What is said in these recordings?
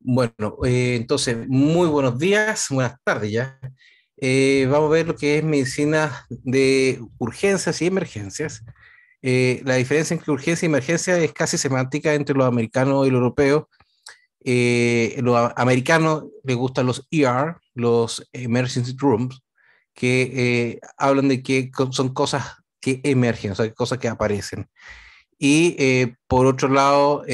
Bueno, eh, entonces, muy buenos días, buenas tardes ya. Eh, vamos a ver lo que es medicina de urgencias y emergencias. Eh, la diferencia entre urgencia y emergencia es casi semántica entre los americanos y los europeos. los americanos les gustan los ER, los Emergency Rooms, que hablan de que son cosas que emergen, o sea, cosas que aparecen. Y por otro lado,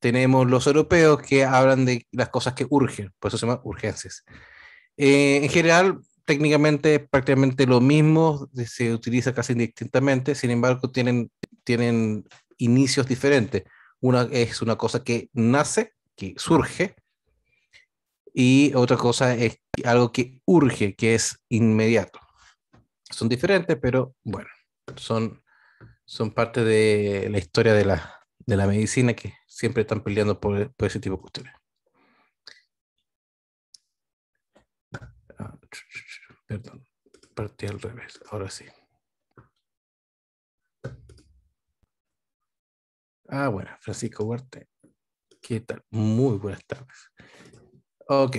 tenemos los europeos que hablan de las cosas que urgen, por eso se llama urgencias. Eh, en general, técnicamente es prácticamente lo mismo, se utiliza casi indistintamente, sin embargo, tienen, tienen inicios diferentes. Una es una cosa que nace, que surge, y otra cosa es algo que urge, que es inmediato. Son diferentes, pero bueno, son, son parte de la historia de la, de la medicina que siempre están peleando por, ese tipo de cuestiones. Ah, Perdón, partí al revés, ahora sí. Ah, bueno, Francisco Huerte. ¿Qué tal? Muy buenas tardes. Ok,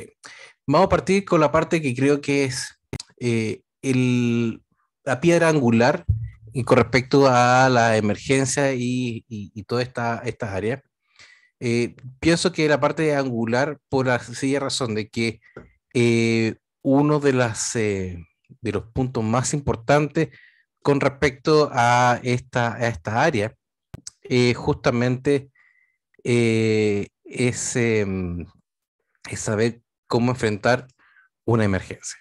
vamos a partir con la parte que creo que es eh, la piedra angular y con respecto a la emergencia y, y, todas estas áreas, eh, pienso que la parte angular, por la sencilla razón de que eh, uno de, las, eh, de los puntos más importantes con respecto a esta, a esta área, justamente es, es saber cómo enfrentar una emergencia.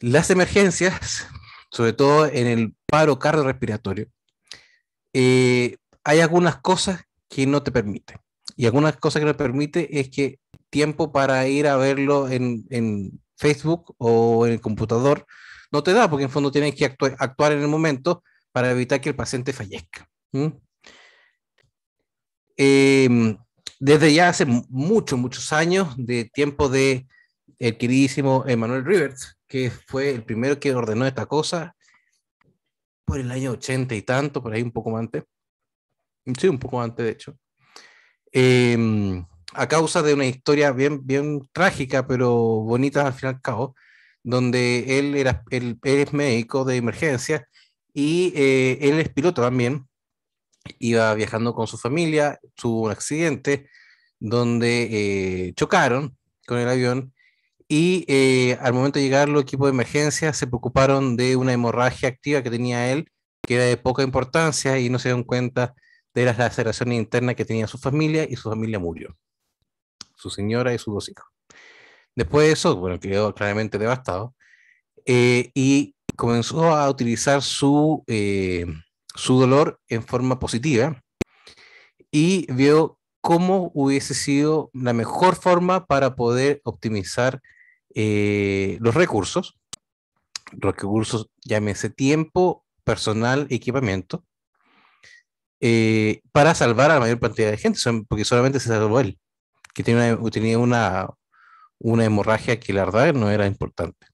Las emergencias sobre todo en el paro cardiorrespiratorio, respiratorio eh, hay algunas cosas que no te permiten. Y algunas cosas que no te permiten es que tiempo para ir a verlo en, Facebook o en el computador no te da, porque en fondo tienes que actuar en el momento para evitar que el paciente fallezca. Em, desde ya hace muchos, muchos años, de tiempo de el queridísimo Emanuel Rivers, que fue el primero que ordenó esta cosa por el año 80 y tanto, por ahí un poco antes. Sí, un poco antes, de hecho. Em, a causa de una historia bien, bien trágica, pero bonita al fin y al cabo, donde él, era, es médico de emergencia y eh, él es piloto también. Iba viajando con su familia, tuvo un accidente donde eh, chocaron con el avión y eh, al momento de llegar los equipos de emergencia se preocuparon de una hemorragia activa que tenía él, que era de poca importancia y no se dieron cuenta de las laceraciones internas que tenía su familia y su familia murió, su señora y sus dos hijos. Después de eso, bueno, quedó claramente devastado eh, y comenzó a utilizar su, eh, su dolor en forma positiva y vio cómo hubiese sido la mejor forma para poder optimizar eh, los recursos, los recursos, llámese tiempo, personal, equipamiento, eh, para salvar a la mayor cantidad de gente, porque solamente se salvó él, que tenía una, una, hemorragia que la verdad no era importante.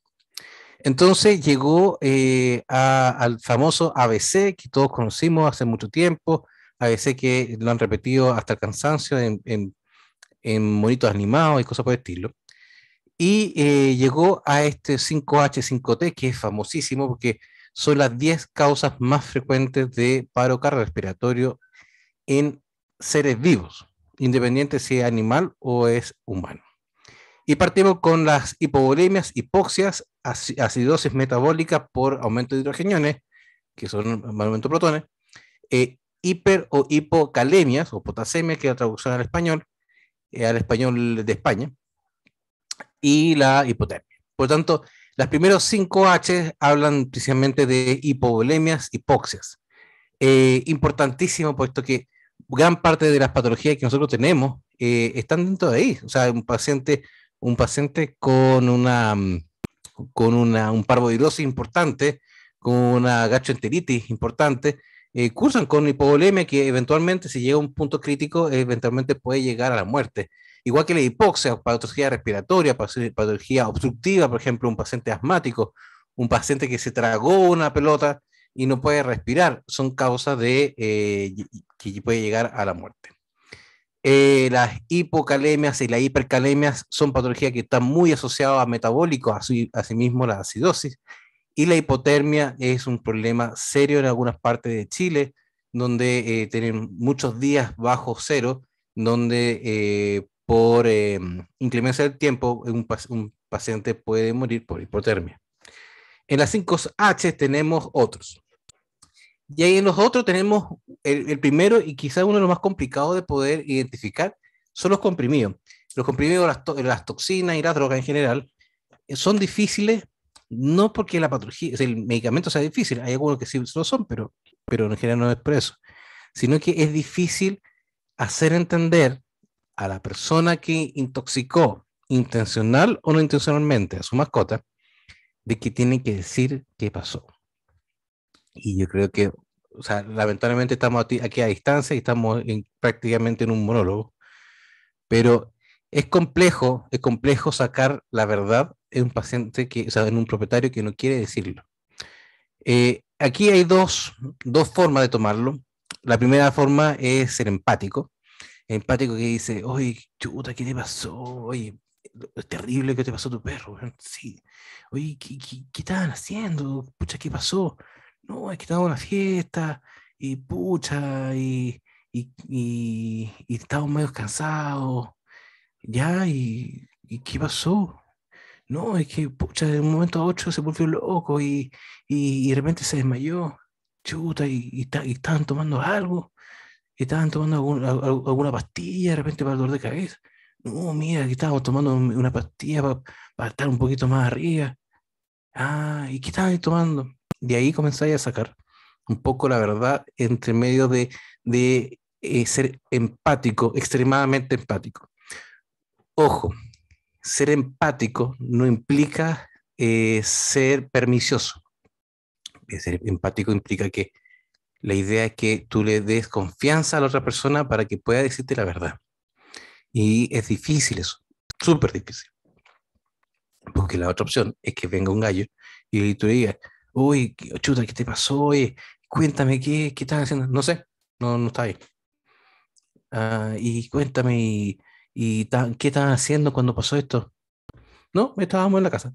Entonces llegó eh, al famoso ABC que todos conocimos hace mucho tiempo, ABC que lo han repetido hasta el cansancio en, en, en monitos animados y cosas por el estilo y eh, llegó a este 5H5T, que es famosísimo porque son las 10 causas más frecuentes de paro cardiorrespiratorio en seres vivos, independiente si es animal o es humano. Y partimos con las hipovolemias, hipoxias, acidosis metabólica por aumento de hidrogeniones, que son aumento de protones, eh, hiper o hipocalemias o potasemia que es la traducción al español, eh, al español de España, y la hipotermia. Por lo tanto, las primeros cinco H hablan precisamente de hipovolemias, hipoxias. Eh, importantísimo, puesto que gran parte de las patologías que nosotros tenemos eh, están dentro de ahí. O sea, un paciente, un paciente con una con una, un importante, con una gastroenteritis importante, eh, cursan con hipovolemia que eventualmente, si llega a un punto crítico, eventualmente puede llegar a la muerte igual que la hipoxia, patología respiratoria, patología obstructiva, por ejemplo, un paciente asmático, un paciente que se tragó una pelota y no puede respirar, son causas de eh, que puede llegar a la muerte. Eh, las hipocalemias y las hipercalemias son patologías que están muy asociadas a metabólicos, así, mismo la acidosis. Y la hipotermia es un problema serio en algunas partes de Chile, donde eh, tienen muchos días bajo cero, donde por eh, inclemencia del tiempo, un, paciente puede morir por hipotermia. En las 5H tenemos otros. Y ahí en los otros tenemos el, primero y quizás uno de los más complicados de poder identificar son los comprimidos. Los comprimidos, las, toxinas y las drogas en general eh, son difíciles no porque la patología, el medicamento sea difícil, hay algunos que sí lo son, pero, pero en general no es por eso, sino que es difícil hacer entender a la persona que intoxicó intencional o no intencionalmente a su mascota de que tiene que decir qué pasó. Y yo creo que, o sea, lamentablemente estamos aquí a distancia y estamos prácticamente en un monólogo, pero es complejo, es complejo sacar la verdad en un paciente que, o sea, en un propietario que no quiere decirlo. Eh, aquí hay dos, dos formas de tomarlo. La primera forma es ser empático, empático que dice, oye, chuta, ¿qué te pasó? Oye, es terrible que te pasó a tu perro. sí. Oye, ¿qué, estaban haciendo? Pucha, ¿qué pasó? No, es que estaba en una fiesta y pucha, y, y, medio cansados. Ya, ¿Y, qué pasó? No, es que pucha, de un momento a otro se volvió loco y, de repente se desmayó. Chuta, y, y estaban tomando algo estaban tomando alguna pastilla de repente para el dolor de cabeza. No, mira, que estábamos tomando una pastilla para, estar un poquito más arriba. Ah, ¿y qué estaban tomando? De ahí comenzáis a sacar un poco la verdad entre medio de, eh, ser empático, extremadamente empático. Ojo, ser empático no implica eh, ser pernicioso. Eh, ser empático implica que la idea es que tú le des confianza a la otra persona para que pueda decirte la verdad. Y es difícil eso, súper difícil. Porque la otra opción es que venga un gallo y tú le digas, uy, chuta, ¿qué te pasó? cuéntame, ¿qué, qué estás haciendo? No sé, no, no está ahí. y cuéntame, ¿y, qué estaban haciendo cuando pasó esto? No, estábamos en la casa.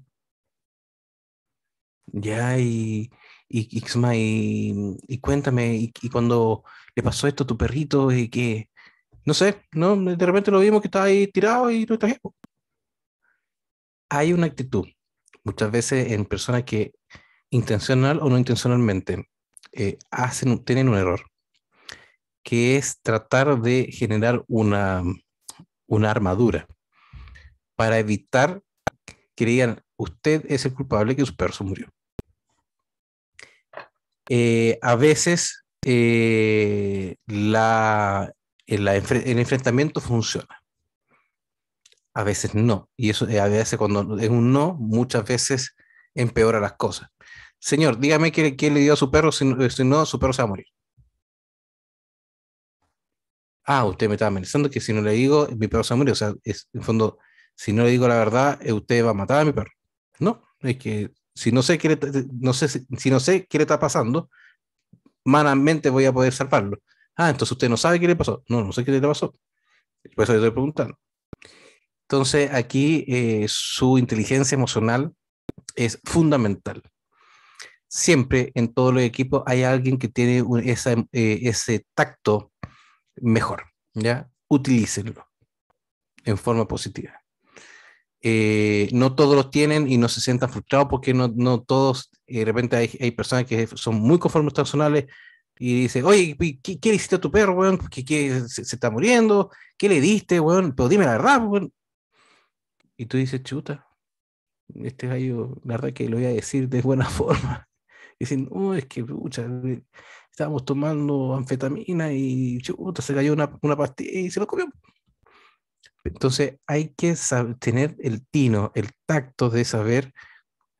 Ya, y, y, y, y cuéntame, y, y, cuando le pasó esto a tu perrito, y que, no sé, no, de repente lo vimos que estaba ahí tirado y lo trajimos. Hay una actitud, muchas veces en personas que intencional o no intencionalmente eh, hacen, tienen un error, que es tratar de generar una, una armadura para evitar que digan, usted es el culpable que su perro murió. Eh, a veces eh, la, eh, el, enfrentamiento funciona. A veces no. Y eso a veces cuando es un no, muchas veces empeora las cosas. Señor, dígame qué, le dio a su perro, si, no, su perro se va a morir. Ah, usted me estaba amenazando que si no le digo, mi perro se va a morir. O sea, es, en fondo, si no le digo la verdad, usted va a matar a mi perro. No, es que si no sé qué le, no sé, si no sé qué le está pasando, manamente voy a poder salvarlo. Ah, entonces usted no sabe qué le pasó. No, no sé qué le pasó. Por eso le estoy preguntando. Entonces aquí eh, su inteligencia emocional es fundamental. Siempre en todos los equipos hay alguien que tiene esa, eh, ese tacto mejor. ¿ya? Utilícenlo en forma positiva. Eh, no todos los tienen y no se sientan frustrados porque no, no todos, eh, de repente hay, personas que son muy conformes personales y dicen, oye, ¿qué, le hiciste a tu perro, weón? ¿Qué, qué se, está muriendo? ¿Qué le diste, weón? Pero dime la verdad, weón. Y tú dices, chuta, este gallo, la verdad que lo voy a decir de buena forma. Dicen, es que, pucha, estábamos tomando anfetamina y chuta, se cayó una, una pastilla y se lo comió. Entonces hay que tener el tino, el tacto de saber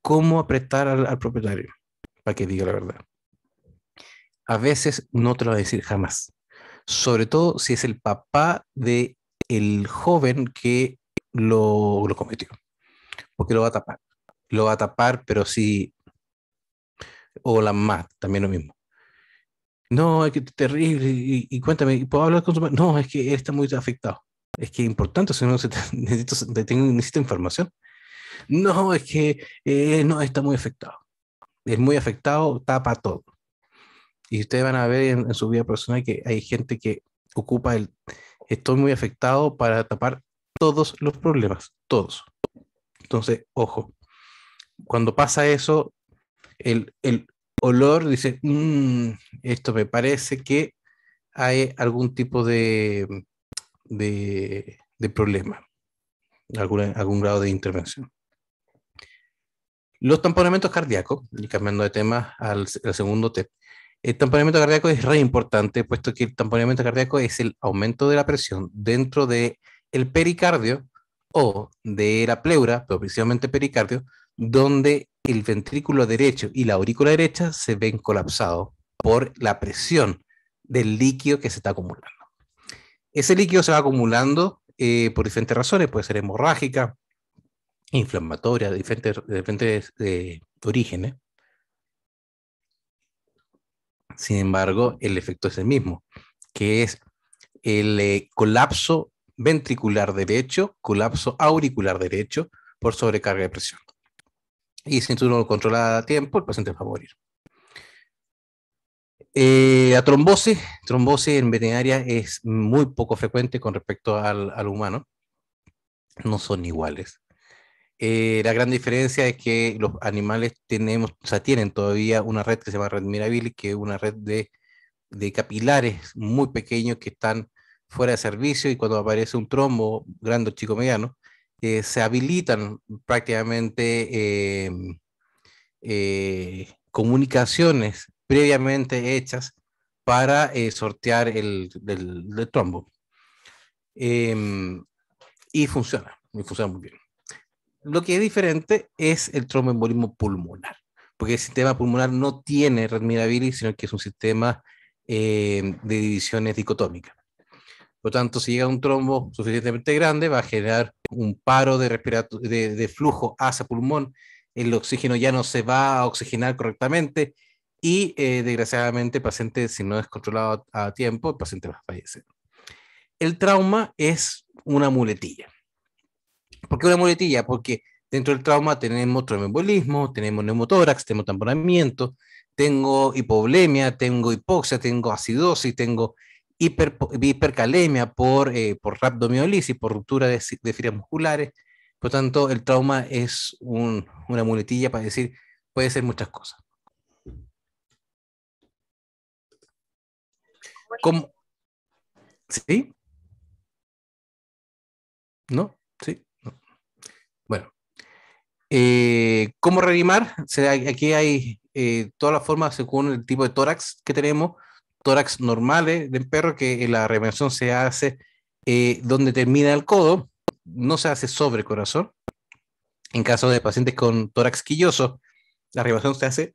cómo apretar al, propietario para que diga la verdad. A veces no te lo va a decir jamás. Sobre todo si es el papá de el joven que lo, cometió. Porque lo va a tapar. Lo va a tapar, pero sí... O la más, también lo mismo. No, es que terrible. Y, cuéntame, ¿puedo hablar con tu No, es que él está muy afectado es que es importante, si no necesito, información. No, es que eh, no, está muy afectado. Es muy afectado, tapa todo. Y ustedes van a ver en, su vida personal que hay gente que ocupa el estoy muy afectado para tapar todos los problemas, todos. Entonces, ojo, cuando pasa eso, el, olor dice, mm, esto me parece que hay algún tipo de de, de problema, algún algún grado de intervención. Los tamponamientos cardíacos, y cambiando de tema al, segundo TEP, el tamponamiento cardíaco es re importante, puesto que el tamponamiento cardíaco es el aumento de la presión dentro del el pericardio o de la pleura, pero precisamente pericardio, donde el ventrículo derecho y la aurícula derecha se ven colapsados por la presión del líquido que se está acumulando. Ese líquido se va acumulando eh, por diferentes razones, puede ser hemorrágica, inflamatoria, de diferentes, eh, orígenes. Sin embargo, el efecto es el mismo, que es el eh, colapso ventricular derecho, colapso auricular derecho por sobrecarga de presión. Y si tú no lo controla a tiempo, el paciente va a morir. Eh, la trombosis, trombosis en veterinaria es muy poco frecuente con respecto al, humano. No son iguales. Eh, la gran diferencia es que los animales tenemos, o sea, tienen todavía una red que se llama red Mirabilis, que es una red de, de capilares muy pequeños que están fuera de servicio y cuando aparece un trombo, grande chico mediano, eh, se habilitan prácticamente eh, eh, comunicaciones previamente hechas para eh, sortear el, trombo. Em, y funciona, funciona muy bien. Lo que es diferente es el tromboembolismo pulmonar, porque el sistema pulmonar no tiene red mirabilis, sino que es un sistema em, de divisiones dicotómicas. Por lo tanto, si llega un trombo suficientemente grande, va a generar un paro de, de, de flujo hacia pulmón, el oxígeno ya no se va a oxigenar correctamente y eh, desgraciadamente el paciente, si no es controlado a tiempo, el paciente va a fallecer. El trauma es una muletilla. ¿Por qué una muletilla? Porque dentro del trauma tenemos tromboembolismo, tenemos neumotórax, tenemos tamponamiento, tengo hipoblemia, tengo hipoxia, tengo acidosis, tengo hiper, hipercalemia por, eh, por rhabdomiolisis, por ruptura de, de fibras musculares. Por tanto, el trauma es una muletilla para decir, puede ser muchas cosas. ¿Cómo? ¿Sí? ¿No? ¿Sí? Bueno. Eh, ¿Cómo reanimar? aquí hay eh, todas las formas según el tipo de tórax que tenemos. Tórax normales de perro, que la reanimación se hace eh, donde termina el codo, no se hace sobre el corazón. En caso de pacientes con tórax quilloso, la reanimación se hace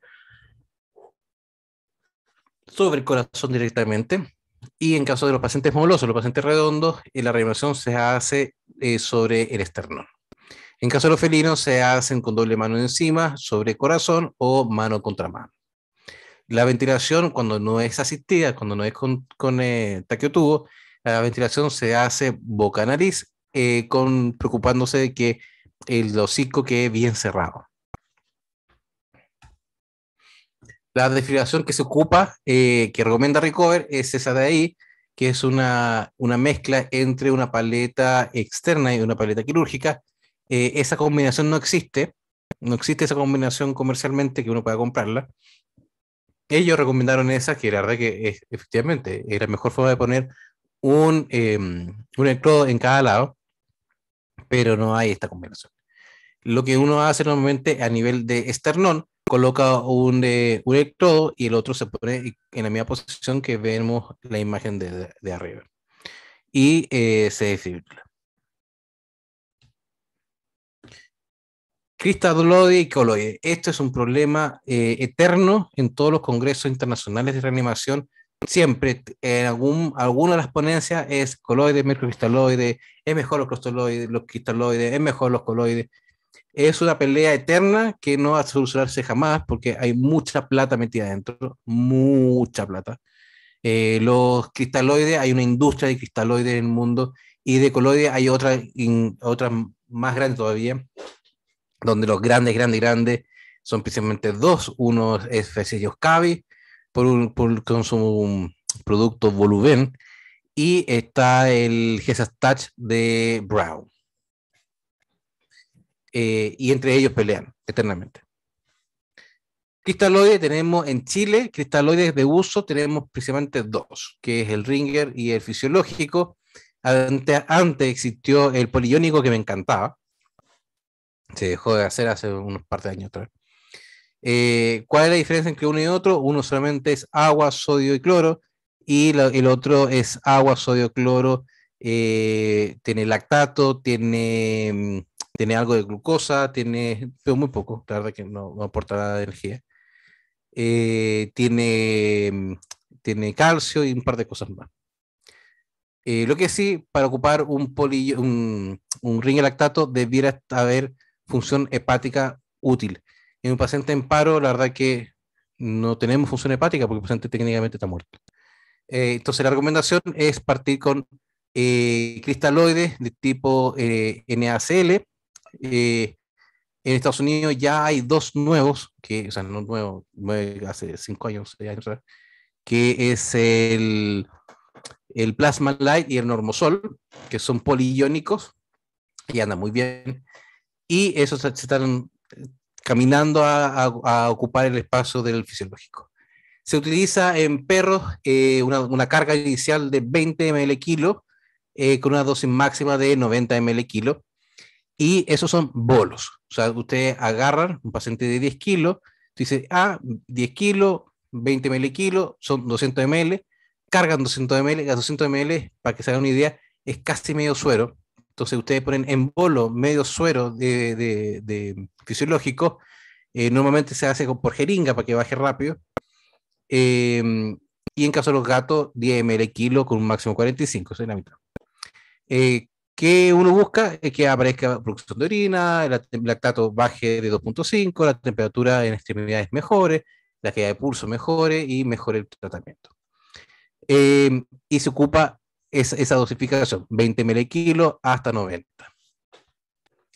sobre el corazón directamente. Y en caso de los pacientes molosos, los pacientes redondos, eh, la reanimación se hace eh, sobre el esternón. En caso de los felinos, se hacen con doble mano encima, sobre corazón o mano contra mano. La ventilación, cuando no es asistida, cuando no es con, con eh, taquiotubo, la ventilación se hace boca-nariz, preocupándose de que el hocico quede bien cerrado. la desfibrilación que se ocupa, eh, que recomienda Recover, es esa de ahí, que es una, mezcla entre una paleta externa y una paleta quirúrgica. Eh, esa combinación no existe, no existe esa combinación comercialmente que uno pueda comprarla. Ellos recomendaron esa, que la verdad que efectivamente es la mejor forma de poner un, em, un en cada lado, pero no hay esta combinación. Lo que uno hace normalmente a nivel de esternón coloca un, de eh, electrodo y el otro se pone en la misma posición que vemos la imagen de, arriba. Y eh, se distribuye. Cristaloide y coloide. Esto es un problema eh, eterno en todos los congresos internacionales de reanimación. Siempre, en algún, alguna de las ponencias es coloide, microcristaloide, es mejor los los cristaloides, es mejor los coloides es una pelea eterna que no va a solucionarse jamás porque hay mucha plata metida dentro mucha plata. Eh, los cristaloides, hay una industria de cristaloides en el mundo y de coloides hay otra, otra más grandes todavía, donde los grandes, grandes, grandes son precisamente dos. Uno es Fesillos Cavi por con su producto Voluben y está el Gesas de Brown. Eh, y entre ellos pelean eternamente. Cristaloides tenemos en Chile, cristaloides de uso tenemos precisamente dos, que es el ringer y el fisiológico. Antes, existió el poliónico que me encantaba. Se dejó de hacer hace unos par de años atrás. Eh, ¿Cuál es la diferencia entre uno y otro? Uno solamente es agua, sodio y cloro, y el otro es agua, sodio, cloro, eh, tiene lactato, tiene mm, tiene algo de glucosa, tiene, pero muy poco, la verdad que no, aporta nada de energía. Eh, tiene, mm, tiene calcio y un par de cosas más. Eh, lo que sí, para ocupar un, poli, un, ring lactato debiera haber función hepática útil. En un paciente en paro, la verdad que no tenemos función hepática porque el paciente técnicamente está muerto. Eh, entonces, la recomendación es partir con cristaloides de tipo NaCl eh, en Estados Unidos ya hay dos nuevos, que, o sea, no nuevos, hace cinco años, que es el, el Plasma Light y el Normosol, que son poliiónicos y andan muy bien. Y esos se están eh, caminando a, a, ocupar el espacio del fisiológico. Se utiliza en perros eh, una, una, carga inicial de 20 ml kilo con una dosis máxima de 90 ml kilo y esos son bolos. O sea, ustedes agarran un paciente de 10 kilos, dice, ah, 10 kilos, 20 ml kilos, son 200 ml, cargan 200 ml, 200 ml, para que se hagan una idea, es casi medio suero. Entonces ustedes ponen en bolo medio suero de, fisiológico, eh, normalmente se hace por jeringa para que baje rápido. Em, y en caso de los gatos, 10 ml kilo con un máximo 45, eso es la mitad. Eh, que uno busca es que aparezca producción de orina, el lactato baje de 2.5, la temperatura en extremidades mejore, la calidad de pulso mejore y mejore el tratamiento. Em, y se ocupa esa dosificación, 20 ml hasta 90.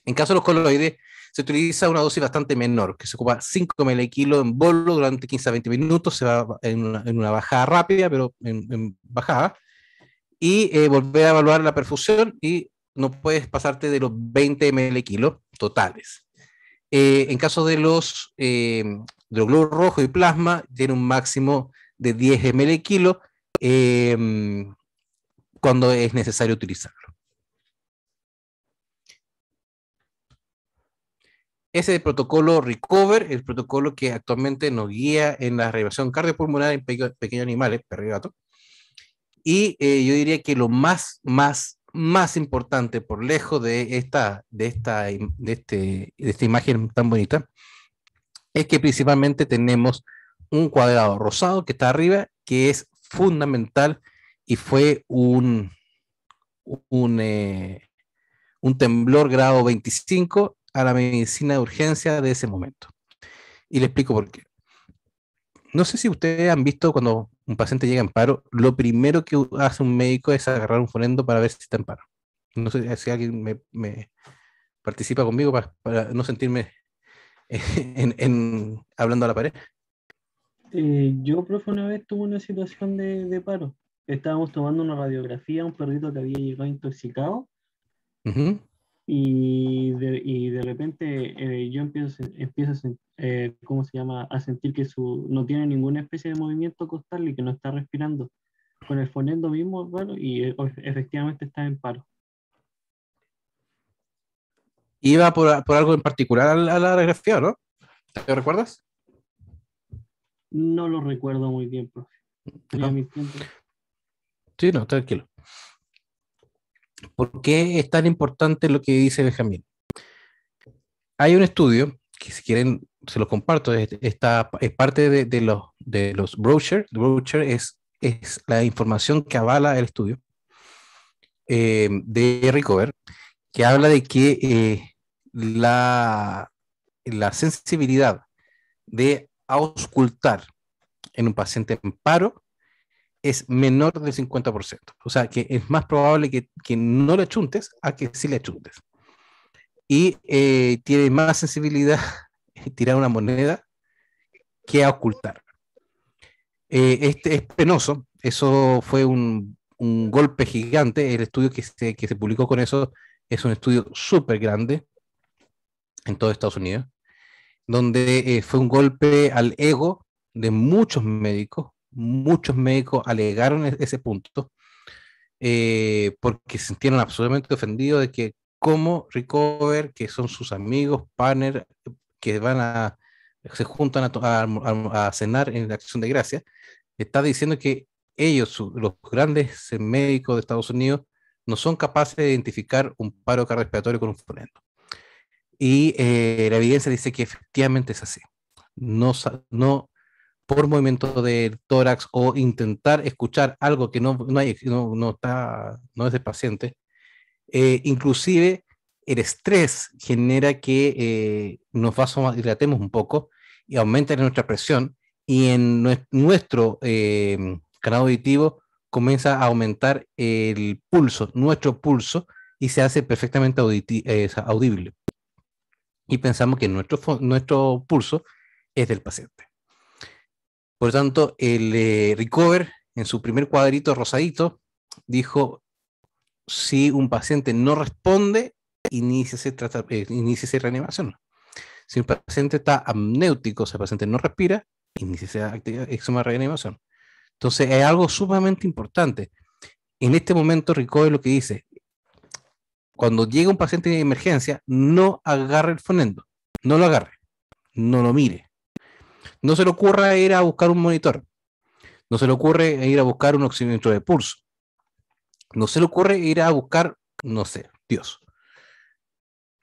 En caso de los coloides, se utiliza una dosis bastante menor, que se ocupa 5 ml kilo en bolo durante 15 a 20 minutos, se va en una, bajada rápida, pero en, bajada, y eh, volver a evaluar la perfusión y no puedes pasarte de los 20 ml kilo totales. Eh, en caso de los, eh, rojos y plasma, tiene un máximo de 10 ml kilo eh, cuando es necesario utilizarlo. Ese es el protocolo Recover, el protocolo que actualmente nos guía en la reanimación cardiopulmonar en pequeños animales, perro y gato. Y eh, yo diría que lo más, más, más importante por lejos de esta, de esta, este, de esta imagen tan bonita es que principalmente tenemos un cuadrado rosado que está arriba, que es fundamental y fue un, un, eh, un temblor grado 25 a la medicina de urgencia de ese momento. Y le explico por qué. No sé si ustedes han visto cuando un paciente llega en paro, lo primero que hace un médico es agarrar un fonendo para ver si está en paro. No sé si alguien me, participa conmigo para, no sentirme en, hablando a la pared. yo, profe, una vez tuve una situación de, paro. Estábamos tomando una radiografía a un perrito que había llegado intoxicado. y, de, repente eh, yo empiezo a sentir eh, ¿cómo se llama?, a sentir que su, no tiene ninguna especie de movimiento costal y que no está respirando. Con el fonendo mismo, bueno, y eh, efectivamente está en paro. Iba por, por algo en particular a la, ¿no? ¿Te recuerdas? No lo recuerdo muy bien, profe. Sí, no, tranquilo. ¿Por qué es tan importante lo que dice Benjamín? Hay un estudio que si quieren, se los comparto. Esta es parte de, los, de los brochures. brochure es, es la información que avala el estudio eh, de Recover, que habla de que eh, la, la sensibilidad de auscultar en un paciente en paro es menor del 50%. O sea, que es más probable que, que no le chuntes a que sí le chuntes y eh, tiene más sensibilidad tirar una moneda que a ocultar. Eh, este es penoso, eso fue un, golpe gigante, el estudio que se, publicó con eso es un estudio súper grande en todo Estados Unidos, donde eh, fue un golpe al ego de muchos médicos, muchos médicos alegaron e-, ese punto. porque se sintieron absolutamente ofendidos de que como Recover, que son sus amigos, partner, que van a, se juntan a, a, cenar en la acción de gracia, está diciendo que ellos, los grandes médicos de Estados Unidos, no son capaces de identificar un paro cardiorrespiratorio con un freno. Y eh, la evidencia dice que efectivamente es así. No, no por movimiento del tórax o intentar escuchar algo que no, no, hay, no, está, no es del paciente, eh, inclusive el estrés genera que eh, nos hidratemos un poco y aumenta nuestra presión y en nuestro eh, canal auditivo comienza a aumentar el pulso, nuestro pulso, y se hace perfectamente eh, audible. Y pensamos que nuestro, nuestro pulso es del paciente. Por lo tanto, el Recover, en su primer cuadrito rosadito, dijo si un paciente no responde, inicia eh, reanimación. Si un paciente está amnéutico, o el paciente no respira, iníciese actividad reanimación. Entonces, es algo sumamente importante. En este momento, es lo que dice, cuando llega un paciente de emergencia, no agarre el fonendo, no lo agarre, no lo mire. No se le ocurra ir a buscar un monitor, no se le ocurre ir a buscar un oxímetro de pulso, no se le ocurre ir a buscar, no sé, Dios.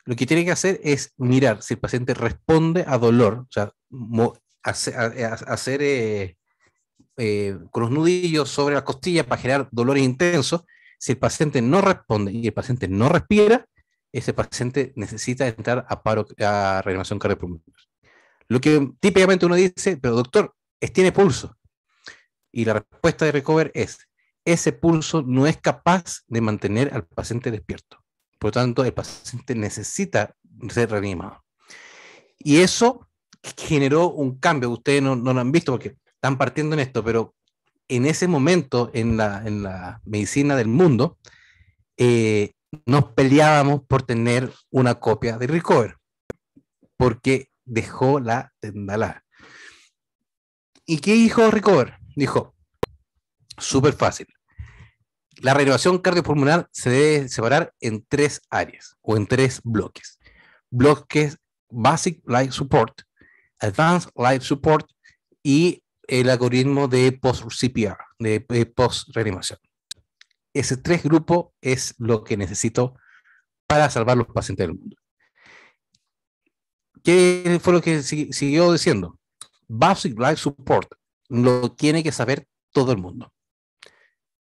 Lo que tiene que hacer es mirar si el paciente responde a dolor, o sea, hacer eh, eh nudillos sobre la costilla para generar dolor intenso. Si el paciente no responde y el paciente no respira, ese paciente necesita entrar a paro a reanimación cardiopulmonar. Lo que típicamente uno dice, pero doctor, es, tiene pulso. Y la respuesta de Recover es, ese pulso no es capaz de mantener al paciente despierto. Por lo tanto, el paciente necesita ser reanimado. Y eso generó un cambio. Ustedes no, lo han visto porque están partiendo en esto, pero en ese momento en la, medicina del mundo, eh, nos peleábamos por tener una copia de Recover, porque dejó la tendalada. ¿Y qué dijo Recover? Dijo, Súper fácil. La renovación cardiopulmonar se debe separar en tres áreas o en tres bloques. Bloques Basic Life Support, Advanced Life Support y el algoritmo de post-CPR, de, de post-reanimación. Ese tres grupo es lo que necesito para salvar los pacientes del mundo. ¿Qué fue lo que siguió diciendo? Basic Life Support lo tiene que saber todo el mundo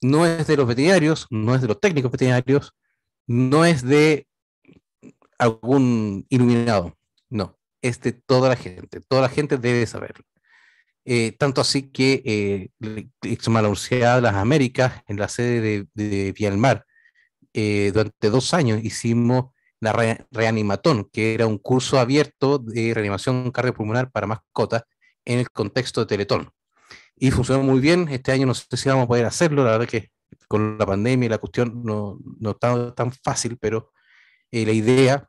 no es de los veterinarios, no es de los técnicos veterinarios, no es de algún iluminado, no, es de toda la gente, toda la gente debe saberlo. Eh, tanto así que eh, la Universidad de las Américas, en la sede de, de Vialmar, eh, durante dos años hicimos la reanimatón, que era un curso abierto de reanimación cardiopulmonar para mascotas en el contexto de Teletón y funcionó muy bien. Este año no sé si vamos a poder hacerlo, la verdad que con la pandemia y la cuestión no, no está tan fácil, pero eh, la idea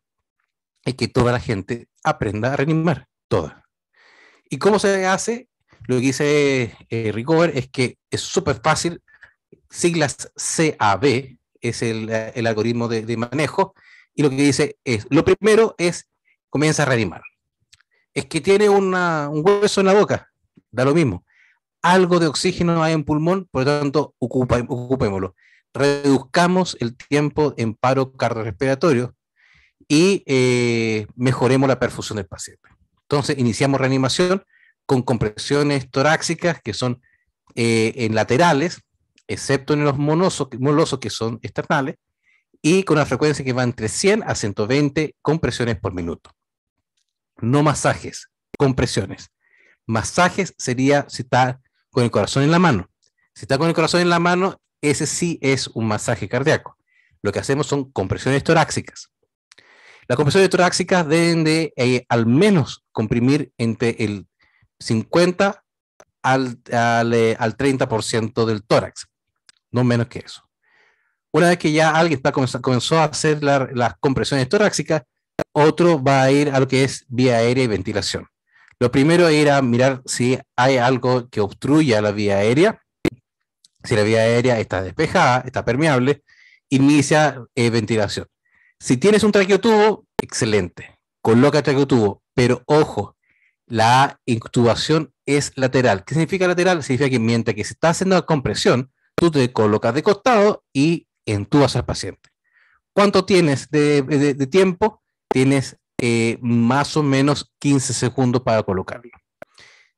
es que toda la gente aprenda a reanimar, toda. ¿Y cómo se hace? Lo que dice eh, Recover es que es súper fácil, siglas CAB es el, el algoritmo de, manejo, y lo que dice es, lo primero es, comienza a reanimar. Es que tiene un hueso en la boca, da lo mismo algo de oxígeno hay en pulmón, por lo tanto, ocupémoslo. Reduzcamos el tiempo en paro cardiorrespiratorio y eh, mejoremos la perfusión del paciente. Entonces, iniciamos reanimación con compresiones torácicas que son eh, en laterales, excepto en los monosos, molosos que son externales, y con una frecuencia que va entre 100 a 120 compresiones por minuto. No masajes, compresiones. Masajes sería si con el corazón en la mano. Si está con el corazón en la mano, ese sí es un masaje cardíaco. Lo que hacemos son compresiones torácicas. Las compresiones torácicas deben de eh, al menos comprimir entre el 50 al, al, 30% eh, del tórax, no menos que eso. Una vez que ya alguien está, comenzó, a hacer las compresiones torácicas, otro va a ir a lo que es vía aérea y ventilación. Lo primero era mirar si hay algo que obstruya la vía aérea, si la vía aérea está despejada, está permeable, inicia eh, ventilación. Si tienes un traqueotubo, excelente, coloca el traqueotubo, pero ojo, la intubación es lateral. ¿Qué significa lateral? Significa que mientras que se está haciendo la compresión, tú te colocas de costado y entubas al paciente. ¿Cuánto tienes de tiempo? Tienes eh, más o menos 15 segundos para colocarlo.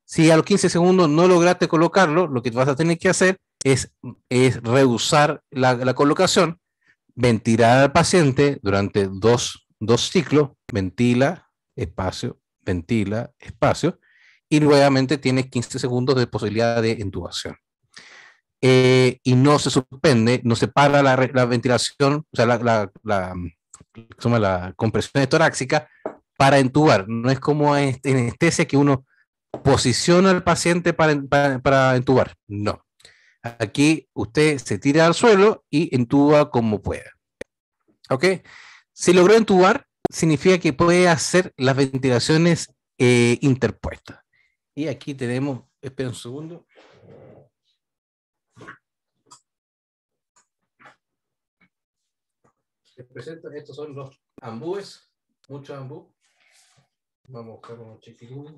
Si a los 15 segundos no lograste colocarlo, lo que vas a tener que hacer es, es rehusar la, colocación, ventilar al paciente durante dos, ciclos, ventila, espacio, ventila, espacio, y nuevamente tienes 15 segundos de posibilidad de intubación. Eh, y no se suspende, no se para la, ventilación, o sea, la, la compresión torácica para entubar. No es como en anestesia que uno posiciona al paciente para, entubar. No. Aquí usted se tira al suelo y entuba como pueda. ¿Ok? Si logró entubar, significa que puede hacer las ventilaciones eh, interpuestas. Y aquí tenemos, espera un segundo. presentan. estos son los ambúes, muchos ambúes. Vamos a buscar unos chiquitín.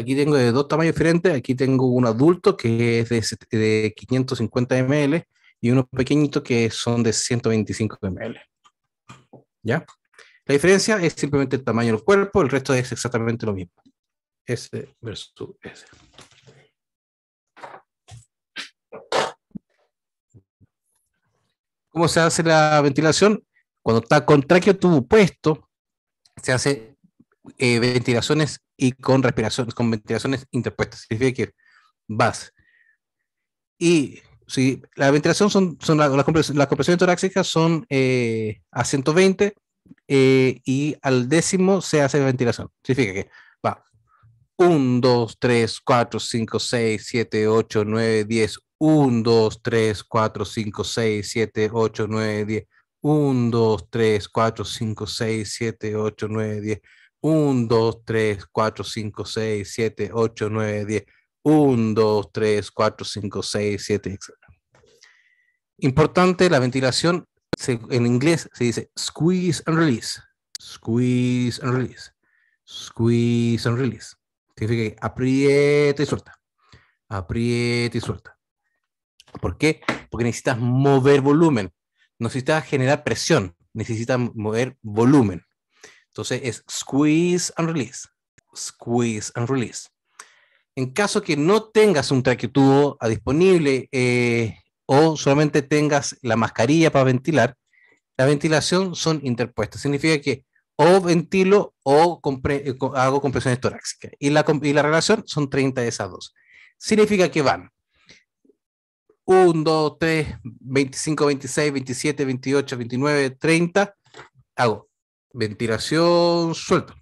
Aquí tengo de dos tamaños diferentes. Aquí tengo un adulto que es de, 550 ml y unos pequeñitos que son de 125 ml. ¿Ya? La diferencia es simplemente el tamaño del cuerpo, el resto es exactamente lo mismo. S versus S. ¿Cómo se hace la ventilación? Cuando está con tráqueo tubo puesto, se hace eh, ventilaciones y con respiraciones, con ventilaciones interpuestas. Significa que vas. Y si la ventilación son, las compresiones torácicas son eh, a 120 eh, y al décimo se hace ventilación. Significa que va 1, 2, 3, 4, 5, 6, 7, 8, 9, 10. 1, 2, 3, 4, 5, 6, 7, 8, 9, 10. 1, 2, 3, 4, 5, 6, 7, 8, 9, 10. 1, 2, 3, 4, 5, 6, 7, 8, 9, 10. 1, 2, 3, 4, 5, 6, 7, etc. Importante, la ventilación en inglés se dice squeeze and release. Squeeze and release. Squeeze and release. Significa que aprieta y suelta. Aprieta y suelta. ¿Por qué? Porque necesitas mover volumen. Necesitas generar presión. Necesitas mover volumen. Entonces es squeeze and release. Squeeze and release. En caso que no tengas un tubo disponible eh, o solamente tengas la mascarilla para ventilar, la ventilación son interpuestas. Significa que o ventilo o eh, hago compresiones torácicas. Y la, y la relación son 30 de esas dos. Significa que van 1, 2, 3, 25, 26, 27, 28, 29, 30. Hago ventilación suelto,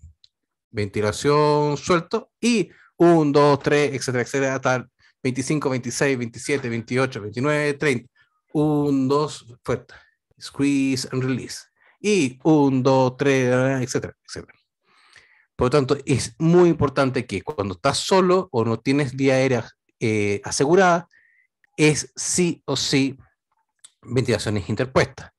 ventilación suelto y 1, 2, 3, etcétera, etcétera, tal. 25, 26, 27, 28, 29, 30. 1, 2, fuerte. Squeeze and release. Y 1, 2, 3, etcétera, etcétera. Por lo tanto, es muy importante que cuando estás solo o no tienes vía aérea eh, asegurada, es sí o sí ventilaciones interpuestas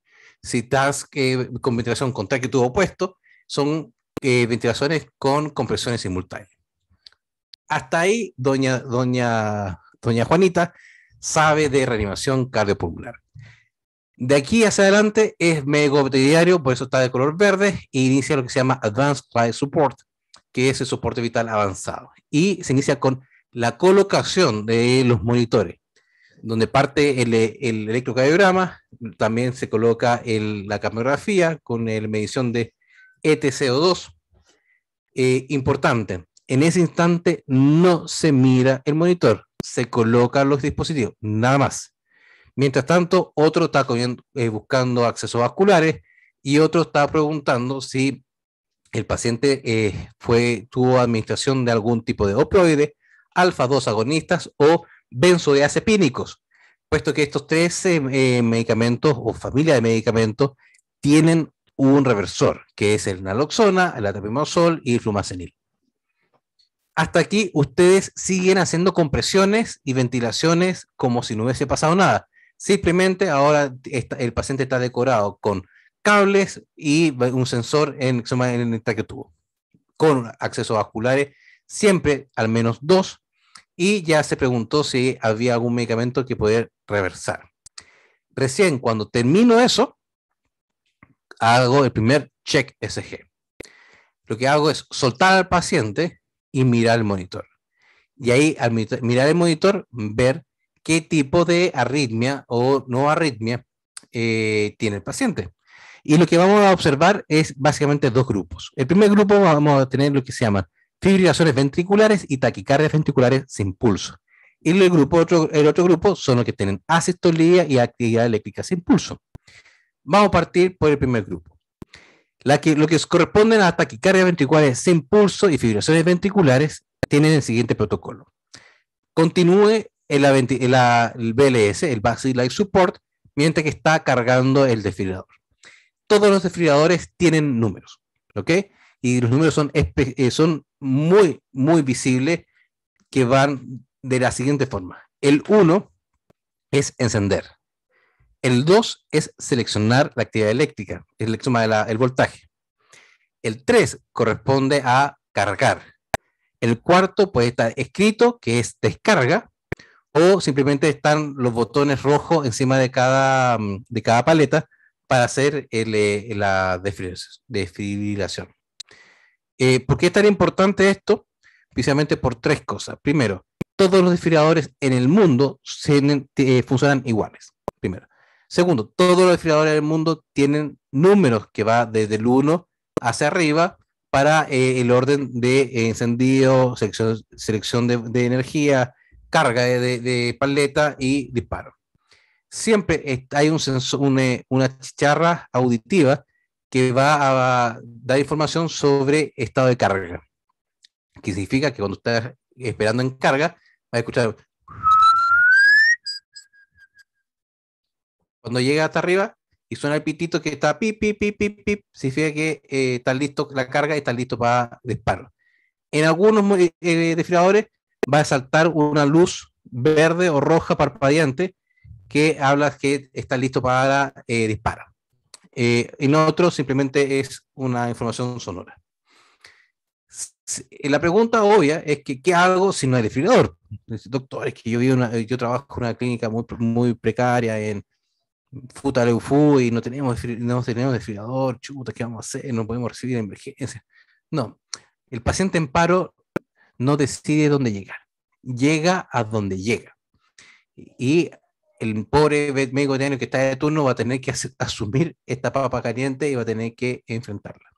si estás eh, con ventilación contraria que tuvo opuesto, son eh, ventilaciones con compresiones simultáneas. Hasta ahí, doña, doña, doña Juanita sabe de reanimación cardiopulmonar. De aquí hacia adelante es veterinario, por eso está de color verde, e inicia lo que se llama Advanced Life Support, que es el soporte vital avanzado. Y se inicia con la colocación de los monitores donde parte el, electrocardiograma, también se coloca la camografía con la medición de ETCO2. Eh, importante, en ese instante no se mira el monitor, se colocan los dispositivos, nada más. Mientras tanto, otro está eh, buscando accesos vasculares y otro está preguntando si el paciente eh, fue, tuvo administración de algún tipo de opioide, alfa-2 agonistas o benzodiazepínicos, puesto que estos tres eh, eh, medicamentos o familia de medicamentos tienen un reversor, que es el naloxona, el atapimosol y el flumacenil. Hasta aquí ustedes siguen haciendo compresiones y ventilaciones como si no hubiese pasado nada. Simplemente ahora el paciente está decorado con cables y un sensor en, en el que con accesos vasculares, siempre al menos dos, y ya se preguntó si había algún medicamento que poder reversar. Recién cuando termino eso, hago el primer check SG. Lo que hago es soltar al paciente y mirar el monitor. Y ahí al mirar el monitor, ver qué tipo de arritmia o no arritmia eh, tiene el paciente. Y lo que vamos a observar es básicamente dos grupos. El primer grupo vamos a tener lo que se llama fibrilaciones ventriculares y taquicardias ventriculares sin pulso. Y el, grupo, otro, el otro grupo son los que tienen asistolía y actividad eléctrica sin pulso. Vamos a partir por el primer grupo. La que, lo que corresponde a taquicardias ventriculares sin pulso y fibrilaciones ventriculares tienen el siguiente protocolo. Continúe el BLS, el Basic Life Support, mientras que está cargando el desfibrilador. Todos los desfibriladores tienen números, ¿ok? y los números son, eh, son muy, muy visibles que van de la siguiente forma. El 1 es encender. El 2 es seleccionar la actividad eléctrica, el, el voltaje. El 3 corresponde a cargar. El cuarto puede estar escrito, que es descarga, o simplemente están los botones rojos encima de cada, de cada paleta para hacer el, eh, la desfibrilación. Eh, ¿Por qué es tan importante esto? Precisamente por tres cosas. Primero, todos los desfibriladores en el mundo eh, funcionan iguales. Primero. Segundo, todos los en del mundo tienen números que va desde el 1 hacia arriba para eh, el orden de encendido, selección, de, energía, carga de, paleta y disparo. Siempre hay un sensor, una, una chicharra auditiva que va a dar información sobre estado de carga, que significa que cuando estás esperando en carga, va a escuchar... Cuando llega hasta arriba y suena el pitito que está pip, pip, pip, pip, pip, significa que eh, está listo la carga y está listo para disparar. En algunos eh, eh va a saltar una luz verde o roja parpadeante que habla que está listo para eh, disparar. Eh, en otro simplemente es una información sonora. Eh, la pregunta obvia es que, ¿qué hago si no hay desfibrilador? Doctor, es que yo, yo trabajo en una clínica muy, muy precaria en Futaleufu y no tenemos, no tenemos desfibrilador, chuta, ¿qué vamos a hacer? No podemos recibir emergencia. No, el paciente en paro no decide dónde llegar, llega a donde llega. Y el pobre médico año que está de turno va a tener que asumir esta papa caliente y va a tener que enfrentarla.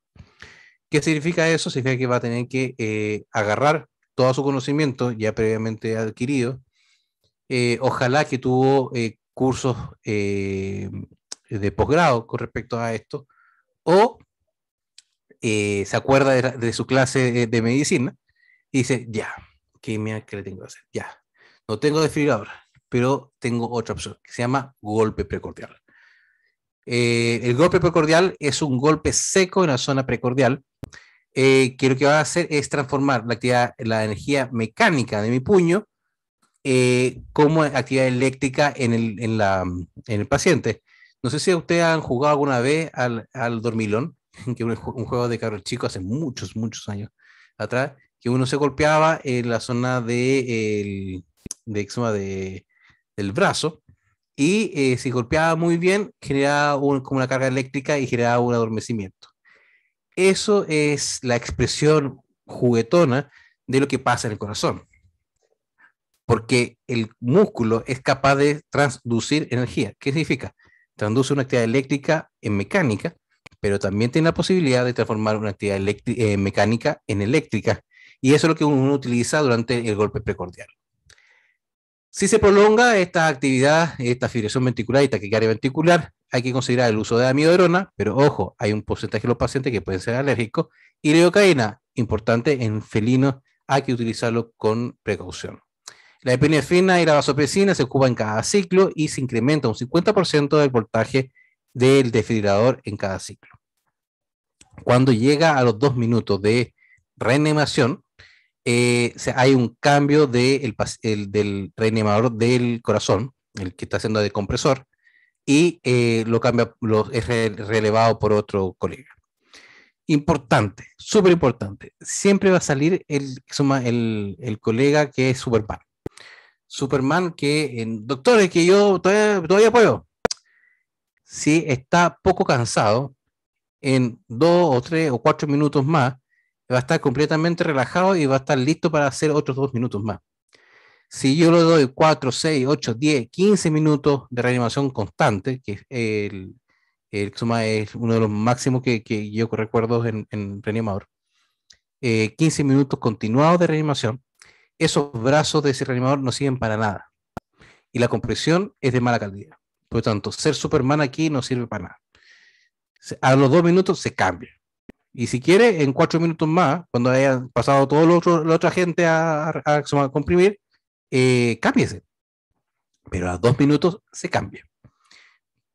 ¿Qué significa eso? Significa que va a tener que eh, agarrar todo su conocimiento ya previamente adquirido. Eh, ojalá que tuvo eh, cursos de posgrado con respecto a esto, o se acuerda de, su clase de, medicina y dice, ya, ¿qué le tengo que hacer? Ya, no tengo desfibriladora, pero tengo otra opción que se llama golpe precordial. Eh, el golpe precordial es un golpe seco en la zona precordial eh, que lo que va a hacer es transformar la, actividad, la energía mecánica de mi puño eh, como actividad eléctrica en el, en, la, en el, paciente. No sé si ustedes han jugado alguna vez al, al dormilón, que un, un juego de el chico hace muchos, muchos años atrás, que uno se golpeaba en la zona de, el, de, de, del brazo y eh, si golpeaba muy bien generaba como una carga eléctrica y generaba un adormecimiento. Eso es la expresión juguetona de lo que pasa en el corazón, porque el músculo es capaz de transducir energía. ¿Qué significa? Transduce una actividad eléctrica en mecánica, pero también tiene la posibilidad de transformar una actividad eh, mecánica en eléctrica, y eso es lo que uno utiliza durante el golpe precordial. Si se prolonga esta actividad, esta fibrilación ventricular y taquicardia ventricular, hay que considerar el uso de amiodarona, pero ojo, hay un porcentaje de los pacientes que pueden ser alérgicos, y la leocaína, importante en felinos, hay que utilizarlo con precaución. La epinefrina y la vasopresina se ocupan cada ciclo y se incrementa un 50% del voltaje del desfibrilador en cada ciclo. Cuando llega a los dos minutos de reanimación, eh, hay un cambio del reanimador del corazón, el que está haciendo de compresor, y eh, lo cambia, lo, es relevado por otro colega. Importante, súper importante. Siempre va a salir el, el colega que es Superman. Superman que, en, doctores, que yo todavía, todavía puedo. Si está poco cansado, en dos o tres o cuatro minutos más, va a estar completamente relajado y va a estar listo para hacer otros dos minutos más. Si yo le doy 4, 6, 8, 10, 15 minutos de reanimación constante, que es el, el suma es uno de los máximos que, yo recuerdo en, reanimador, eh, 15 minutos continuados de reanimación, esos brazos de ese reanimador no sirven para nada. Y la compresión es de mala calidad. Por lo tanto, ser Superman aquí no sirve para nada. A los dos minutos se cambia. Y si quiere, en cuatro minutos más, cuando hayan pasado toda la otra gente a, comprimir, eh, cámbiese. Pero a dos minutos se cambia.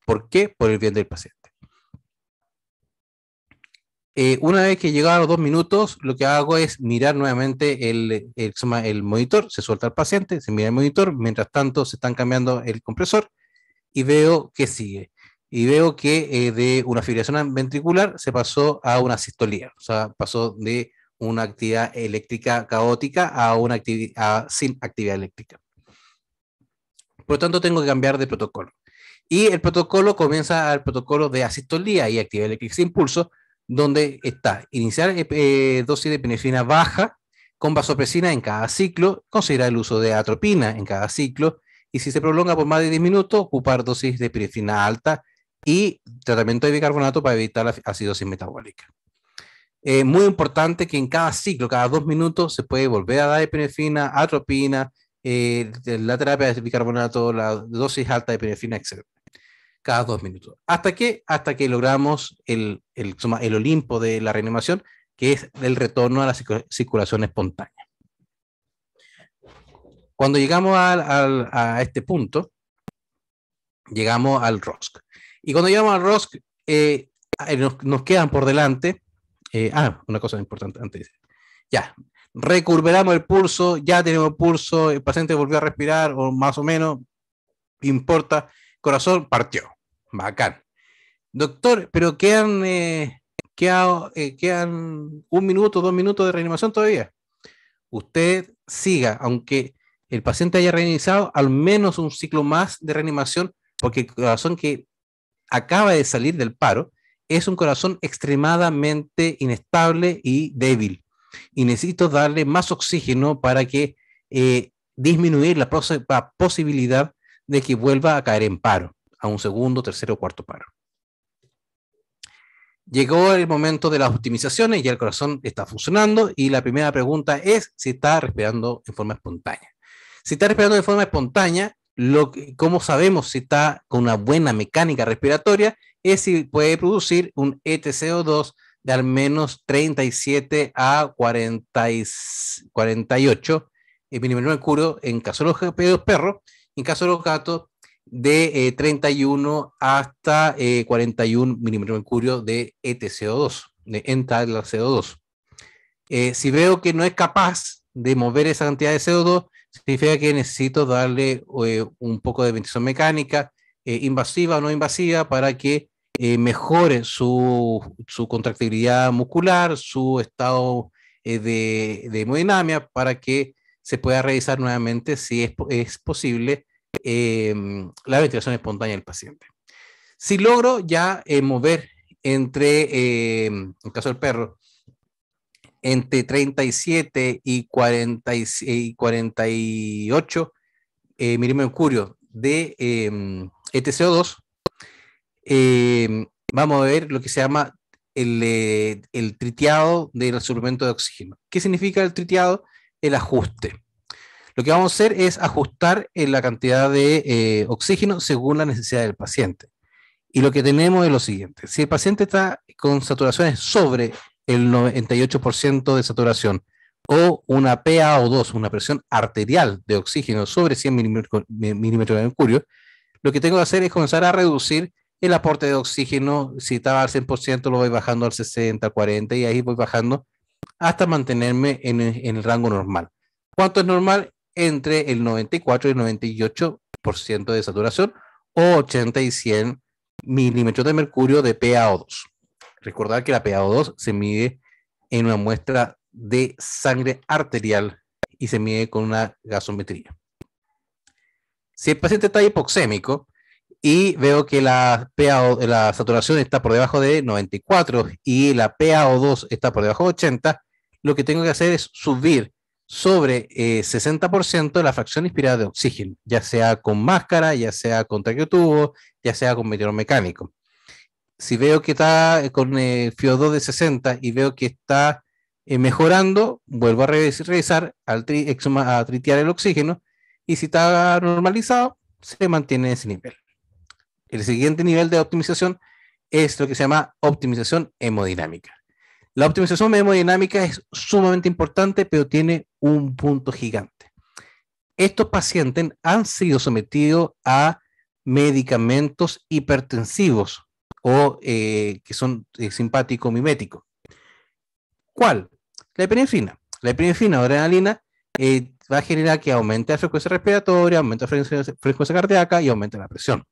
¿Por qué? Por el bien del paciente. Eh, una vez que llegado a los dos minutos, lo que hago es mirar nuevamente el, el, el, monitor, se suelta el paciente, se mira el monitor, mientras tanto se están cambiando el compresor y veo que sigue y veo que eh, de una fibrilación ventricular se pasó a una sistolía, o sea, pasó de una actividad eléctrica caótica a una actividad sin actividad eléctrica. Por lo tanto, tengo que cambiar de protocolo. Y el protocolo comienza al protocolo de asistolía y actividad eléctrica sin pulso, donde está iniciar eh, eh, dosis de penicilina baja con vasopresina en cada ciclo, considerar el uso de atropina en cada ciclo, y si se prolonga por más de 10 minutos, ocupar dosis de pinefina alta y tratamiento de bicarbonato para evitar la acidosis metabólica. Eh, muy importante que en cada ciclo, cada dos minutos, se puede volver a dar epinefrina, atropina, eh, la terapia de bicarbonato, la dosis alta de epinefrina, etc. Cada dos minutos. ¿Hasta que Hasta que logramos el, el, Olimpo de la reanimación, que es el retorno a la circulación espontánea. Cuando llegamos a este punto, llegamos al ROSC. Y cuando llegamos a ROSC eh, eh, nos, quedan por delante. Eh, ah, una cosa importante antes. Ya, recuperamos el pulso, ya tenemos pulso, el paciente volvió a respirar, o más o menos, importa, corazón partió, bacán. Doctor, pero quedan, quedan, quedan un minuto, dos minutos de reanimación todavía. Usted siga, aunque el paciente haya reanimizado al menos un ciclo más de reanimación, porque el corazón que acaba de salir del paro es un corazón extremadamente inestable y débil. Y necesito darle más oxígeno para que eh, disminuir la, posibilidad de que vuelva a caer en paro, a un segundo, tercero o cuarto paro. Llegó el momento de las optimizaciones, y el corazón está funcionando y la primera pregunta es si está respirando en forma espontánea. Si está respirando de forma espontánea, lo, cómo sabemos si está con una buena mecánica respiratoria es si puede producir un ETCO2 de al menos 37 a 48 eh, milímetros de mercurio en caso de los perros, en caso de los gatos de 31 eh, hasta 41 eh, milímetros de mercurio de ETCO2, de la CO2. si veo que no es capaz de mover esa cantidad de CO2, significa que necesito darle eh, un poco de ventilación mecánica, eh, invasiva o no invasiva, para que eh, mejore su, su, contractibilidad muscular, su estado de, de, hemodinamia, para que se pueda revisar nuevamente si es, es posible em, la ventilación espontánea del paciente. Si logro ya mover entre, em, en el caso del perro, entre 37 y, 48 eh, milímetros de eh, em, 2 e em, vamos a ver lo que se llama el, eh, el, triteado del suplemento de oxígeno. ¿Qué significa el triteado? El ajuste. Lo que vamos a hacer es ajustar eh, la cantidad de oxígeno según la necesidad del paciente. Y lo que tenemos es lo siguiente. Si el paciente está con saturaciones sobre el 98% de saturación, o una PaO2, una presión arterial de oxígeno sobre 100 milímetros de mercurio, lo que tengo que hacer es comenzar a reducir el aporte de oxígeno. Si estaba al 100%, lo voy bajando al 60, 40 y ahí voy bajando hasta mantenerme en, el rango normal. ¿Cuánto es normal? Entre el 94 y el 98% de saturación o 80 y 100 milímetros de mercurio de PaO2. Recordar que la PAO2 se mide en una muestra de sangre arterial y se mide con una gasometría. Si el paciente está hipoxémico y veo que la, la saturación está por debajo de 94 y la PAO2 está por debajo de 80, lo que tengo que hacer es subir sobre 60% eh, la fracción inspirada de oxígeno, ya sea con máscara, ya sea con tubo, ya sea con mecánico si veo que está eh, con el eh, FIO2 de 60 y veo que está eh, mejorando, vuelvo a regresar al a tritear el oxígeno y si está normalizado, se mantiene ese nivel. El siguiente nivel de optimización es lo que se llama optimización hemodinámica. La optimización hemodinámica es sumamente importante, pero tiene un punto gigante. Estos pacientes han sido sometidos a medicamentos hipertensivos o eh, que son eh, simpático mimético. ¿Cuál? La epinefrina. La epinefrina o adrenalina eh, va a generar que aumente la frecuencia respiratoria, aumente la frecuencia, cardíaca y aumente la presión.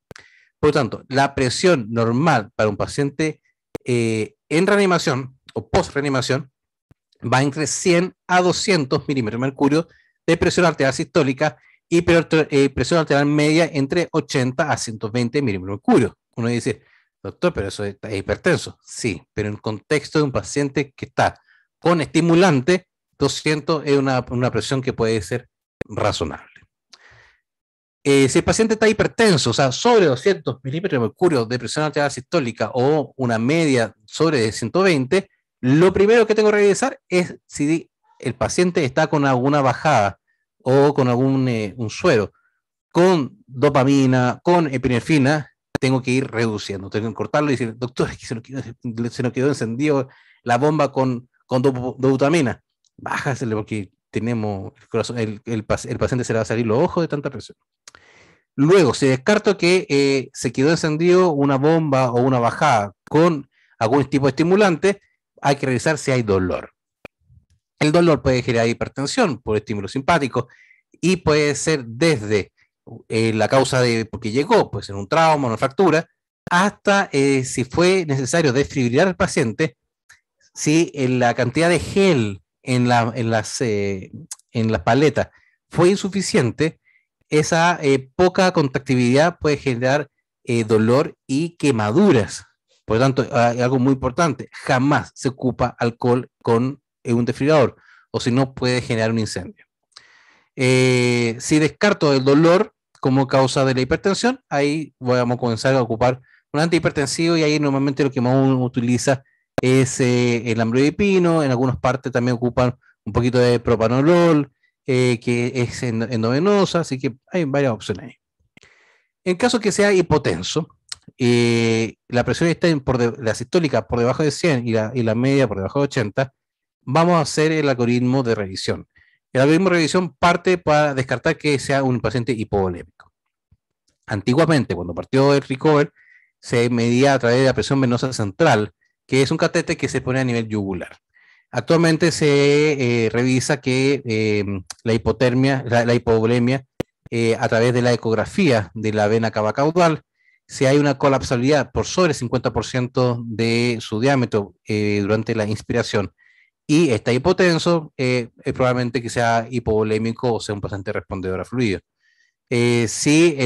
Por lo tanto, la presión normal para un paciente en reanimación o post-reanimación va entre 100 a 200 milímetros de mercurio de presión arterial sistólica y presión arterial media entre 80 a 120 milímetros de mercurio. Uno dice, Doctor, pero eso es, hipertenso. Sí, pero en contexto de un paciente que está con estimulante, 200 es una, presión que puede ser razonable. Eh, si el paciente está hipertenso, o sea, sobre 200 milímetros de mercurio de presión arterial sistólica o una media sobre 120, lo primero que tengo que revisar es si el paciente está con alguna bajada o con algún eh, suero, con dopamina, con epinefrina, tengo que ir reduciendo, tengo que cortarlo y decir, doctor, es que se nos quedó, encendido la bomba con, con dobutamina. Bájasele porque tenemos el, el, paciente se le va a salir los ojos de tanta presión. Luego, se descarto que eh, se quedó encendido una bomba o una bajada con algún tipo de estimulante, hay que revisar si hay dolor. El dolor puede generar hipertensión por estímulo simpático y puede ser desde eh, la causa de por qué llegó, pues en un trauma, una fractura, hasta eh, si fue necesario desfibrilar al paciente, si en eh, la cantidad de gel en, la, las, en las paletas fue insuficiente, esa poca contactividad puede generar dolor y quemaduras. Por lo tanto, algo muy importante, jamás se ocupa alcohol con un desfibrilador, o si no puede generar un incendio. Eh, si descarto el dolor como causa de la hipertensión, ahí vamos a comenzar a ocupar un antihipertensivo y ahí normalmente lo que más uno utiliza es eh, el amlodipino, en algunas partes también ocupan un poquito de propanolol, eh, que es endovenosa, así que hay varias opciones ahí. En caso que sea hipotenso, la presión está por la sistólica por debajo de 100 y la, media por debajo de 80, vamos a hacer el algoritmo de revisión. El algoritmo revisión parte para descartar que sea un paciente hipovolémico. Antiguamente, cuando partió el recover, se medía a través de la presión venosa central, que es un catete que se pone a nivel yugular. Actualmente se eh, revisa que em, la hipotermia, la, hipovolemia, eh, a través de la ecografía de la vena cava caudal, si hay una colapsabilidad por sobre el 50% de su diámetro eh, durante la inspiración y está hipotenso, eh, es probablemente que sea hipovolémico o sea un paciente respondedor a fluido. Eh, si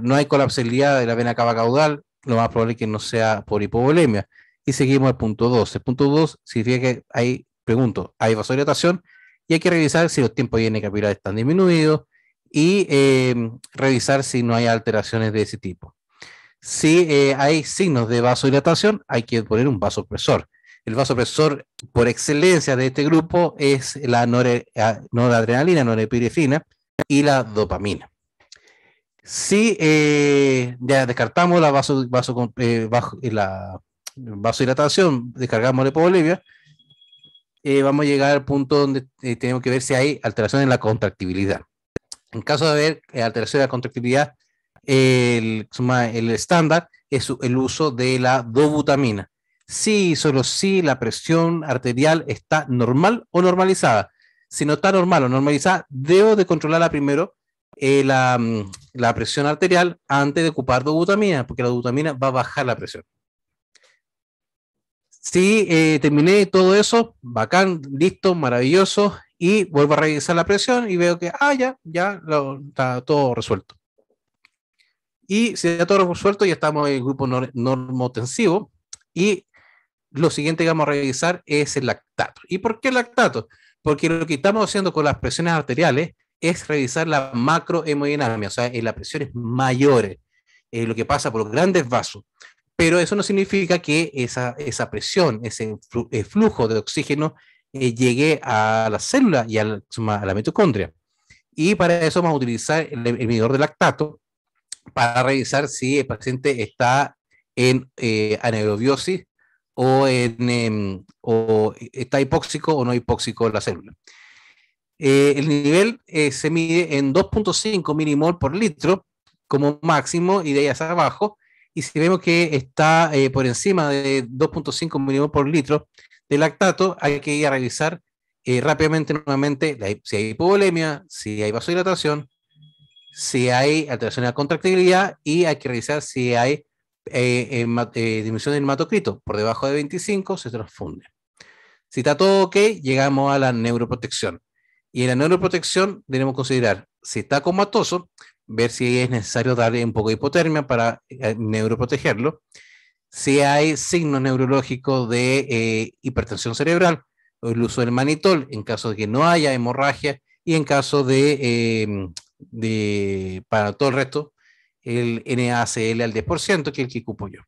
no hay colapsabilidad de la vena cava caudal, lo más probable es que no sea por hipovolemia. Y seguimos al punto 2. El punto 2 significa que hay, pregunto, hay vasodilatación y hay que revisar si los tiempos de capilares están disminuidos y em, revisar si no hay alteraciones de ese tipo. Si eh, hay signos de vasodilatación, hay que poner un vasopresor el vasopresor por excelencia de este grupo es la ah, noradrenalina, norepinefrina y la dopamina. Si eh, ya descartamos la, vaso, eh, eh, vasodilatación, descargamos la hipovolemia, vamos a llegar al punto donde tenemos que ver si hay alteración en la contractibilidad. En caso de haber alteración en la contractibilidad, el, el estándar es el uso de la dobutamina sí, solo si la presión arterial está normal o normalizada. Si no está normal o normalizada, debo de controlarla primero eh, mm, la, presión arterial antes de ocupar dobutamina, porque la dobutamina va a bajar la presión. Si eh, terminé todo eso, bacán, listo, maravilloso, y vuelvo a revisar la presión y veo que, ah, ya, ya está todo resuelto. Y si está todo resuelto, ya estamos en el grupo normotensivo, y lo siguiente que vamos a revisar es el lactato. ¿Y por qué el lactato? Porque lo que estamos haciendo con las presiones arteriales es revisar la macrohemodinamia, o sea, en eh, las presiones mayores, eh, lo que pasa por los grandes vasos. Pero eso no significa que esa, esa presión, ese eh, flujo de oxígeno eh, llegue a la célula y a la, a la, mitocondria. Y para eso vamos a utilizar el, el medidor de lactato para revisar si el paciente está en eh, Em, o, está hipóxico o no hipóxico la célula. Eh, el nivel eh, se mide en 2.5 milimol por litro como máximo y de ahí hacia abajo. Y si vemos que está eh, por encima de 2.5 milimol por litro de lactato, hay que ir a revisar rápidamente nuevamente si hay hipovolemia, si hay vasodilatación, si hay alteración de la contractibilidad y hay que revisar si hay eh, eh del hematocrito por debajo de 25 se transfunde. Si está todo ok, llegamos a la neuroprotección. Y en la neuroprotección debemos considerar si está comatoso, ver si es necesario darle un poco de hipotermia para eh, neuroprotegerlo. Si hay signos neurológicos de eh, hipertensión cerebral o el uso del manitol en caso de que no haya hemorragia y en caso de para todo el resto, el NaCl al 10%, que es el que ocupo yo.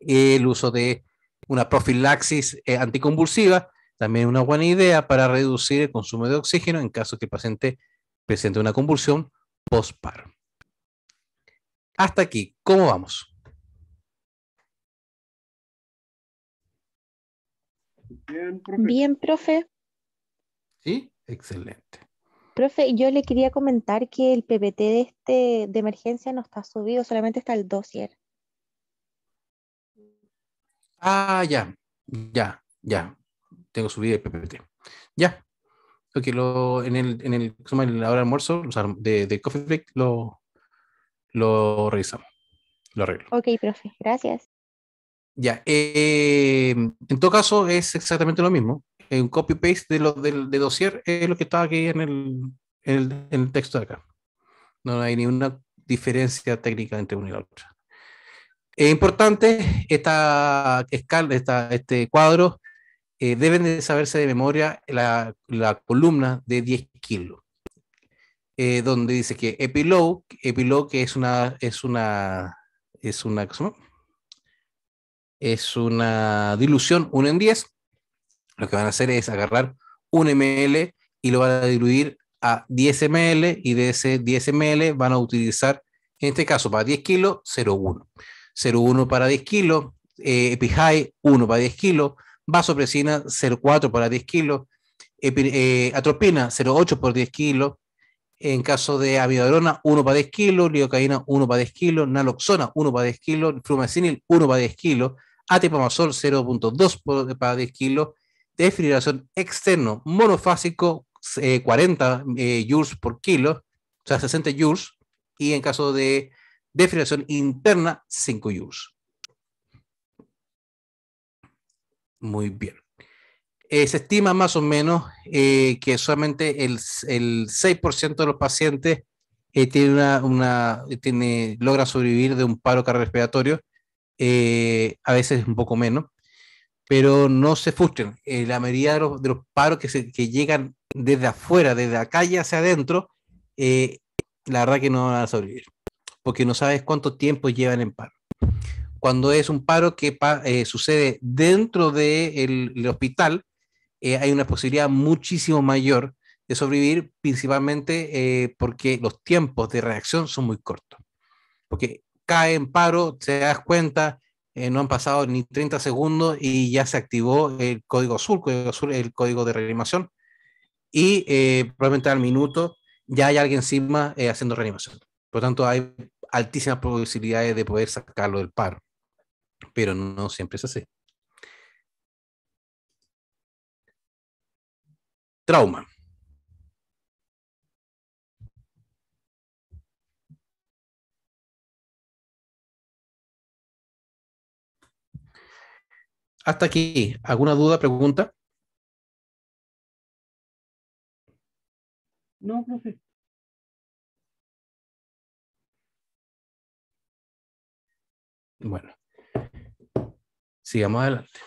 El uso de una profilaxis eh, anticonvulsiva, también una buena idea para reducir el consumo de oxígeno en caso que el paciente presente una convulsión postpar Hasta aquí, ¿cómo vamos? Bien, profe. Bien, profe. Sí, excelente. Profe, yo le quería comentar que el PPT de este de emergencia no está subido, solamente está el dossier. Ah, ya, ya, ya. Tengo subido el PPT. Ya. Ok, lo, en el, en el, la hora de almuerzo, de, Coffee Break, lo, lo revisamos. Lo arreglo. Ok, profe, gracias. Ya. Eh, en todo caso, es exactamente lo mismo un copy-paste de lo del de dossier es lo que estaba aquí en el, texto de acá. No hay ninguna diferencia técnica entre uno y la otra. Es importante, esta escala, esta, este cuadro, eh, deben de saberse de memoria la, columna de 10 kilos, eh, donde dice que Epilogue, Epilogue es una, es una, es una, Es una dilución 1 en 10, lo que van a hacer es agarrar un ml y lo van a diluir a 10 ml y de ese 10 ml van a utilizar, en este caso para 10 kilos, 0,1. 0,1 para 10 kilos, eh, 1 para 10 kilos, vasopresina 0,4 para 10 kilos, atropina 0,8 por 10 kilos, en caso de amiodarona 1 para 10 kilos, liocaína 1 para 10 kilos, naloxona 1 para 10 kilos, flumacinil 1 para 10 kilos, atipamazol 0.2 para 10 kilos, defibrilación externo monofásico, 40 eh, eh, joules por kilo, o sea, 60 joules, y en caso de defibrilación interna, 5 joules. Muy bien. Eh, se estima más o menos que solamente el, 6% de los pacientes tiene una, tiene, logra sobrevivir de un paro cardiorrespiratorio, a veces un poco menos pero no se frustren. Eh, la mayoría de los, paros que, se, que llegan desde afuera, desde la calle hacia adentro, eh, la verdad que no van a sobrevivir, porque no sabes cuánto tiempo llevan en paro. Cuando es un paro que eh, sucede dentro del el hospital, hay una posibilidad muchísimo mayor de sobrevivir, principalmente porque los tiempos de reacción son muy cortos. Porque cae en paro, te das cuenta, eh, no han pasado ni 30 segundos y ya se activó el código azul, el código de reanimación, y eh, probablemente al minuto ya hay alguien encima eh, haciendo reanimación. Por lo tanto, hay altísimas posibilidades de poder sacarlo del paro, pero no siempre es así. Trauma. Hasta aquí, ¿alguna duda, pregunta? No, profe. Bueno, sigamos adelante.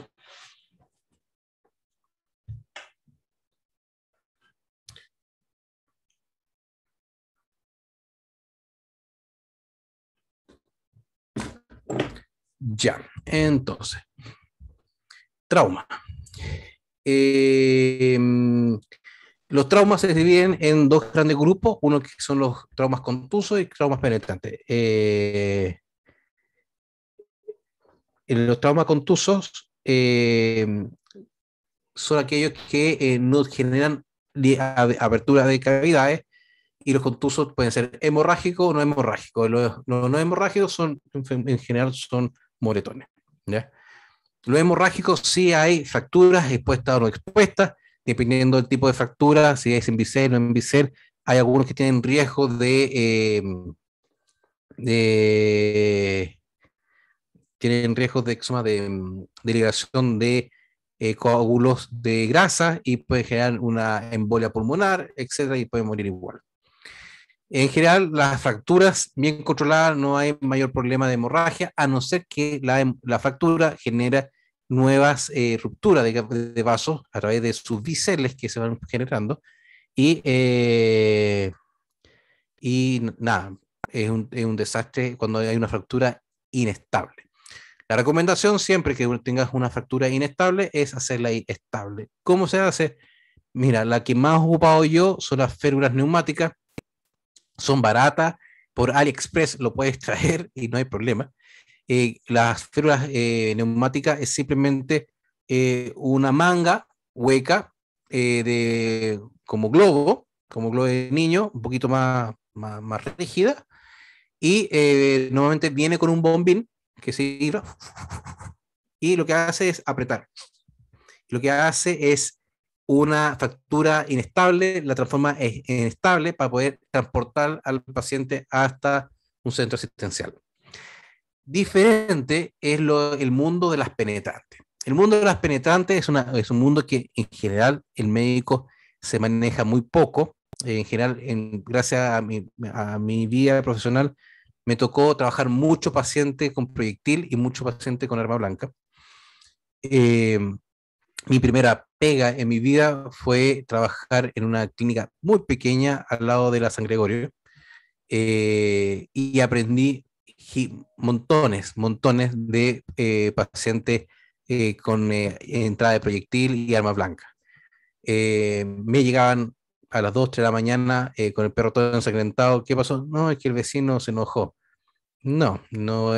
Ya, entonces, trauma. Em, los traumas se dividen en dos grandes grupos, uno que son los traumas contusos y traumas penetrantes. Eh, los traumas contusos em, son aquellos que eh, no generan aperturas de cavidades y los contusos pueden ser hemorrágicos o no hemorrágicos. Los, no hemorrágicos son, en, general son moretones. ¿ya? Lo hemorrágico, sí hay fracturas expuestas o no expuestas, dependiendo del tipo de fractura, si es en bisel o en bisel, hay algunos que tienen riesgo de, em, de tienen riesgo de de, em, de eh, coágulos de grasa y puede generar una embolia pulmonar, etcétera, y puede morir igual. En general, las fracturas bien controladas no hay mayor problema de hemorragia, a no ser que la, em, la fractura genera nuevas eh, rupturas de, vasos a través de sus biseles que se van generando. Y, eh, y nada, es un, es un, desastre cuando hay una fractura inestable. La recomendación siempre que tengas una fractura inestable es hacerla estable. ¿Cómo se hace? Mira, la que más ocupado yo son las férulas neumáticas. Son baratas. Por AliExpress lo puedes traer y no hay problema. Eh, las férulas eh, neumáticas es simplemente eh, una manga hueca de, como globo, como globo de niño, un poquito más, más, rígida, y normalmente viene con un bombín que se y lo que hace es apretar. Lo que hace es una factura inestable, la transforma en estable para poder transportar al paciente hasta un centro asistencial. Diferente es lo, el mundo de las penetrantes. El mundo de las penetrantes es, una, es un mundo que en general el médico se maneja muy poco. En general, en, gracias a mi, a mi vida profesional, me tocó trabajar mucho paciente con proyectil y mucho paciente con arma blanca. Eh, mi primera pega en mi vida fue trabajar en una clínica muy pequeña al lado de la San Gregorio eh, y aprendí montones, montones de eh, pacientes eh, con eh, entrada de proyectil y arma blanca. me llegaban a las 2, 3 de la mañana con el perro todo ensangrentado. ¿Qué pasó? No, es que el vecino se enojó. No, no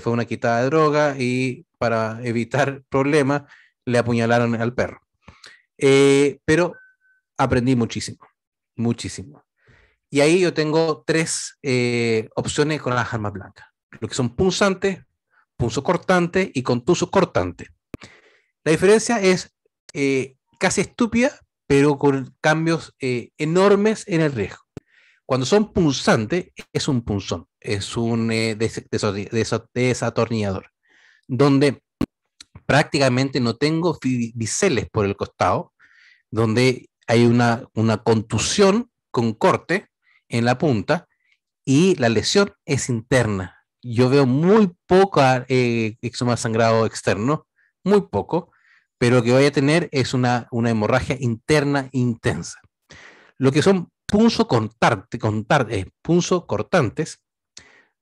fue una quitada de droga y para evitar problemas le apuñalaron al perro. pero aprendí muchísimo, muchísimo. Y ahí yo tengo tres eh, opciones con las armas blancas. Lo que son punzantes, punzo cortante y contuso cortante. La diferencia es eh, casi estúpida, pero con cambios eh, enormes en el riesgo. Cuando son punzantes, es un punzón, es un desatornillador, donde prácticamente no tengo biseles por el costado, donde hay una, una contusión con corte en la punta y la lesión es interna. Yo veo muy poco ah, eh, sangrado externo, muy poco, pero lo que voy a tener es una, hemorragia interna intensa. Lo que son eh, punzo cortantes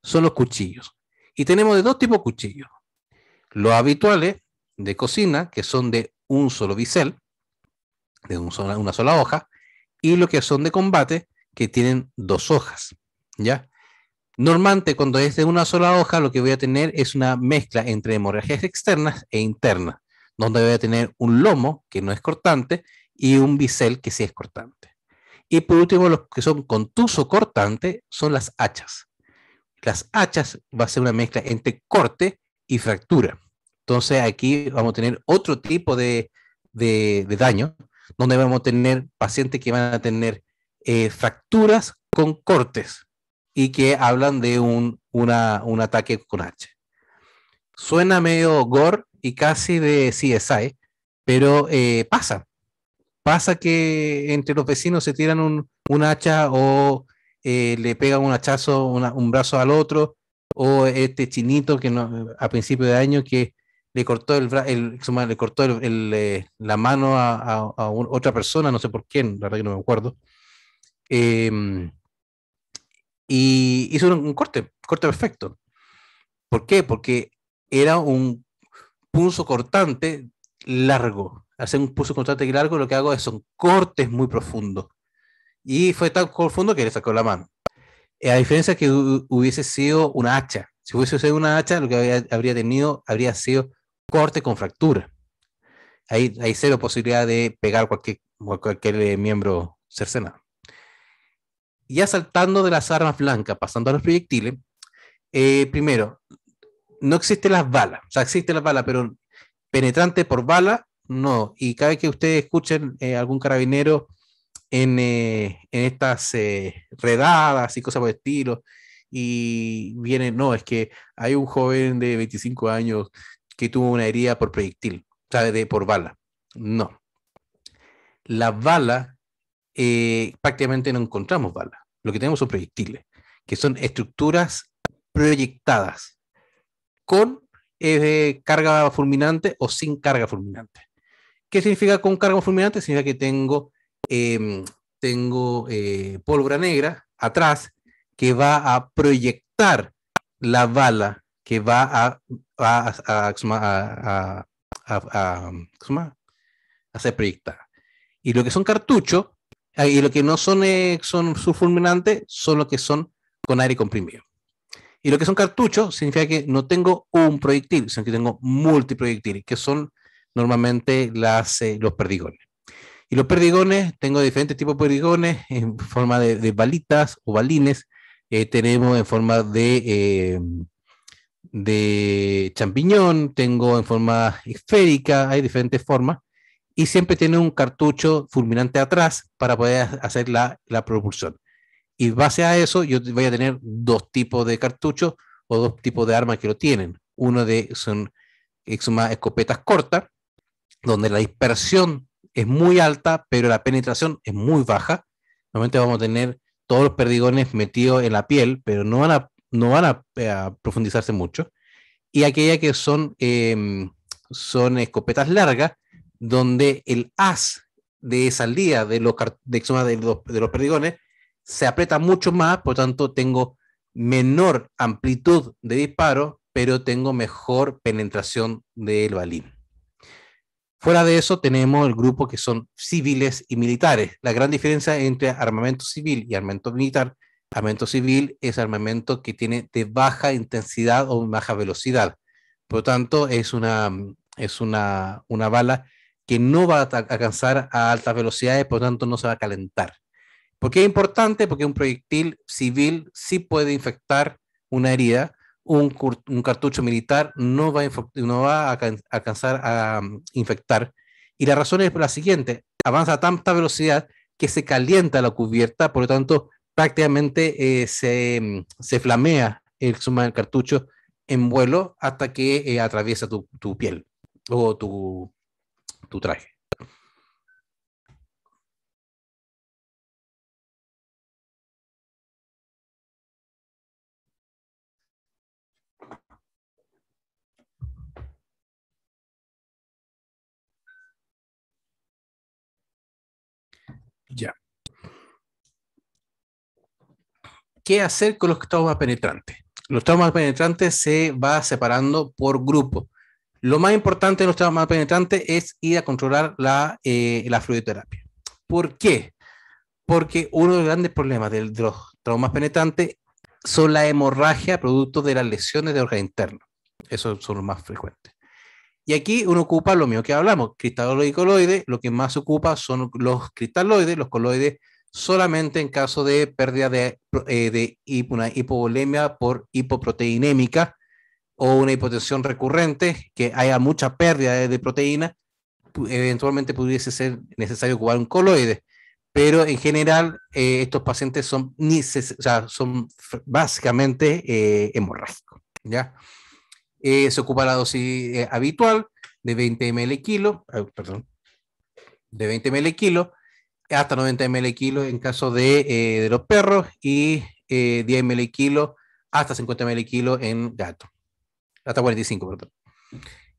son los cuchillos. Y tenemos de dos tipos de cuchillos. Los habituales eh, de cocina, que son de un solo bisel, de una sola hoja, y los que son de combate, que tienen dos hojas, ¿ya? Normalmente cuando es de una sola hoja, lo que voy a tener es una mezcla entre hemorragias externas e internas, donde voy a tener un lomo que no es cortante y un bisel que sí es cortante. Y por último, los que son contuso cortante son las hachas. Las hachas va a ser una mezcla entre corte y fractura. Entonces aquí vamos a tener otro tipo de, de daño, donde vamos a tener pacientes que van a tener eh, facturas con cortes y que hablan de un, un ataque con H. Suena medio gore y casi de CSI, pero eh, pasa. Pasa que entre los vecinos se tiran un, hacha o eh, le pegan un hachazo, un brazo al otro, o este chinito que a principio de año que le cortó el, le cortó eh, la mano a, otra persona, no sé por quién, la verdad que no me acuerdo. Em, y hizo un corte, corte perfecto. ¿Por qué? Porque era un pulso cortante largo. Hacer un pulso cortante largo lo que hago es son cortes muy profundos. Y fue tan profundo que le sacó la mano. Eh, a diferencia que hubiese sido una hacha. Si hubiese sido una hacha, lo que habría tenido habría sido corte con fractura. Ahí hay cero posibilidad de pegar cualquier, cualquier eh, miembro cercenado ya saltando de las armas blancas, pasando a los proyectiles, eh, primero, no existen las balas, o sea, existen las balas, pero penetrante por bala, no. Y cada vez que ustedes escuchen eh, algún carabinero en, eh, en estas redadas y cosas por el estilo, y viene, no, es que hay un joven de 25 años que tuvo una herida por proyectil, o sea, de, por bala. No. Las balas eh, prácticamente no encontramos balas. Lo que tenemos son proyectiles, que son estructuras proyectadas con eh, carga fulminante o sin carga fulminante. ¿Qué significa con carga fulminante? Significa que tengo, em, tengo eh, pólvora negra atrás que va a proyectar la bala que va a, a, a, a ser proyectada. Y lo que son cartuchos y lo que no son, eh, son lo son los que son con aire comprimido. Y lo que son cartuchos significa que no tengo un proyectil, sino que tengo multiproyectiles, que son normalmente las, eh, los perdigones. Y los perdigones, tengo diferentes tipos de perdigones en forma de, balitas o balines, eh, tenemos en forma de, eh, de champiñón, tengo en forma esférica, hay diferentes formas y siempre tiene un cartucho fulminante atrás para poder hacer la, la, propulsión. Y base a eso, yo voy a tener dos tipos de cartuchos o dos tipos de armas que lo tienen. Uno de son, eh, escopetas cortas, donde la dispersión es muy alta, pero la penetración es muy baja. Normalmente vamos a tener todos los perdigones metidos en la piel, pero no van a, no van eh, profundizarse mucho. Y aquella que son, em, son escopetas largas, donde el haz de salida de los, de, los, de perdigones se aprieta mucho más, por tanto tengo menor amplitud de disparo, pero tengo mejor penetración del balín. Fuera de eso tenemos el grupo que son civiles y militares. La gran diferencia entre armamento civil y armamento militar, armamento civil es armamento que tiene de baja intensidad o baja velocidad. Por lo tanto, es una, es una, una bala que no va a alcanzar a altas velocidades, por lo tanto no se va a calentar. ¿Por qué es importante? Porque un proyectil civil sí puede infectar una herida, un, cartucho militar no va, a, no va a alcanzar a mm, infectar. Y la razón es la siguiente, avanza a tanta velocidad que se calienta la cubierta, por lo tanto prácticamente eh, se, mm, se, flamea el suma cartucho en vuelo hasta que eh, atraviesa tu, tu piel o tu, tu traje. Ya. ¿Qué hacer con los traumas penetrantes? Los traumas penetrantes se va separando por grupo. Lo más importante de los traumas penetrantes es ir a controlar la, eh, fluidoterapia. ¿Por qué? Porque uno de los grandes problemas de, los traumas penetrantes son la hemorragia producto de las lesiones de órgano interno. Esos son los más frecuentes. Y aquí uno ocupa lo mismo que hablamos, cristaloides y coloides. Lo que más ocupa son los cristaloides, los coloides solamente en caso de pérdida de, eh, de una hipovolemia por hipoproteinémica, o una hipotensión recurrente, que haya mucha pérdida de proteína, eventualmente pudiese ser necesario ocupar un coloide. Pero en general, eh, estos pacientes son, ni o sea, son básicamente eh, hemorrágicos. ¿ya? Eh, se ocupa la dosis eh, habitual de 20 ml kilo, perdón, de 20 ml kilo hasta 90 ml kilo en caso de, de los perros y 10 ml kilo hasta 50 ml kilo en gatos hasta 45, perdón.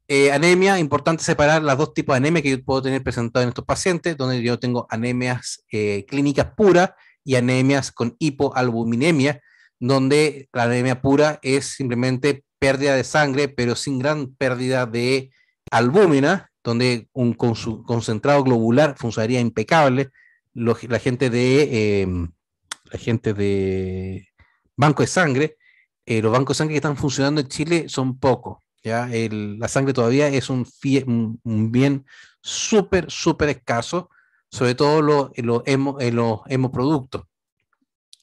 Eh, anemia, importante separar las dos tipos de anemia que yo puedo tener presentado en estos pacientes, donde yo tengo anemias eh, clínicas puras y anemias con hipoalbuminemia, donde la anemia pura es simplemente pérdida de sangre, pero sin gran pérdida de albúmina, donde un concentrado globular funcionaría impecable. la gente de eh, la gente de banco de sangre eh, los bancos de sangre que están funcionando en Chile son pocos. ¿ya? la sangre todavía es un, bien súper, súper escaso, sobre todo lo, los, hemoproductos.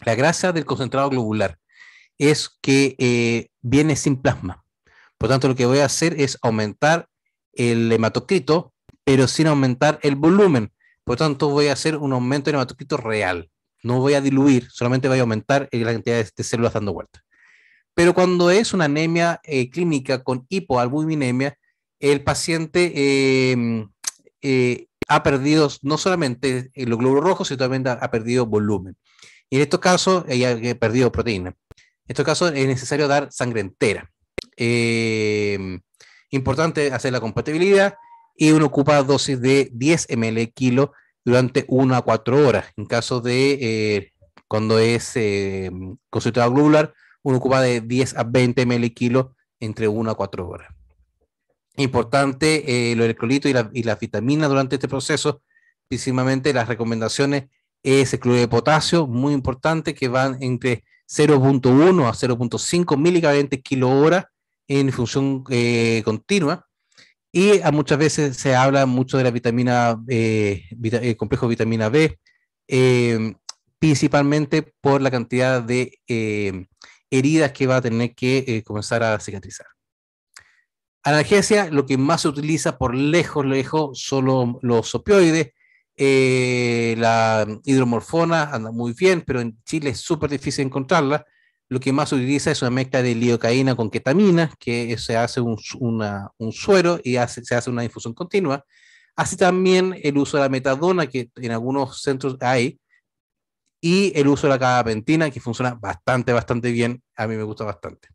La grasa del concentrado globular es que eh, viene sin plasma. Por tanto, lo que voy a hacer es aumentar el hematocrito, pero sin aumentar el volumen. Por tanto, voy a hacer un aumento de hematocrito real. No voy a diluir, solamente voy a aumentar eh, la cantidad de, de células dando vueltas. Pero cuando es una anemia eh, clínica con hipoalbuminemia, el paciente em, eh, ha perdido no solamente eh, los glóbulos rojos, sino también ha, perdido volumen. Y en estos casos, ha perdido proteína. En estos casos es necesario dar sangre entera. Em, importante hacer la compatibilidad y uno ocupa dosis de 10 ml kilo durante 1 a 4 horas. En caso de cuando es em, concentrado globular, uno ocupa de 10 a 20 ml entre 1 a 4 horas. Importante eh, los electrolitos y, la, y, las vitaminas durante este proceso, principalmente las recomendaciones es el cloruro de potasio, muy importante, que van entre 0.1 a 0.5 miligramos kilo hora en función eh, continua. Y a ah, muchas veces se habla mucho de la vitamina, el eh, eh, complejo vitamina B, principalmente por la cantidad de heridas que va a tener que eh, comenzar a cicatrizar. Analgesia, lo que más se utiliza por lejos, lejos, solo los, opioides. Eh, la hidromorfona anda muy bien, pero en Chile es súper difícil encontrarla. Lo que más se utiliza es una mezcla de liocaína con ketamina, que se hace un, suero y se hace una infusión continua. Así también el uso de la metadona, que en algunos centros hay, y el uso de la cadapentina que funciona bastante, bastante bien. A mí me gusta bastante.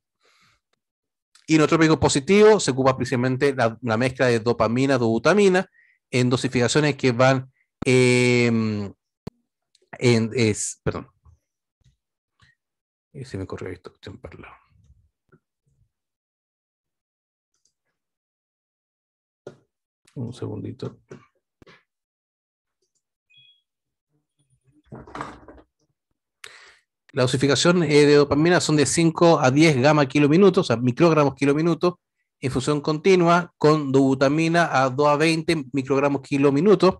Y en otro pico positivo se ocupa precisamente la, mezcla de dopamina, dobutamina, en dosificaciones que van em, en, es, perdón. Eh, se me corrió esto, Un segundito la dosificación eh, de dopamina son de 5 a 10 gamma kilominutos, o sea, microgramos kilominutos, infusión continua con dobutamina a 2 a 20 microgramos kilominutos.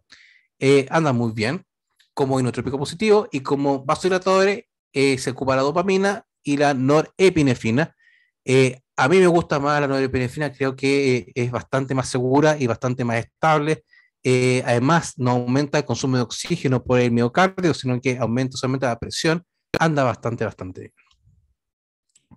Eh, anda muy bien como inotrópico positivo y como vasodilatadores eh, se ocupa la dopamina y la norepinefina. Eh, a mí me gusta más la norepinefina, creo que es bastante más segura y bastante más estable. además, no aumenta el consumo de oxígeno por el miocardio, sino que aumenta solamente la presión anda bastante, bastante bien.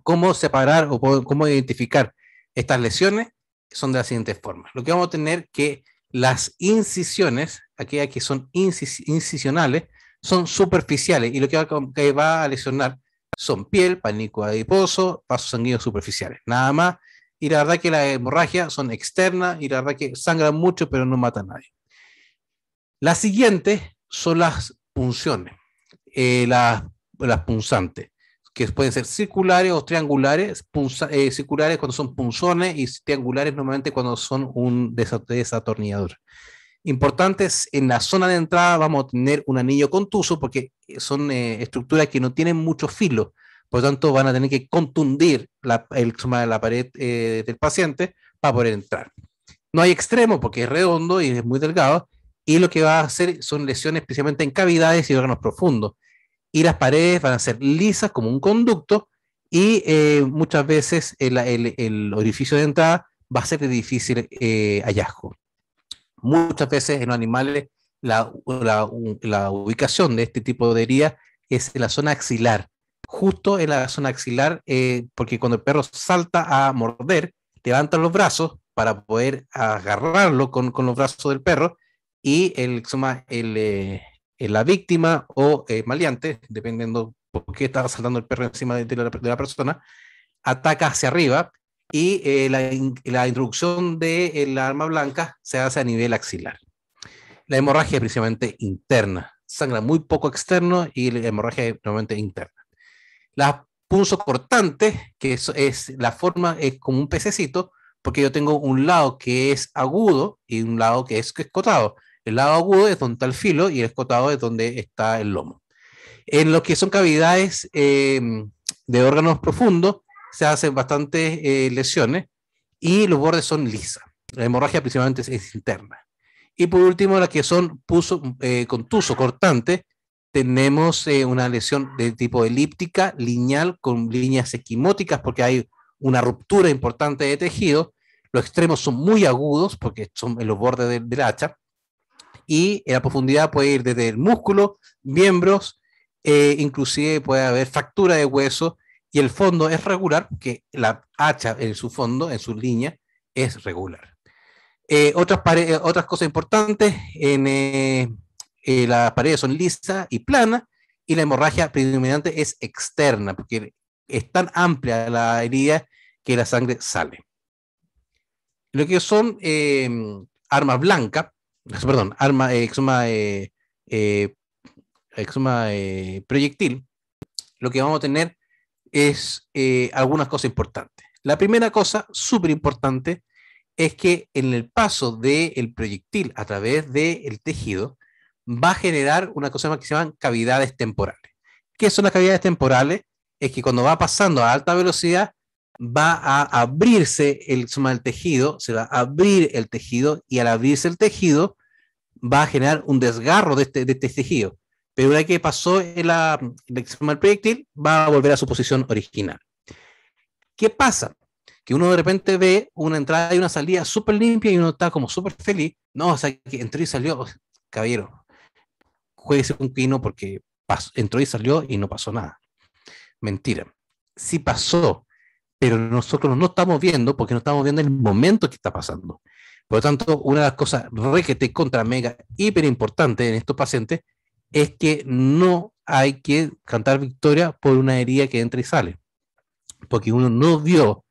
¿Cómo separar o cómo identificar estas lesiones? Son de las siguientes formas. Lo que vamos a tener que las incisiones, aquellas que son incisionales, son superficiales y lo que va, que va a lesionar son piel, pánico adiposo, vasos sanguíneos superficiales, nada más. Y la verdad que las hemorragias son externas y la verdad que sangran mucho, pero no matan a nadie. Las siguientes son las punciones. Eh, las las punzantes, que pueden ser circulares o triangulares, eh, circulares cuando son punzones y triangulares normalmente cuando son un desatornillador. Importantes, en la zona de entrada vamos a tener un anillo contuso porque son eh, estructuras que no tienen mucho filo, por lo tanto van a tener que contundir la, el, la pared eh, del paciente para poder entrar. No hay extremo porque es redondo y es muy delgado, y lo que va a hacer son lesiones especialmente en cavidades y órganos profundos y las paredes van a ser lisas como un conducto y eh, muchas veces el, orificio de entrada va a ser de difícil eh, hallazgo. Muchas veces en los animales la, ubicación de este tipo de herida es en la zona axilar, justo en la zona axilar, eh, porque cuando el perro salta a morder, levanta los brazos para poder agarrarlo con, los brazos del perro y el, el, eh, la víctima o eh, maleante, dependiendo por qué estaba saltando el perro encima de la, persona, ataca hacia arriba y eh, la, introducción de la arma blanca se hace a nivel axilar. La hemorragia es principalmente interna, sangra muy poco externo y la hemorragia es normalmente interna. Las punzo cortantes, que es, es, la forma, es como un pececito, porque yo tengo un lado que es agudo y un lado que es escotado. El lado agudo es donde está el filo y el escotado es donde está el lomo. En lo que son cavidades em, de órganos profundos, se hacen bastantes eh, lesiones y los bordes son lisas. La hemorragia principalmente es, interna. Y por último, las que son puso, eh, contuso, cortante, tenemos eh, una lesión de tipo elíptica, lineal, con líneas esquimóticas, porque hay una ruptura importante de tejido. Los extremos son muy agudos, porque son en los bordes del hacha y la profundidad puede ir desde el músculo, miembros, eh, inclusive puede haber fractura de hueso y el fondo es regular, porque la hacha en su fondo, en su línea, es regular. Eh, otras, eh, otras cosas importantes, en, las paredes son lisas y planas y la hemorragia predominante es externa, porque es tan amplia la herida que la sangre sale. Lo que son armas blancas, perdón, arma, eh, exuma, eh, eh, proyectil, lo que vamos a tener es algunas cosas importantes. La primera cosa, súper importante, es que en el paso del proyectil a través del tejido va a generar una cosa que se llaman cavidades temporales. ¿Qué son las cavidades temporales? Es que cuando va pasando a alta velocidad, va a abrirse el, del tejido, se va a abrir el tejido y al abrirse el tejido va a generar un desgarro de este, este tejido. Pero una vez que pasó el, del proyectil, va a volver a su posición original. ¿Qué pasa? Que uno de repente ve una entrada y una salida súper limpia y uno está como súper feliz. No, o sea, que entró y salió. Caballero, juegue un quino porque pasó, entró y salió y no pasó nada. Mentira. si pasó, pero nosotros no estamos viendo porque no estamos viendo el momento que está pasando. Por lo tanto, una de las cosas requete contra mega hiper importante en estos pacientes es que no hay que cantar victoria por una herida que entra y sale, porque uno no vio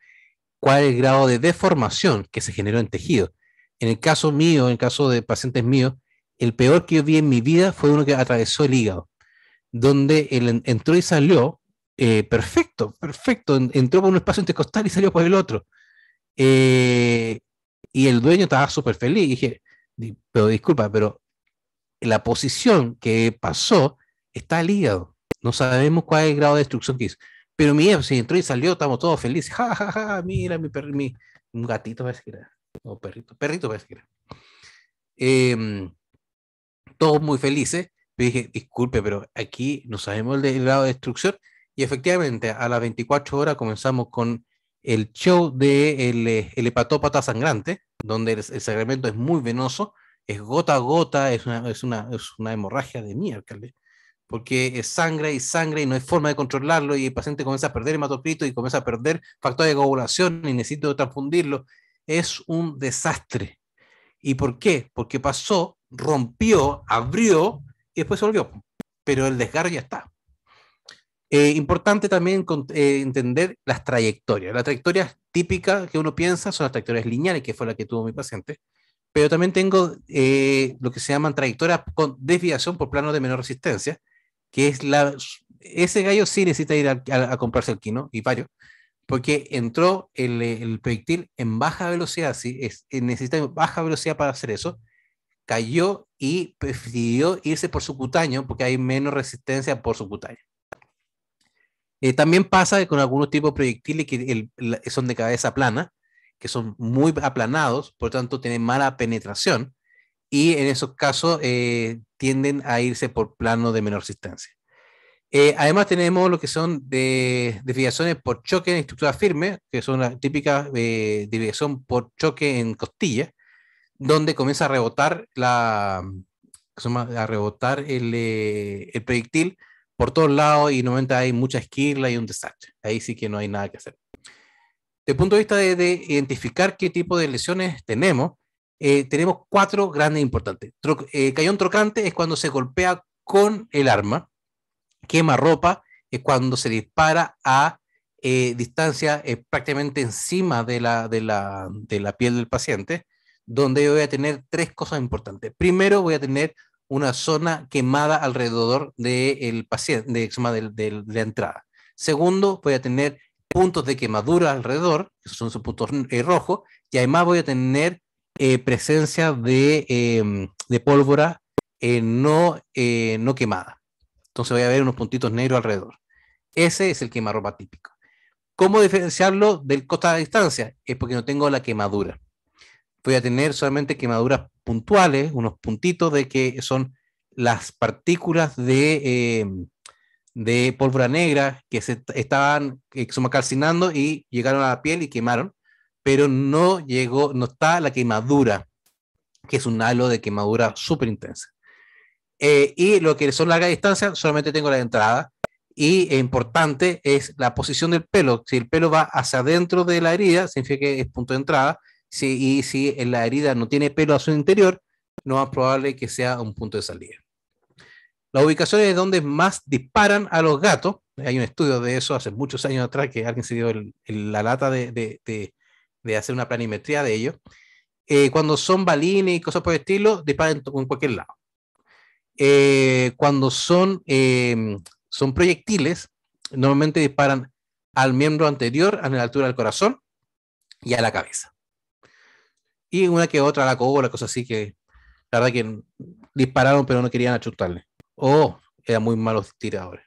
cuál es el grado de deformación que se generó en tejido. En el caso mío, en el caso de pacientes míos, el peor que yo vi en mi vida fue uno que atravesó el hígado, donde él entró y salió eh, perfecto, perfecto. Entró por un espacio intercostal y salió por el otro. Eh, y el dueño estaba súper feliz. dije, pero disculpa, pero la posición que pasó está al hígado. No sabemos cuál es el grado de destrucción que hizo. Pero mi si entró y salió, estamos todos felices. Ja, ja, ja, mira, mi, perrito mi un gatito parece que era. O perrito, perrito parece que era. Em, todos muy felices. dije, disculpe, pero aquí no sabemos el grado de destrucción y efectivamente, a las 24 horas comenzamos con el show de eh, el, hepatópata sangrante, donde el, el, sacramento es muy venoso, es gota a gota, es una, es una, es una hemorragia de miércoles, porque es sangre y sangre y no hay forma de controlarlo y el paciente comienza a perder hematocrito y comienza a perder factor de coagulación y necesito transfundirlo. Es un desastre. ¿Y por qué? Porque pasó, rompió, abrió y después se volvió. Pero el desgarro ya está. Eh, importante también eh, entender las trayectorias. Las trayectorias típicas que uno piensa son las trayectorias lineales, que fue la que tuvo mi paciente, pero también tengo eh, lo que se llaman trayectorias con desviación por plano de menor resistencia, que es la... Ese gallo sí necesita ir a, comprarse el quino y varios, porque entró el, el, proyectil en baja velocidad, es, necesita baja velocidad para hacer eso, cayó y prefirió irse por su cutáneo porque hay menos resistencia por su cutáneo. Eh, también pasa con algunos tipos de proyectiles que son de cabeza plana, que son muy aplanados, por lo tanto tienen mala penetración y en esos casos eh, tienden a irse por plano de menor resistencia. Eh, además tenemos lo que son de desviaciones por choque en estructura firme, que son las típicas de desviación por choque en costilla, donde comienza a rebotar la a rebotar el, el proyectil por todos lados y 90 hay mucha esquirla y un desastre. Ahí sí que no hay nada que hacer. Desde el punto de vista de, identificar qué tipo de lesiones tenemos, eh, tenemos cuatro grandes importantes. Tro, eh, trocante es cuando se golpea con el arma, quema ropa es cuando se dispara a eh, distancia eh, prácticamente encima de la, de, la, de la, piel del paciente, donde yo voy a tener tres cosas importantes. Primero, voy a tener una zona quemada alrededor del paciente, de, de, entrada. Segundo, voy a tener puntos de quemadura alrededor, esos son sus puntos eh, rojos, y además voy a tener eh, presencia de, em, pólvora eh, no, no quemada. Entonces voy a ver unos puntitos negros alrededor. Ese es el quemarropa típico. ¿Cómo diferenciarlo del costa a distancia? Es porque no tengo la quemadura voy a tener solamente quemaduras puntuales, unos puntitos de que son las partículas de, em, de pólvora negra que se estaban eh, calcinando y llegaron a la piel y quemaron, pero no llegó, no está la quemadura, que es un halo de quemadura súper intensa. Eh, y lo que son largas distancias, solamente tengo la entrada. Y eh, importante es la posición del pelo. Si el pelo va hacia adentro de la herida, significa que es punto de entrada y si en la herida no tiene pelo a su interior, no es probable que sea un punto de salida. Las ubicaciones donde más disparan a los gatos, hay un estudio de eso hace muchos años atrás que alguien se dio la lata de, hacer una planimetría de ello. Eh, cuando son balines y cosas por el estilo, disparan en, cualquier lado. Eh, cuando son, em, son proyectiles, normalmente disparan al miembro anterior, a la altura del corazón y a la cabeza. Y una que otra la la cosas así que la verdad que dispararon pero no querían achutarle. O oh, eran muy malos tiradores.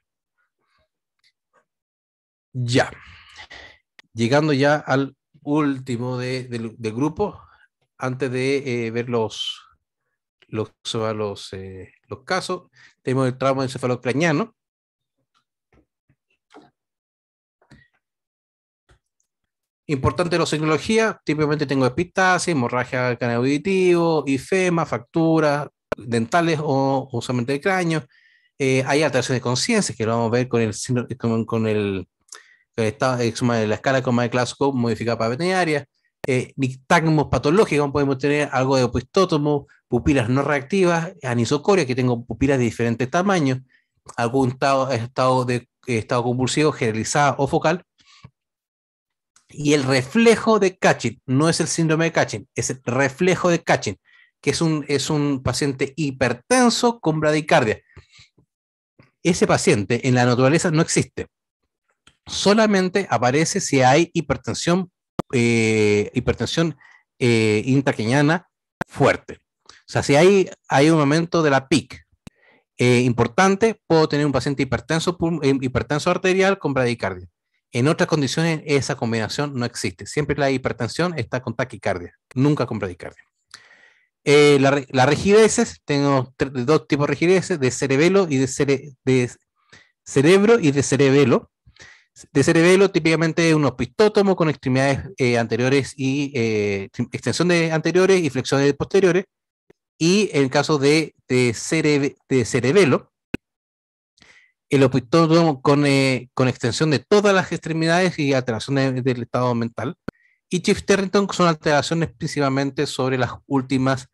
Ya. Llegando ya al último del, grupo, antes de eh, ver los, los, eh, los, casos, tenemos el trauma encefalocraniano, Importante la tecnología, típicamente tengo epistasis, hemorragia del canal auditivo, ifema, fracturas dentales o usualmente de cráneo. Eh, hay alteraciones de conciencia que lo vamos a ver con el, con, con el, de eh, la escala coma de clásico modificada para veterinaria. Eh, patológicos, podemos tener algo de opistótomo, pupilas no reactivas, anisocoria, que tengo pupilas de diferentes tamaños, algún estado, estado, de, eh, estado convulsivo generalizado o focal, y el reflejo de Kachin, no es el síndrome de Kachin, es el reflejo de Kachin, que es un, es un paciente hipertenso con bradicardia. Ese paciente en la naturaleza no existe. Solamente aparece si hay hipertensión, eh, hipertensión eh, fuerte. O sea, si hay, hay un momento de la PIC eh, importante, puedo tener un paciente hipertenso, eh, hipertenso arterial con bradicardia. En otras condiciones esa combinación no existe. Siempre la hipertensión está con taquicardia, nunca con bradicardia. Eh, las rigideces, tengo dos tipos de rigideces, de cerebelo y de, cerebro y de cerebelo. De cerebelo típicamente un pistótomos con extremidades eh, anteriores y eh, extensión de anteriores y flexiones posteriores. Y en el caso de cerebelo, el opitódromo eh, con, extensión de todas las extremidades y alteraciones del estado mental. Y Chief Territon son alteraciones principalmente sobre las últimas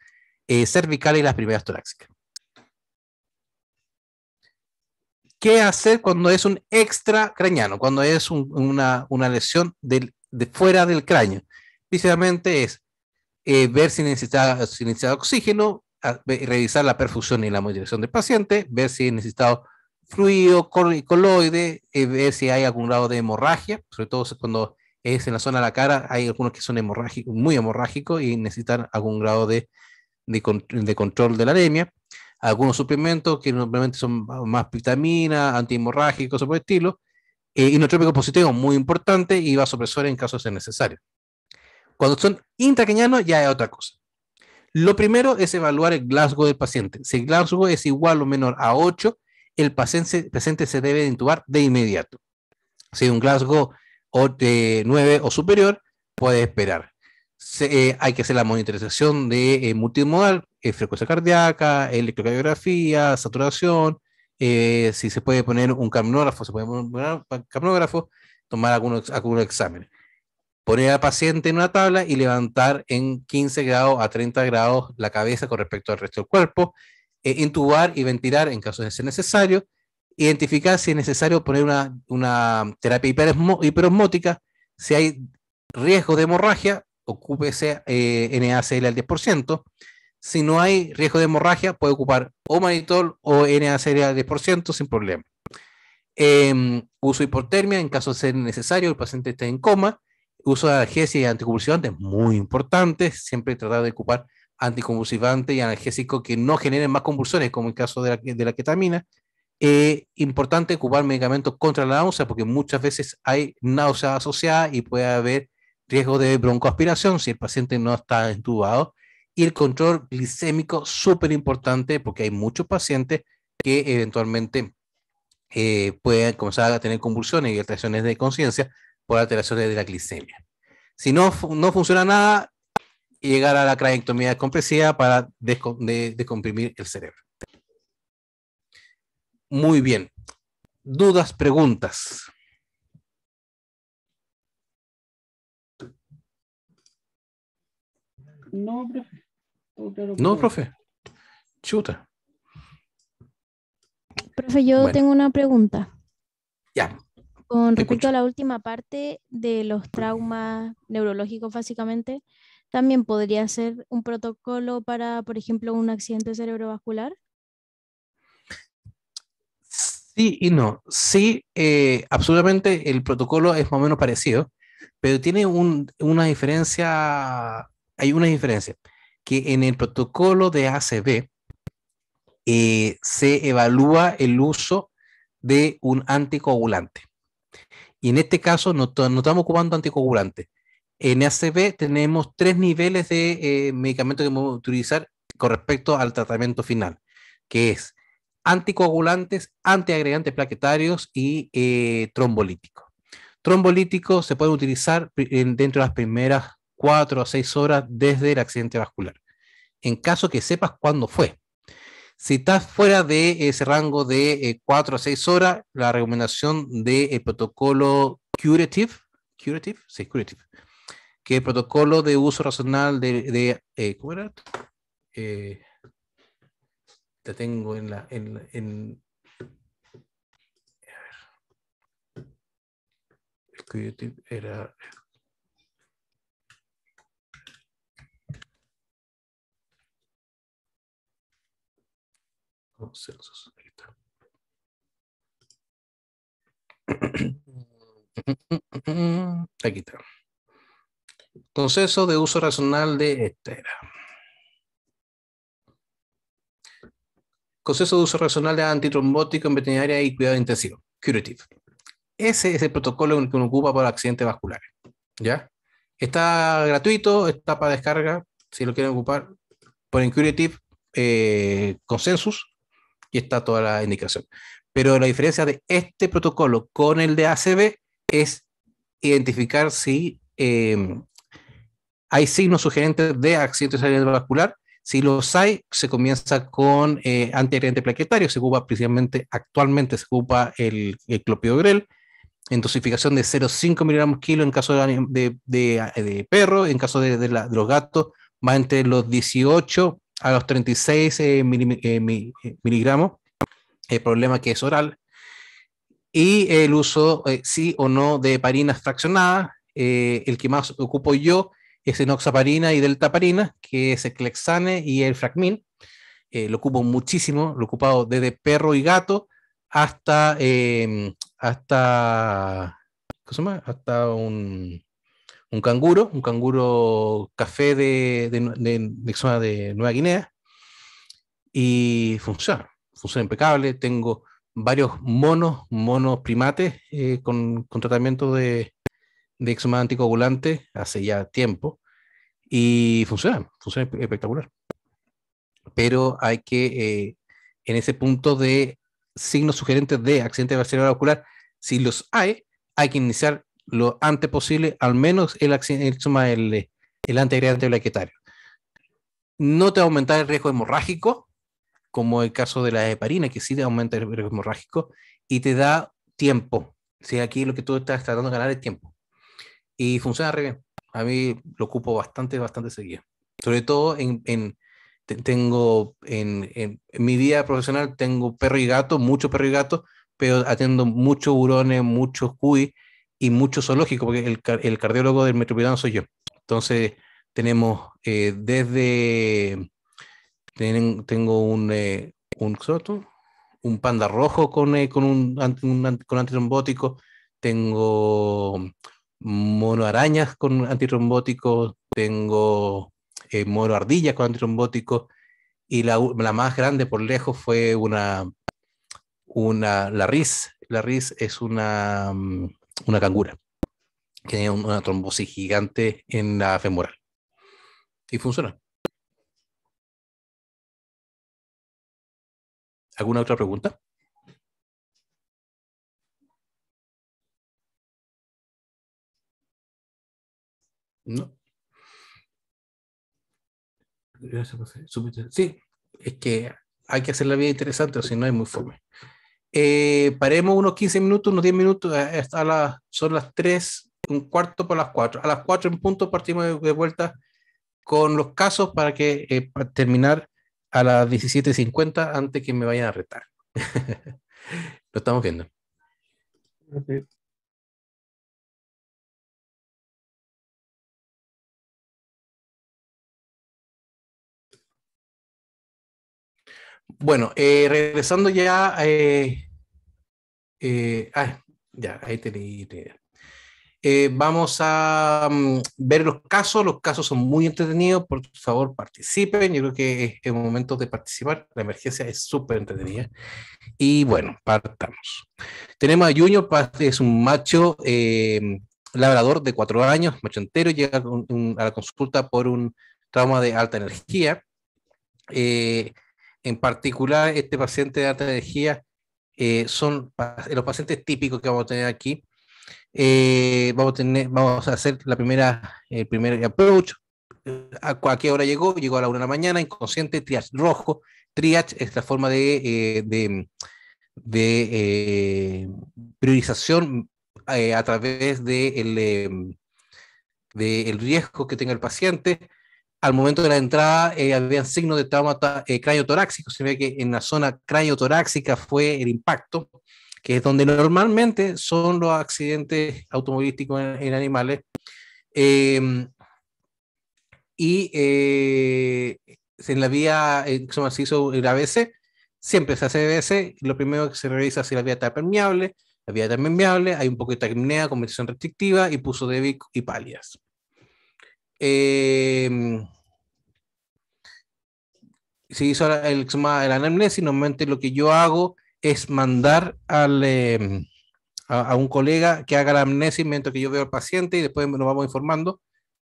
eh, cervicales y las primeras torácicas. ¿Qué hacer cuando es un extra Cuando es una, lesión de fuera del cráneo. Principalmente es eh, ver si necesita, oxígeno, revisar la perfusión y la movilización del paciente, ver si necesitado fluido, coloide, eh, ver si hay algún grado de hemorragia, sobre todo cuando es en la zona de la cara, hay algunos que son hemorrágicos, muy hemorrágicos y necesitan algún grado de, control de la anemia. Algunos suplementos que normalmente son más vitaminas, antihemorrágicos o por el estilo. Eh, inotrópico positivo, muy importante, y vasopresor en caso de necesario. Cuando son intraqueñanos ya es otra cosa. Lo primero es evaluar el Glasgow del paciente. Si el Glasgow es igual o menor a 8, el paciente, presente se debe intubar de inmediato. Si un Glasgow de eh, 9 o superior, puede esperar. Eh, hay que hacer la monitorización de eh, multimodal, frecuencia cardíaca, electrocardiografía, saturación, si se puede poner un caminógrafo, se puede poner un caminógrafo, tomar algunos, algunos exámenes. Poner al paciente en una tabla y levantar en 15 grados a 30 grados la cabeza con respecto al resto del cuerpo e intubar y ventilar en caso de ser necesario, identificar si es necesario poner una, terapia hiperosmótica, si hay riesgo de hemorragia, ocúpese eh, NaCl al 10%. Si no hay riesgo de hemorragia, puede ocupar o manitol o NaCl al 10% sin problema. Em, uso de hipotermia en caso de ser necesario, el paciente esté en coma. Uso de analgesia y anticonvulsivantes, muy importante. Siempre tratar de ocupar anticonvulsivante y analgésico que no generen más convulsiones, como el caso de la, ketamina. Eh, importante ocupar medicamentos contra la náusea, porque muchas veces hay náusea asociada y puede haber riesgo de broncoaspiración si el paciente no está entubado. Y el control glicémico, súper importante, porque hay muchos pacientes que eventualmente eh, pueden comenzar a tener convulsiones y alteraciones de conciencia por alteraciones de la glicemia. Si no, no funciona nada, llegar a la de compresiva para descomprimir el cerebro. Muy bien. Dudas, preguntas. No, profe. no, profe. Chuta. Profe, yo tengo una pregunta. Ya. Con respecto a la última parte de los traumas neurológicos, básicamente, también podría ser un protocolo para, por ejemplo, un accidente cerebrovascular. Sí y no. Sí, eh, absolutamente el protocolo es más o menos parecido, pero tiene una diferencia, hay una diferencia, que en el protocolo de ACB eh, se evalúa el uso de un anticoagulante. Y en este caso no, no estamos ocupando anticoagulantes, en ACB, tenemos tres niveles de eh, medicamento que podemos utilizar con respecto al tratamiento final, que es anticoagulantes, antiagregantes plaquetarios y trombolítico eh, trombolíticos. Trombolíticos se pueden utilizar dentro de las primeras cuatro a seis horas desde el accidente vascular, en caso que sepas cuándo fue. Si estás fuera de ese rango de 4 eh, a 6 horas, la recomendación del de, protocolo curative, curative, sí, curative, que el protocolo de uso racional de, de eh, ¿cómo era? Eh, te tengo en la, en, la, en era oh, consensos. Ahí está. Aquí está. Conceso de uso racional de estera. Conceso de uso racional de antitrombótico en veterinaria y cuidado intensivo, curative. Ese es el protocolo que uno ocupa para accidentes vasculares. ¿Ya? Está gratuito, está para descarga, si lo quieren ocupar, Ponen Curative eh, Consensus y está toda la indicación. Pero la diferencia de este protocolo con el de ACB es identificar si em, hay signos sugerentes de accidente cerebrovascular. Si los hay, se comienza con eh, antiagregante plaquetario, se ocupa principalmente, actualmente se ocupa el, clopidogrel, grel en dosificación de 0,5 miligramos kilo en caso de, de, perro, en caso de, los gatos, va entre los 18 a los 36 eh, eh, eh, miligramos. El problema que es oral. Y el uso, sí o no, de heparinas fraccionadas. el que más ocupo yo es enoxaparina y deltaparina, que es el clexane y el fracmin. Eh, lo ocupo muchísimo, lo he ocupado desde perro y gato hasta, em, hasta, hasta un, canguro, un canguro café de, de, de, Nueva Guinea. Y funciona, funciona impecable. Tengo varios monos, monos primates eh, con, con, tratamiento de, de exhumado anticoagulante hace ya tiempo y funciona, funciona espectacular. Pero hay que, eh, en ese punto de signos sugerentes de accidente vascular ocular, si los hay, hay que iniciar lo antes posible, al menos el, el, el, el antiagregante plaquetario. No te va a aumentar el riesgo hemorrágico, como el caso de la heparina, que sí te aumenta el riesgo hemorrágico, y te da tiempo. Si aquí lo que tú estás tratando de ganar es tiempo y funciona re bien. A mí lo ocupo bastante, bastante seguido. Sobre todo en, en tengo en, en, mi vida profesional tengo perro y gato, mucho perro y gato, pero atiendo muchos burones, muchos cuy y muchos zoológicos, porque el, el, cardiólogo del metropolitano soy yo. Entonces tenemos eh, desde tengo un eh, un, un panda rojo con, eh, con un, con antitrombótico, tengo mono arañas con antitrombóticos, tengo eh, mono con antitrombóticos, y la, más grande por lejos fue una, una la RIS. La RIS es una, mm, una cangura, que tiene una trombosis gigante en la femoral. Y funciona. ¿Alguna otra pregunta? No. Sí, es que hay que hacer la vida interesante, o si no es muy fome. Eh, paremos unos 15 minutos, unos 10 minutos, hasta eh, las, son las 3, un cuarto por las 4. A las 4 en punto partimos de, vuelta con los casos para que eh, terminar a las 17.50 antes que me vayan a retar. Lo estamos viendo. Bueno, eh, regresando ya. Eh, eh, ya, ahí te leí. Eh, vamos a mm, ver los casos. Los casos son muy entretenidos. Por favor, participen. Yo creo que es el momento de participar. La emergencia es súper entretenida. Y bueno, partamos. Tenemos a Junior, es un macho em, labrador de cuatro años, macho entero. Llega a la consulta por un trauma de alta energía. Eh, en particular, este paciente de alta energía eh, son eh, los pacientes típicos que vamos a tener aquí. Eh, vamos, a hacer la primera, el primer approach. ¿A, cualquier qué hora llegó? Llegó a la una de la mañana, inconsciente, triage rojo. Triage es la forma de, priorización a través del de em, riesgo que tenga el paciente al momento de la entrada eh, había signos de trauma eh, toráxico se ve que en la zona toráxica fue el impacto, que es donde normalmente son los accidentes automovilísticos en, animales. Em, y eh, en la vía, eh, como se hizo el ABC, siempre se hace ABC, lo primero que se revisa es si la vía está permeable, la vía está permeable, hay un poco de tacnea, conversión restrictiva y puso débil y palias. Eh, se hizo el, el anamnesis, normalmente lo que yo hago es mandar al, em, a, un colega que haga la amnesis mientras que yo veo al paciente y después nos vamos informando.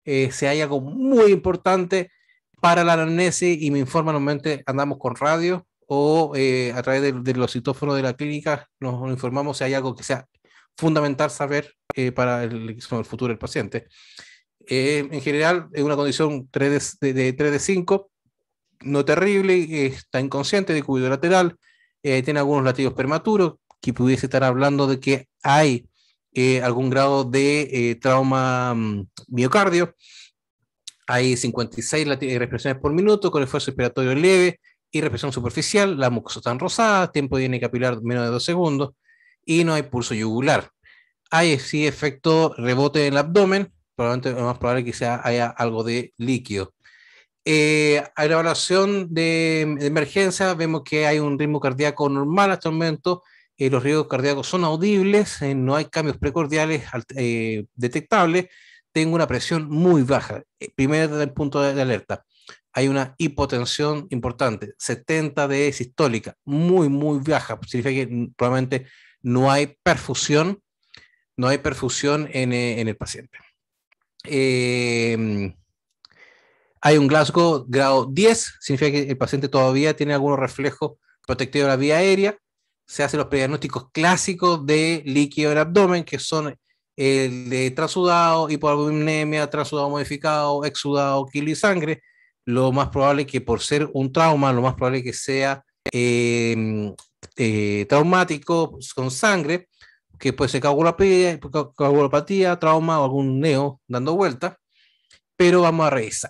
Eh, si hay algo muy importante para la anamnesis y me informa, normalmente andamos con radio o eh, a través de, de, los citófonos de la clínica nos informamos si hay algo que sea fundamental saber eh, para el futuro del paciente. Eh, en general, es una condición de, 3 de 5, no terrible, está inconsciente de cubito lateral, eh, tiene algunos latidos prematuros, que pudiese estar hablando de que hay eh, algún grado de trauma mm, miocardio. Hay 56 respiraciones por minuto con esfuerzo respiratorio leve y respiración superficial, la mucosa está rosada, tiempo de higiene capilar menos de 2 segundos y no hay pulso yugular. Hay sí efecto rebote en el abdomen, probablemente más probable que sea, haya algo de líquido. Eh, a la evaluación de, emergencia vemos que hay un ritmo cardíaco normal hasta el momento, eh, los riesgos cardíacos son audibles, eh, no hay cambios precordiales eh, detectables, tengo una presión muy baja, primero el punto de, alerta. Hay una hipotensión importante, 70 de sistólica, muy, muy baja, significa que probablemente no hay perfusión, no hay perfusión en, en el paciente. Em, hay un Glasgow grado 10, significa que el paciente todavía tiene algunos reflejos protectivos de la vía aérea. Se hacen los prediagnósticos clásicos de líquido del abdomen, que son el de transudado, hipoalbuminemia, transudado modificado, exudado, quilo y sangre. Lo más probable que por ser un trauma, lo más probable que sea em, eh, traumático pues, con sangre que puede ser coagulopatía, coagulopatía, trauma o algún neo dando vuelta, pero vamos a revisar.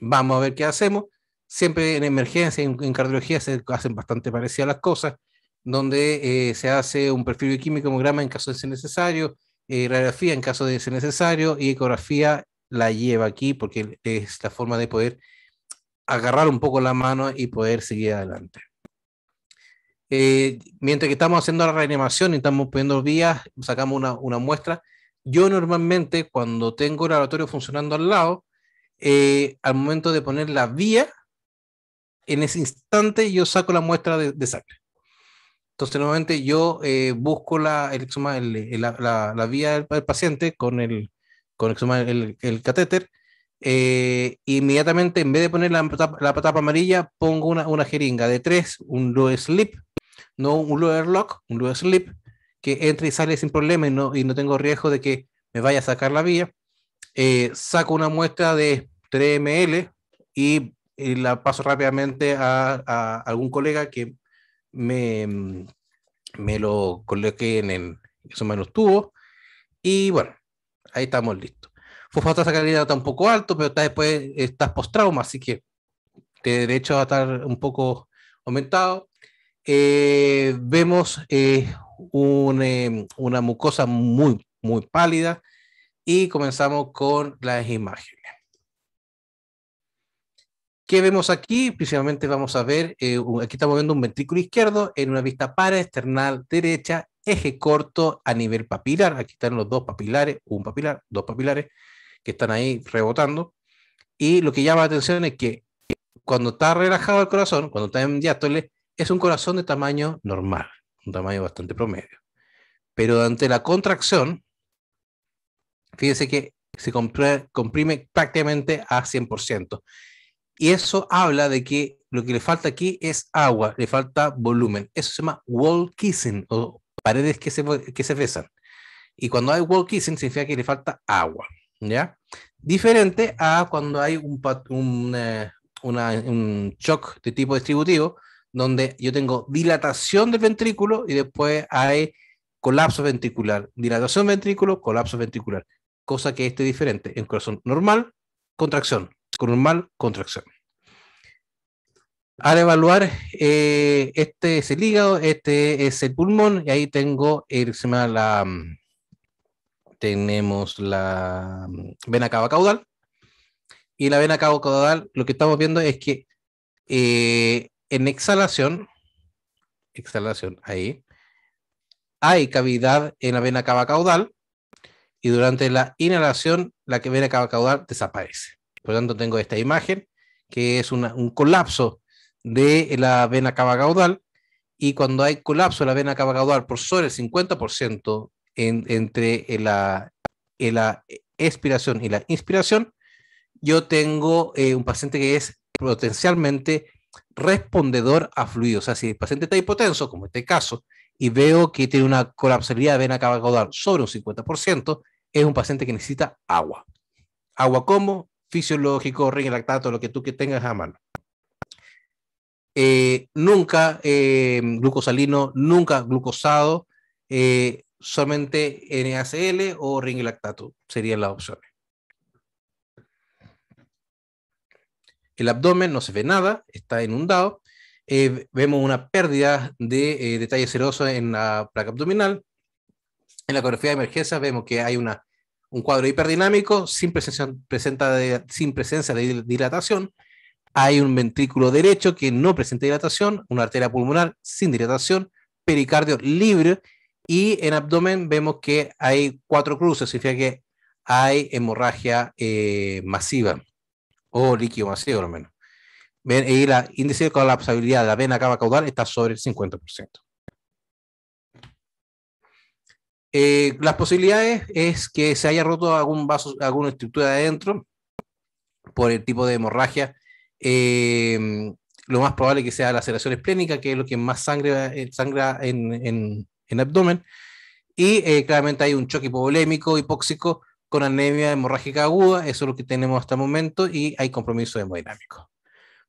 Vamos a ver qué hacemos. Siempre en emergencia, en, cardiología, se hacen bastante parecidas las cosas, donde eh, se hace un perfil bioquímico grama en caso de ser necesario, eh, radiografía en caso de ser necesario y ecografía la lleva aquí porque es la forma de poder agarrar un poco la mano y poder seguir adelante. Eh, mientras que estamos haciendo la reanimación y estamos poniendo vías, sacamos una, una muestra. Yo normalmente, cuando tengo el laboratorio funcionando al lado, eh, al momento de poner la vía, en ese instante yo saco la muestra de, sangre. Entonces, normalmente yo eh, busco la, el, el, la, la, vía del, paciente con el, con el, el catéter. inmediatamente, en vez de poner la, la tapa amarilla, pongo una, una jeringa de tres, un low slip, no un lower lock, un lower slip, que entra y sale sin problema y no, y no tengo riesgo de que me vaya a sacar la vía. Eh, saco una muestra de 3 ml y, la paso rápidamente a, algún colega que me, me lo coloque en, en esos menos tubos. Y bueno, ahí estamos listos. Fosfato sacar calidad está un poco alto, pero está después estás post-trauma, así que de derecho a estar un poco aumentado. Eh, vemos eh, em, una mucosa muy, muy pálida y comenzamos con las imágenes. ¿Qué vemos aquí? Principalmente vamos a ver, eh, aquí estamos viendo un ventrículo izquierdo en una vista para, external derecha, eje corto a nivel papilar. Aquí están los dos papilares, un papilar, dos papilares que están ahí rebotando. Y lo que llama la atención es que cuando está relajado el corazón, cuando está en diástole, es un corazón de tamaño normal, un tamaño bastante promedio. Pero ante la contracción, fíjense que se comprime, prácticamente a 100%. Y eso habla de que lo que le falta aquí es agua, le falta volumen. Eso se llama wall kissing o paredes que se, besan. Y cuando hay wall kissing significa que le falta agua, ¿ya? Diferente a cuando hay un eh, shock de tipo distributivo, donde yo tengo dilatación del ventrículo y después hay colapso ventricular. Dilatación ventrículo, colapso ventricular. Cosa que este es diferente. En corazón normal, contracción. Con normal, contracción. Al evaluar, eh, este es el hígado, este es el pulmón, y ahí tengo el, se llama la, mm, tenemos la mm, vena cava caudal. Y la vena cava caudal, lo que estamos viendo es que eh, en exhalación, exhalación ahí, hay cavidad en la vena cava caudal y durante la inhalación la vena cava caudal desaparece. Por lo tanto, tengo esta imagen que es un colapso de la vena cava caudal y cuando hay colapso de la vena cava caudal por sobre el 50% entre la, la expiración y la inspiración, yo tengo eh, un paciente que es potencialmente respondedor a fluidos O sea, si el paciente está hipotenso, como este caso, y veo que tiene una colapsabilidad de vena cava caudal sobre un 50%, es un paciente que necesita agua. Agua como fisiológico, ring lactato, lo que tú que tengas a mano. Eh, nunca eh, glucosalino, nunca glucosado, eh, solamente NACL o ring lactato serían las opciones. El abdomen no se ve nada, está inundado. Eh, vemos una pérdida de eh, detalle seroso en la placa abdominal. En la ecografía de emergencia vemos que hay un cuadro hiperdinámico sin presencia, de, sin presencia de dilatación. Hay un ventrículo derecho que no presenta dilatación, una arteria pulmonar sin dilatación, pericardio libre y en abdomen vemos que hay cuatro cruces, significa que hay hemorragia eh, masiva o líquido vacío, lo menos. Ven, y el índice de colapsabilidad de la vena cava caudal está sobre el 50%. Eh, las posibilidades es que se haya roto algún vaso, alguna estructura adentro por el tipo de hemorragia. Eh, lo más probable que sea la aceleración esplénica, que es lo que más sangre, sangra eh, en, en, abdomen. Y claramente hay un choque hipovolémico, hipóxico, con anemia hemorrágica aguda, eso es lo que tenemos hasta el momento, y hay compromiso hemodinámico.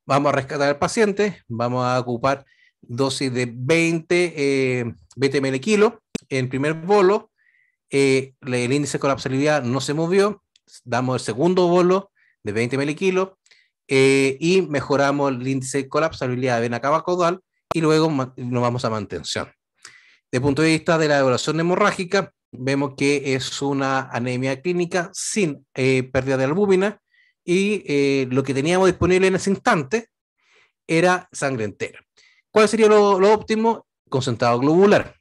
Vamos a rescatar al paciente, vamos a ocupar dosis de 20, eh, ml kilo en primer bolo, eh, el índice de colapsabilidad no se movió, damos el segundo bolo de 20 ml kilo eh, y mejoramos el índice de colapsabilidad de vena cava caudal y luego nos vamos a mantención. De punto de vista de la evaluación hemorrágica, vemos que es una anemia clínica sin eh, pérdida de albúmina y eh, lo que teníamos disponible en ese instante era sangre entera. ¿Cuál sería lo, lo óptimo? Concentrado globular,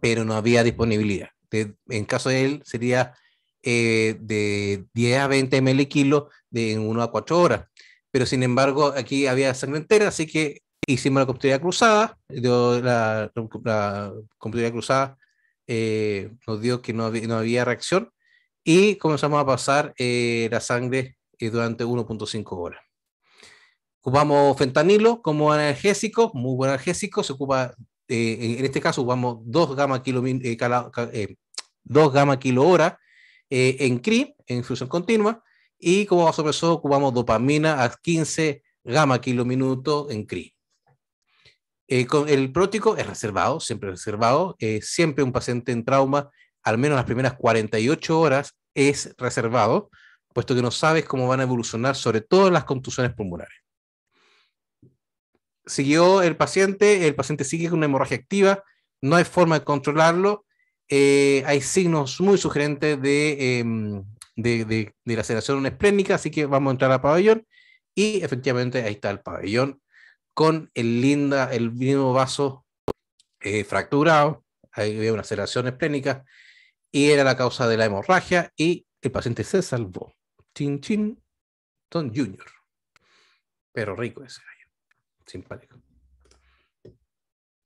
pero no había disponibilidad. en caso de él sería eh, de 10 a 20 ml kilo de 1 a 4 horas, pero sin embargo aquí había sangre entera, así que hicimos la computadora cruzada, la, la, cruzada eh, nos dio que no había, reacción y comenzamos a pasar eh, la sangre eh, durante 1.5 horas. Ocupamos fentanilo como analgésico, muy buen analgésico, se ocupa, en este caso ocupamos 2 gamma kilo, hora en CRI, en infusión continua, y como vasopresor ocupamos dopamina a 15 gamma kilo minuto en CRI. Eh, con el prótico es reservado, siempre reservado. Eh, siempre un paciente en trauma, al menos las primeras 48 horas, es reservado, puesto que no sabes cómo van a evolucionar, sobre todo las contusiones pulmonares. Siguió el paciente, el paciente sigue con una hemorragia activa, no hay forma de controlarlo. Eh, hay signos muy sugerentes de, em, de, de, de laceración esplénica, así que vamos a entrar al pabellón. Y efectivamente ahí está el pabellón con el, linda, el mismo vaso eh, fracturado, había una aceleración esplénica y era la causa de la hemorragia, y el paciente se salvó. Chin Chin Don Junior. Pero rico ese gallo. Simpático.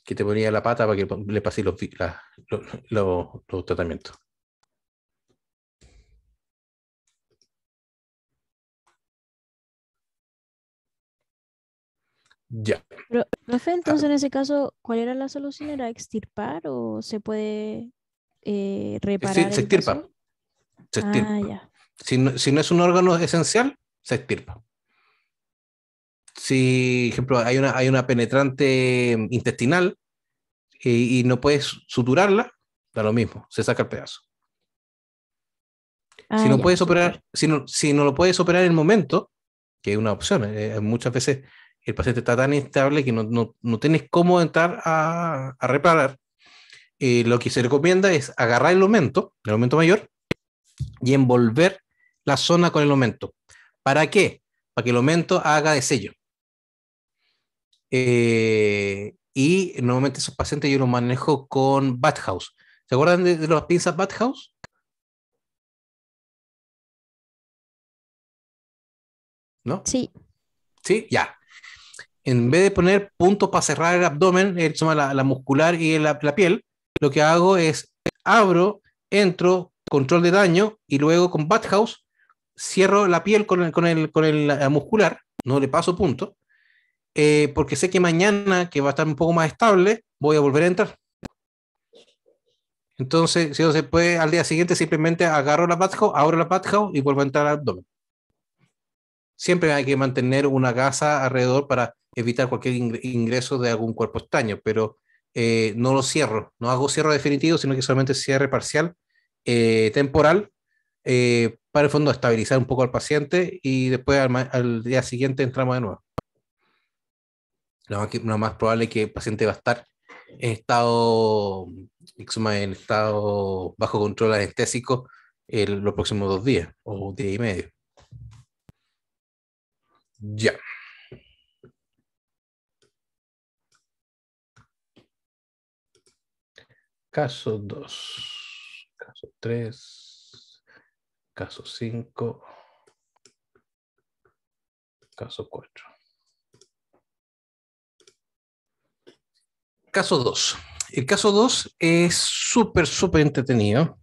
Que te ponía la pata para que le pasé los, los tratamientos. Ya. Pero, ah. entonces en ese caso, ¿cuál era la solución? ¿Era extirpar o se puede eh, reparar? se extirpa. Se extirpa. Ah, si, no, es un órgano esencial, se extirpa si, ejemplo, hay una, hay una penetrante intestinal eh, y, no puedes suturarla, da lo mismo, se saca el pedazo. Ah, si no puedes operar, si no, si no lo puedes operar en el momento, que es una opción, eh, muchas veces el paciente está tan instable que no, no, tienes cómo entrar a, reparar. Eh, lo que se recomienda es agarrar el aumento, el aumento mayor, y envolver la zona con el aumento. ¿Para qué? Para que el aumento haga de sello. Eh, y normalmente esos pacientes yo los manejo con house. ¿Se acuerdan de, las pinzas house? ¿No? Sí. Sí, ya en vez de poner puntos para cerrar el abdomen, eh, la, la muscular y la, piel, lo que hago es abro, entro, control de daño y luego con Bat House cierro la piel con el, con el, con el muscular, no le paso punto, eh, porque sé que mañana, que va a estar un poco más estable, voy a volver a entrar. Entonces, si no se puede, al día siguiente simplemente agarro la Bat House, abro la Bat House y vuelvo a entrar al abdomen siempre hay que mantener una gasa alrededor para evitar cualquier ingreso de algún cuerpo extraño, pero eh, no lo cierro, no hago cierre definitivo, sino que solamente cierre parcial, eh, temporal, eh, para el fondo estabilizar un poco al paciente y después al, día siguiente entramos de nuevo. Lo más, probable es que el paciente va a estar en estado, en estado bajo control anestésico los próximos dos días o un día y medio. Ya. Caso 2, caso 3, caso 5, caso 4. Caso 2. El caso 2 es súper, súper entretenido,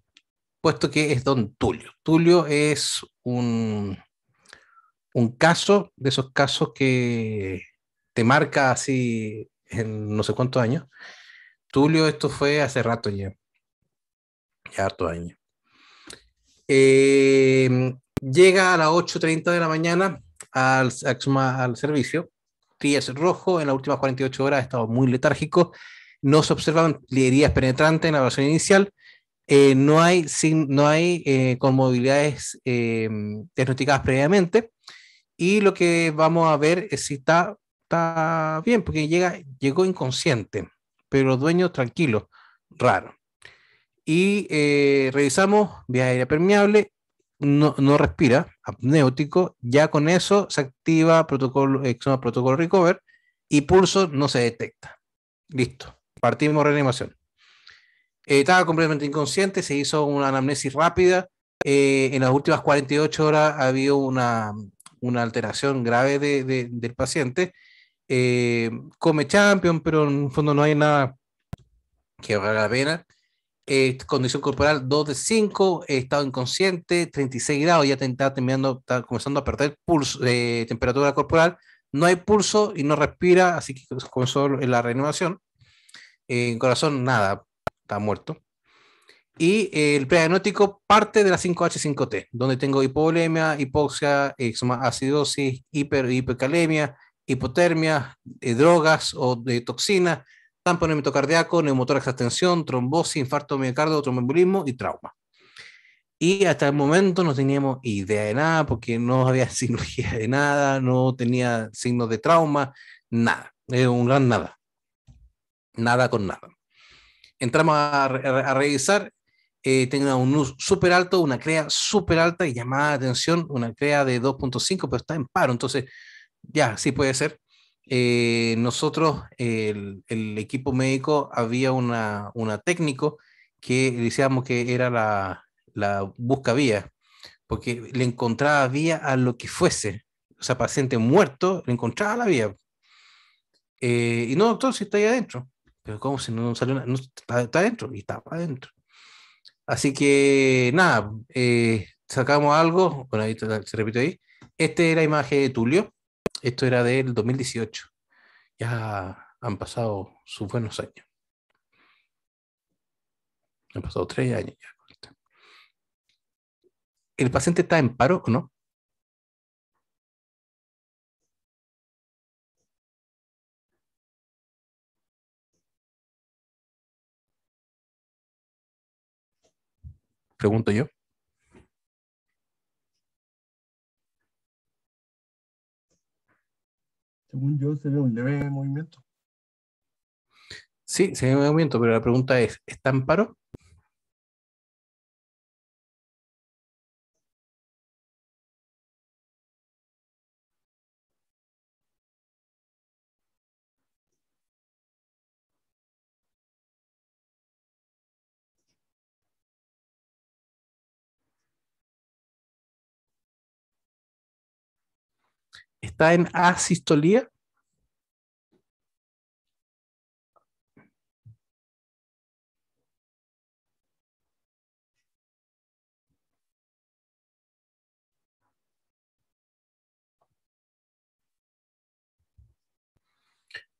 puesto que es don Tulio. Tulio es un un caso de esos casos que te marca así en no sé cuántos años. Tulio, esto fue hace rato ya. Ya harto año. Em, llega a las 8.30 de la mañana al, al servicio. es rojo, en las últimas 48 horas ha estado muy letárgico. No se observan liderías penetrantes en la evaluación inicial. Eh, no hay, no hay eh, conmovilidades em, diagnosticadas previamente y lo que vamos a ver es si está, está bien, porque llega, llegó inconsciente, pero los dueños tranquilos, raro. Y eh, revisamos vía aérea permeable, no, respira, apneótico, ya con eso se activa protocolo, eh, protocolo recover y pulso no se detecta. Listo, partimos reanimación. Eh, estaba completamente inconsciente, se hizo una anamnesis rápida. en las últimas 48 horas ha habido una, una alteración grave del paciente, eh, come champion, pero en el fondo no hay nada que valga la pena. Eh, condición corporal 2 de 5, estado inconsciente, 36 grados, ya está terminando, está comenzando a perder pulso, eh, temperatura corporal, no hay pulso y no respira, así que comenzó la reanimación. en corazón, nada, está muerto. Y el prediagnóstico parte de la 5H5T, donde tengo hipovolemia, hipoxia, acidosis, hiper, hipercalemia, hipotermia, eh, drogas o de toxinas, tamponamiento cardíaco, neumotórax extensión, trombosis, infarto miocardio, tromboembolismo y trauma. Y hasta el momento no teníamos idea de nada porque no había cirugía de nada, no tenía signos de trauma, nada. un gran nada. Nada con nada. Entramos a revisar eh, tenga un NUS súper alto, una CREA super alta y llamada atención, una CREA de 2.5, pero está en paro. Entonces, ya, sí puede ser. Eh, nosotros, el, equipo médico, había una, una técnico que decíamos que era la, la busca vía, porque le encontraba vía a lo que fuese. O sea, paciente muerto, le encontraba la vía. Eh, y no, doctor, si está ahí adentro. Pero ¿cómo si no salió está, adentro y estaba adentro. Así que nada, eh, sacamos algo, bueno, ahí se repite ahí. Esta era imagen de Tulio, esto era del 2018. Ya han pasado sus buenos años. Han pasado tres años ¿El paciente está en paro no? pregunto yo. Según yo, se ve un leve movimiento. Sí, se ve un movimiento, pero la pregunta es, ¿está en paro? está en asistolía.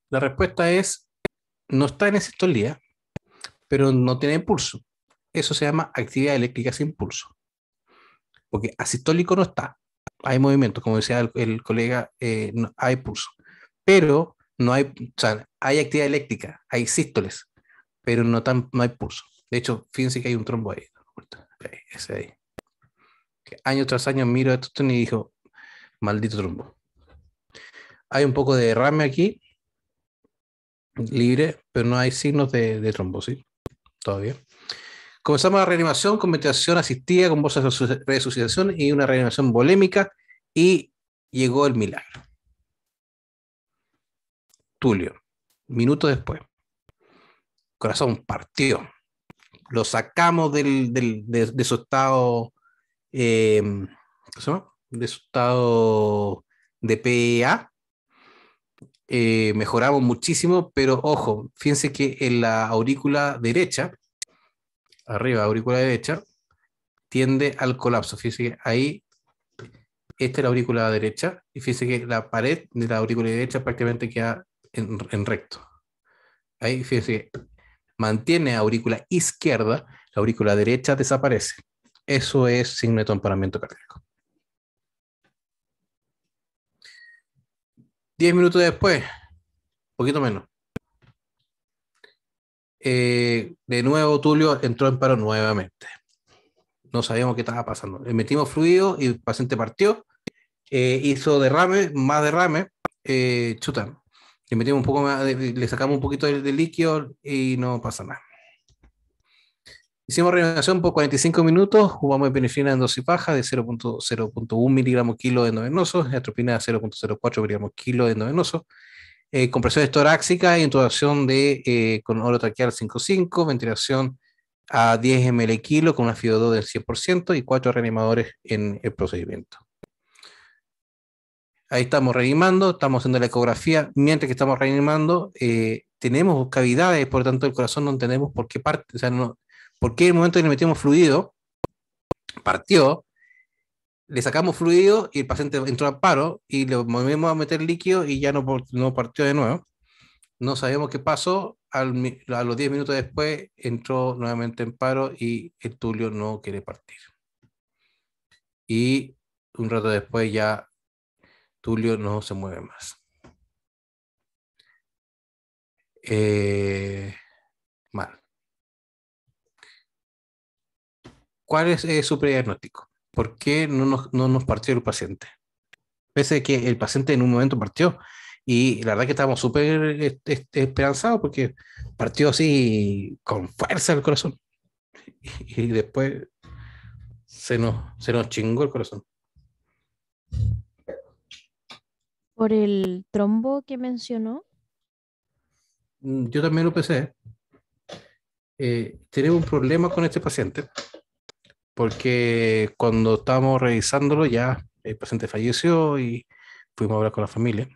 La respuesta es, no está en asistolía, pero no tiene impulso. Eso se llama actividad eléctrica sin impulso. Porque asistólico no está, hay movimiento, como decía el, colega, eh, hay pulso, pero no hay, o sea, hay actividad eléctrica, hay sístoles, pero no, tan, no hay pulso. De hecho, fíjense que hay un trombo ahí. Ese ahí. año tras año miro esto y dijo, maldito trombo. Hay un poco de derrame aquí, libre, pero no hay signos de, de sí, todavía. Comenzamos la reanimación con meditación asistida, con bolsas de resucitación y una reanimación bolémica y llegó el milagro. Tulio, minutos después, corazón partió. Lo sacamos del, del, de, su estado, em, De su estado de PEA. Eh, mejoramos muchísimo, pero ojo, fíjense que en la aurícula derecha arriba, aurícula derecha, tiende al colapso. fíjese ahí, esta es la aurícula derecha, y fíjese que la pared de la aurícula derecha prácticamente queda en, recto. Ahí, fíjese que mantiene aurícula izquierda, la aurícula derecha desaparece. Eso es signo de tamponamiento cardíaco. Diez minutos después, poquito menos, eh, de nuevo Tulio entró en paro nuevamente. No sabíamos qué estaba pasando. Metimos fluido y el paciente partió, eh, hizo derrame, más derrame, eh, chuta. Le metimos un poco más, le sacamos un poquito de, líquido y no pasa nada. Hicimos reanimación por 45 minutos, jugamos epinefrina en dosis baja de 0.01 miligramos kilo de endovenoso, atropina 0.04 miligramos kilo de endovenoso, eh, compresión compresiones y intubación de, eh, con oro traqueal 5.5, ventilación a 10 ml kilo con una FIO2 del 100% y cuatro reanimadores en el procedimiento. Ahí estamos reanimando, estamos haciendo la ecografía. Mientras que estamos reanimando, eh, tenemos cavidades, por lo tanto el corazón no entendemos por qué parte, o sea, por el momento que le metimos fluido partió, le sacamos fluido y el paciente entró al paro y le movimos a meter líquido y ya no, no partió de nuevo. No sabemos qué pasó. Al, a los 10 minutos después entró nuevamente en paro y el tulio no quiere partir. Y un rato después ya Tulio no se mueve más. Eh, mal. ¿Cuál es, su diagnóstico? ¿por qué no nos, partió el paciente? Pese a que el paciente en un momento partió. Y la verdad que estábamos súper esperanzados porque partió así con fuerza el corazón. Y después se nos, chingó el corazón. ¿Por el trombo que mencionó? Mm, yo también lo pensé. Eh, tenemos un problema con este paciente porque cuando estábamos revisándolo ya el paciente falleció y fuimos a hablar con la familia,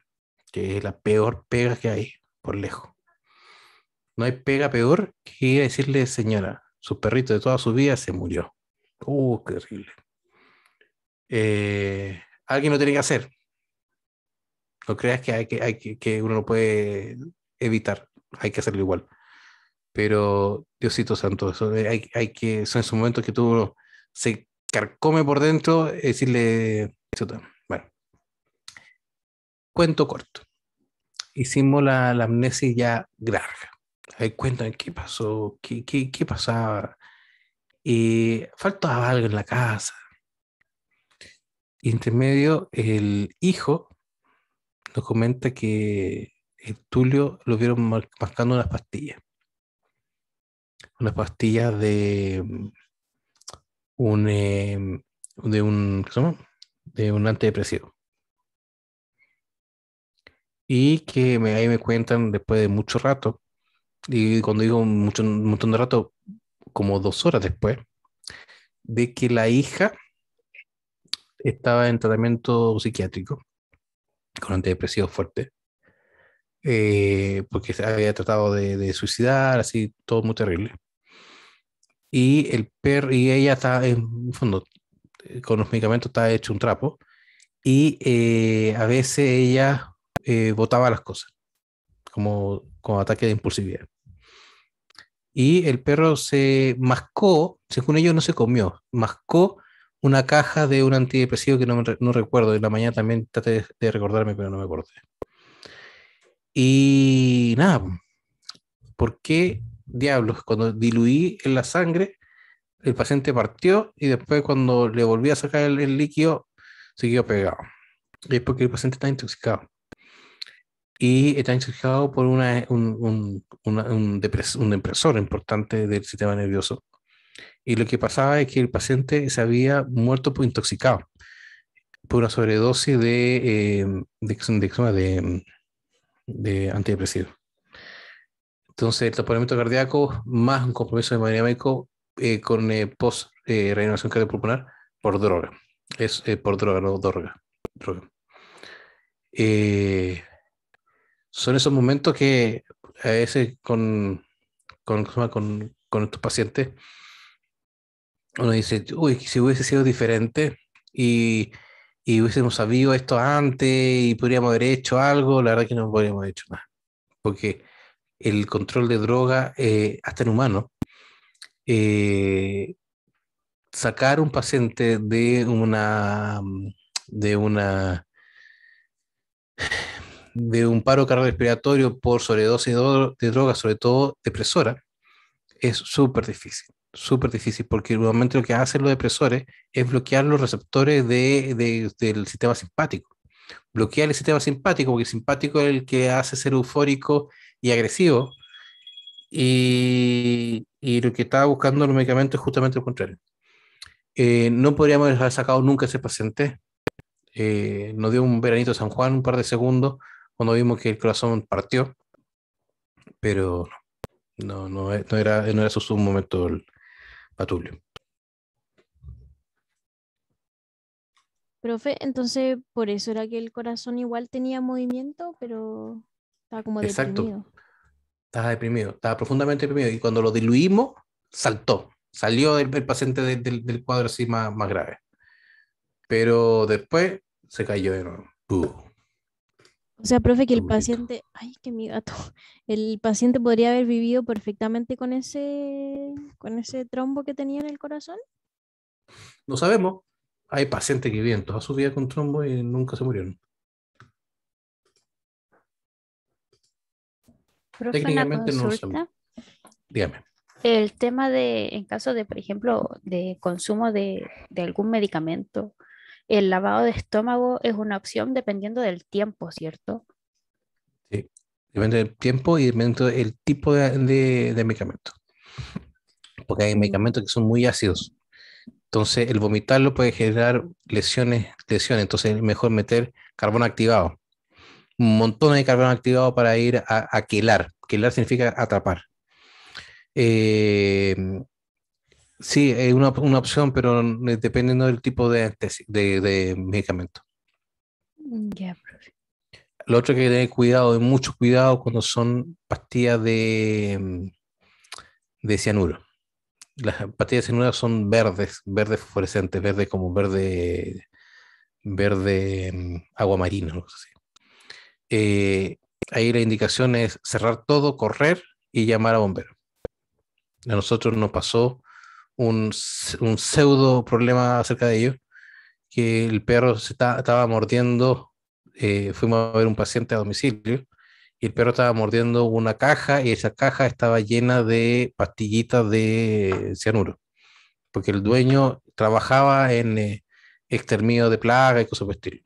que es la peor pega que hay, por lejos. No hay pega peor que decirle, señora, su perrito de toda su vida se murió. ¡Uh, qué horrible! Eh, alguien lo tiene que hacer. No creas que, hay que, hay que, que uno lo puede evitar, hay que hacerlo igual pero Diosito Santo, eso eh, hay, hay que, son esos momentos que tú se carcome por dentro decirle, bueno, cuento corto. Hicimos la, amnesia ya larga. Ahí cuentan qué pasó, qué, qué, qué pasaba. Y. Eh, faltaba algo en la casa. Y entre medio, el hijo nos comenta que el eh, Tulio lo vieron marcando unas pastillas. Unas pastillas de un, em, de un, antidepresivo. Y que me, ahí me cuentan después de mucho rato, y cuando digo mucho, un montón de rato, como dos horas después, de que la hija estaba en tratamiento psiquiátrico con antidepresivos fuerte eh, porque se había tratado de suicidar, así, todo muy terrible y el perro, y ella está en fondo, eh, con los medicamentos está hecho un trapo, y eh, a veces ella eh, botaba las cosas, como, como ataque de impulsividad. Y el perro se mascó, según ellos no se comió, mascó una caja de un antidepresivo que no, no recuerdo, en la mañana también traté de recordarme, pero no me acordé. Y nada, ¿por qué diablos, cuando diluí en la sangre, el paciente partió y después cuando le volví a sacar el, líquido, siguió pegado. es porque el paciente está intoxicado. Y está intoxicado por una, un, un, depresor importante del sistema nervioso. Y lo que pasaba es que el paciente se había muerto por intoxicado, por una sobredosis de, eh, de, de, de, de antidepresivo. Entonces, el tratamiento cardíaco más un compromiso hemodinámico eh, con eh, post eh, cardiopulmonar por droga. Es eh, por droga, no droga. Eh, son esos momentos que a veces con, con, estos pacientes uno dice, uy, si hubiese sido diferente y, y, hubiésemos sabido esto antes y podríamos haber hecho algo, la verdad que no podríamos haber hecho nada. Porque el control de droga eh, hasta en humano eh, sacar un paciente de una de una de un paro cardiorrespiratorio por sobredosis de drogas sobre todo depresora, es súper difícil, súper difícil, porque normalmente lo que hacen los depresores es bloquear los receptores del sistema simpático. Bloquear el sistema simpático, porque el simpático es el que hace ser eufórico y agresivo. Y, y, lo que estaba buscando los medicamentos es justamente lo contrario. Eh, no podríamos haber sacado nunca ese paciente. Eh, nos dio un veranito San Juan, un par de segundos, cuando vimos que el corazón partió, pero no, no, era, no era su, momento el patulio. Profe, entonces por eso era que el corazón igual tenía movimiento, pero estaba como Exacto. deprimido. Estaba deprimido, estaba profundamente deprimido. Y cuando lo diluimos, saltó. Salió el, paciente del, cuadro así más, grave. Pero después se cayó de nuevo. O sea, profe, que el paciente, ay, que mi gato, el paciente podría haber vivido perfectamente con ese, con ese trombo que tenía en el corazón. No sabemos. Hay pacientes que viven toda su vida con trombo y nunca se murieron. Dígame. El tema de, en caso de, por ejemplo, de consumo de, de algún medicamento, el lavado de estómago es una opción dependiendo del tiempo, ¿cierto? Sí, depende del tiempo y depende del tipo de, de, medicamento. Porque hay mm. medicamentos que son muy ácidos. Entonces, el vomitarlo puede generar lesiones, lesiones. Entonces, es mejor meter carbón activado un montón de carbón activado para ir a, aquelar. quelar. Quelar significa atrapar. Eh, sí, es una, opción, pero dependiendo del tipo de, medicamento. Ya, profe. Lo otro que hay que tener cuidado, mucho cuidado cuando son pastillas de, de cianuro. Las pastillas de cianuro son verdes, verdes fluorescentes, verdes como verde, verde mm, agua marina, algo así eh, ahí la indicación es cerrar todo, correr y llamar a bomberos. A nosotros nos pasó un, pseudo problema acerca de ello, que el perro se estaba mordiendo, eh, fuimos a ver un paciente a domicilio, y el perro estaba mordiendo una caja y esa caja estaba llena de pastillitas de cianuro, porque el dueño trabajaba en eh, exterminio de plaga y cosas por estilo.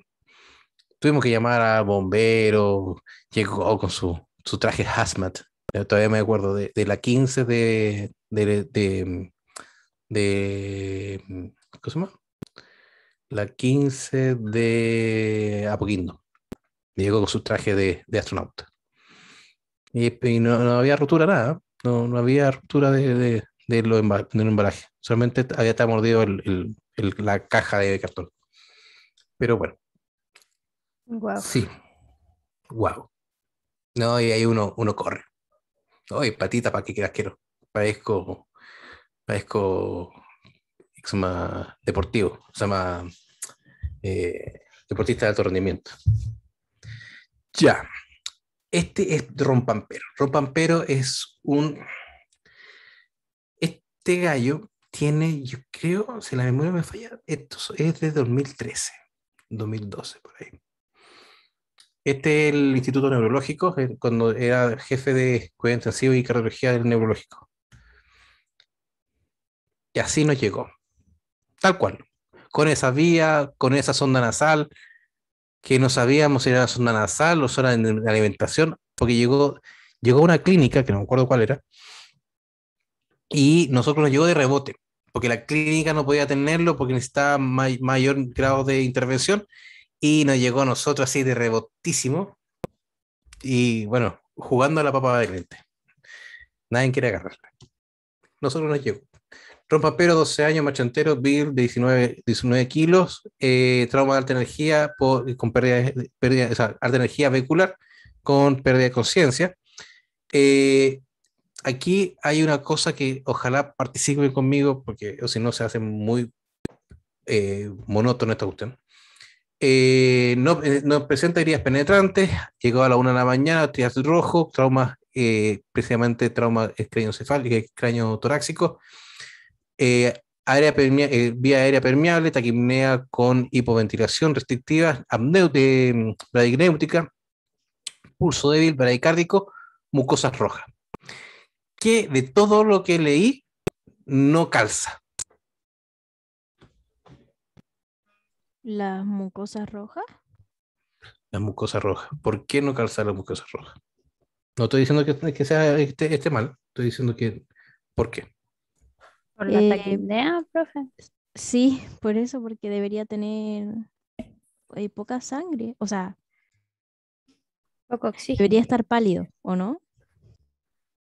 Tuvimos que llamar a bombero. llegó con su, su traje hazmat. todavía me acuerdo de, de la 15 de, de, de, ¿Cómo se llama? La 15 de Apoquindo. Llegó con su traje de, astronauta. Y, no, había rotura, nada. ¿eh? No, no había ruptura de, de embalaje. Solamente había estado mordido el, el, la caja de cartón. Pero bueno, Wow. Sí. Wow. No, y ahí uno, uno corre. Oye, patita, para que quieras quiero. Parezco, parezco deportivo, o llama eh, deportista de alto rendimiento. Ya, este es Rompampero. Rompampero es un... Este gallo tiene, yo creo, si la memoria me falla, esto es de 2013, 2012 por ahí. Este es el Instituto Neurológico, eh, cuando era jefe de cuidado intensivo y cardiología del neurológico. Y así nos llegó. Tal cual. Con esa vía, con esa sonda nasal, que no sabíamos si era sonda nasal o zona de alimentación, porque llegó, llegó una clínica, que no me acuerdo cuál era, y nosotros nos llegó de rebote, porque la clínica no podía tenerlo porque necesitaba mayor grado de intervención y nos llegó a nosotros así de rebotísimo. Y bueno, jugando a la papa caliente. Nadie quiere agarrarla. Nosotros nos llegó. Rompa pero 12 años, machantero, Bill, 19, 19 kilos, eh, trauma de alta energía con pérdida, pérdida alta energía vehicular con pérdida de conciencia. Eh, aquí hay una cosa que ojalá participe conmigo, porque o si no se hace muy eh, monótono esta cuestión. Eh, eh, no, presenta heridas penetrantes, llegó a la una de la mañana, tías rojo, trauma, eh, precisamente trauma craneocefálico cráneo torácico, eh, área vía aérea permeable, taquimnea con hipoventilación restrictiva, mm, bradignéutica, pulso débil, bradicárdico, mucosas rojas. Que de todo lo que leí no calza. La mucosa roja La mucosa roja. ¿Por qué no calza la mucosa roja? No estoy diciendo que, que sea este, mal, estoy diciendo que. ¿Por qué? Por la eh, profe. Sí, por eso, porque debería tener eh, poca sangre. O sea, poco oxígeno. Debería estar pálido, ¿o no?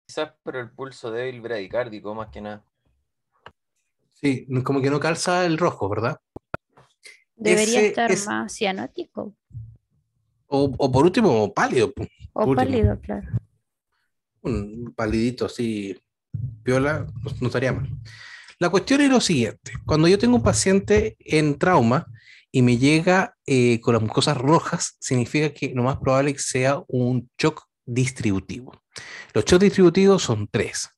Quizás por el pulso débil bradicárdico, más que nada. Sí, como que no calza el rojo, ¿verdad? Debería estar más cianótico. O, por último, pálido. O pálido, claro. Un palidito así, piola, no, estaría mal. La cuestión es lo siguiente: cuando yo tengo un paciente en trauma y me llega eh, con las mucosas rojas, significa que lo más probable que sea un shock distributivo. Los shocks distributivos son tres: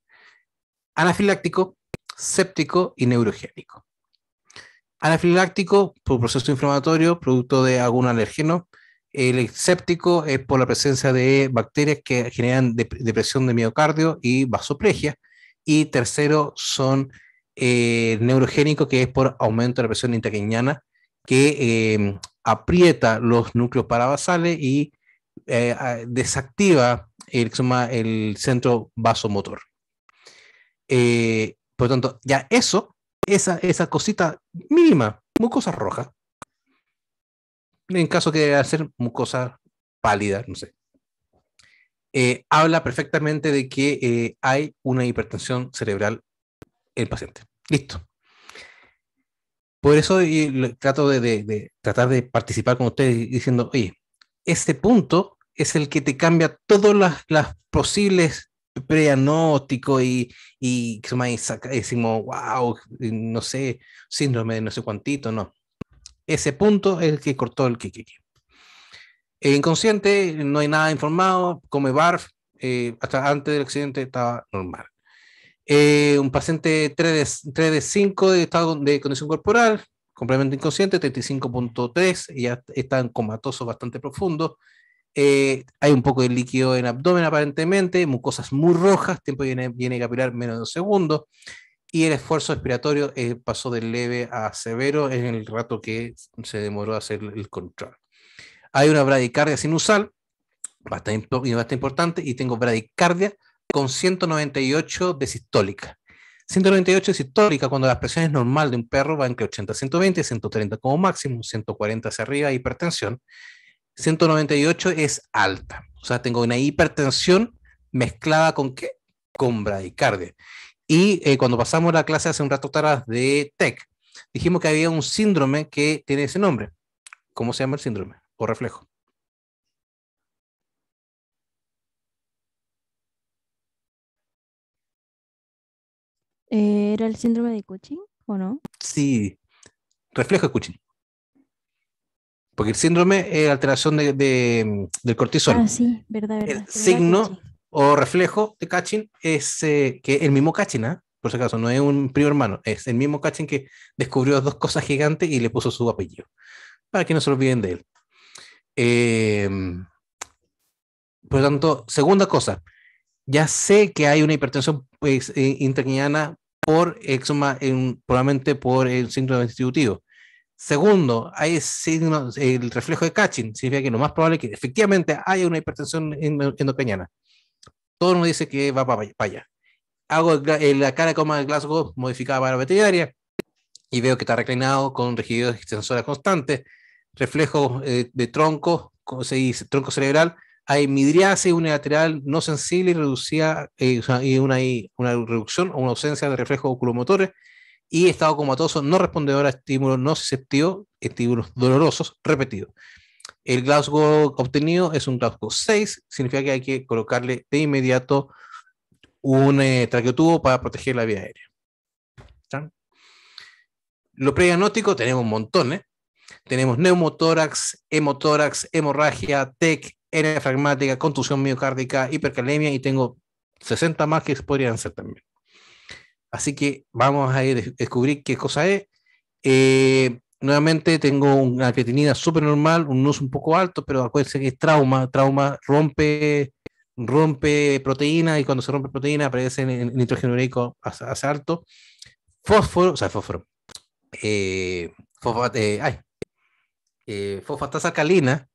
anafiláctico, séptico y neurogénico. Anafiláctico, por proceso inflamatorio, producto de algún alergeno. El séptico es por la presencia de bacterias que generan depresión de miocardio y vasoplegia. Y tercero son el eh, neurogénico, que es por aumento de la presión intraqueñana, que em, aprieta los núcleos parabasales y eh, desactiva el, el centro vasomotor. Eh, por lo tanto, ya eso esa, esa cosita mínima, mucosa roja. En caso que debe mucosa pálida, no sé. Eh, habla perfectamente de que eh, hay una hipertensión cerebral en el paciente. Listo. Por eso trato de, de, tratar de participar con ustedes diciendo, oye, este punto es el que te cambia todas las, las posibles preanótico y, y, y decimos, wow, no sé, síndrome de no sé cuántito, no. Ese punto es el que cortó el kikiki. inconsciente, no hay nada informado, come barf, eh, hasta antes del accidente estaba normal. Eh, un paciente 3 de, 3 de 5 de estado de condición corporal, complemento inconsciente, 35.3, ya está en comatoso bastante profundo. Eh, hay un poco de líquido en abdomen aparentemente, mucosas muy rojas, tiempo viene, viene capilar menos de un segundo, y el esfuerzo respiratorio eh, pasó de leve a severo en el rato que se demoró a hacer el control. Hay una bradicardia sinusal, bastante, bastante importante, y tengo bradicardia con 198 de sistólica. 198 de sistólica cuando la presión es normal de un perro, va entre 80 120, 130 como máximo, 140 hacia arriba, hipertensión. 198 es alta. O sea, tengo una hipertensión mezclada con qué? Con bradicardia. Y eh, cuando pasamos la clase hace un rato taras de TEC, dijimos que había un síndrome que tiene ese nombre. ¿Cómo se llama el síndrome? O reflejo. Eh, ¿Era el síndrome de Cushing o no? Sí, reflejo de Cushing. Porque el síndrome es alteración de, del cortisol. Ah, sí, verdad, verdad. El signo o reflejo de Kachin es eh, que el mismo Kachin, ¿ah? por si acaso, no es un primo hermano, es el mismo Kachin que descubrió dos cosas gigantes y le puso su apellido. Para que no se olviden de él. Em, por lo tanto, segunda cosa, ya sé que hay una hipertensión pues, eh, por exoma, probablemente por el síndrome institutivo Segundo, hay signos, el reflejo de Kachin, significa que lo más probable es que efectivamente haya una hipertensión endopeñana Todo nos dice que va para allá. Hago eh, la cara coma de Glasgow modificada para la veterinaria y veo que está reclinado con rigidez extensora constante, reflejo eh, de tronco, como se dice, tronco cerebral, hay midriasis unilateral no sensible y reducida, eh, y una, una, reducción o una ausencia de reflejos oculomotores y estado comatoso no respondedor a estímulos no susceptivos, estímulos dolorosos repetidos. El Glasgow obtenido es un Glasgow 6, significa que hay que colocarle de inmediato un eh, traqueotubo para proteger la vía aérea. Los Lo prediagnóstico tenemos un montón, Tenemos neumotórax, hemotórax, hemorragia, TEC, hernia contusión miocárdica, hipercalemia y tengo 60 más que podrían ser también. Así que vamos a ir a descubrir qué cosa es. Eh, nuevamente tengo una creatinina súper normal, un nus un poco alto, pero acuérdense que es trauma. Trauma rompe, rompe proteína y cuando se rompe proteína aparece en, nitrógeno ureico hacia, alto. Fósforo, o sea, fósforo. Eh, eh, fosfatasa alcalina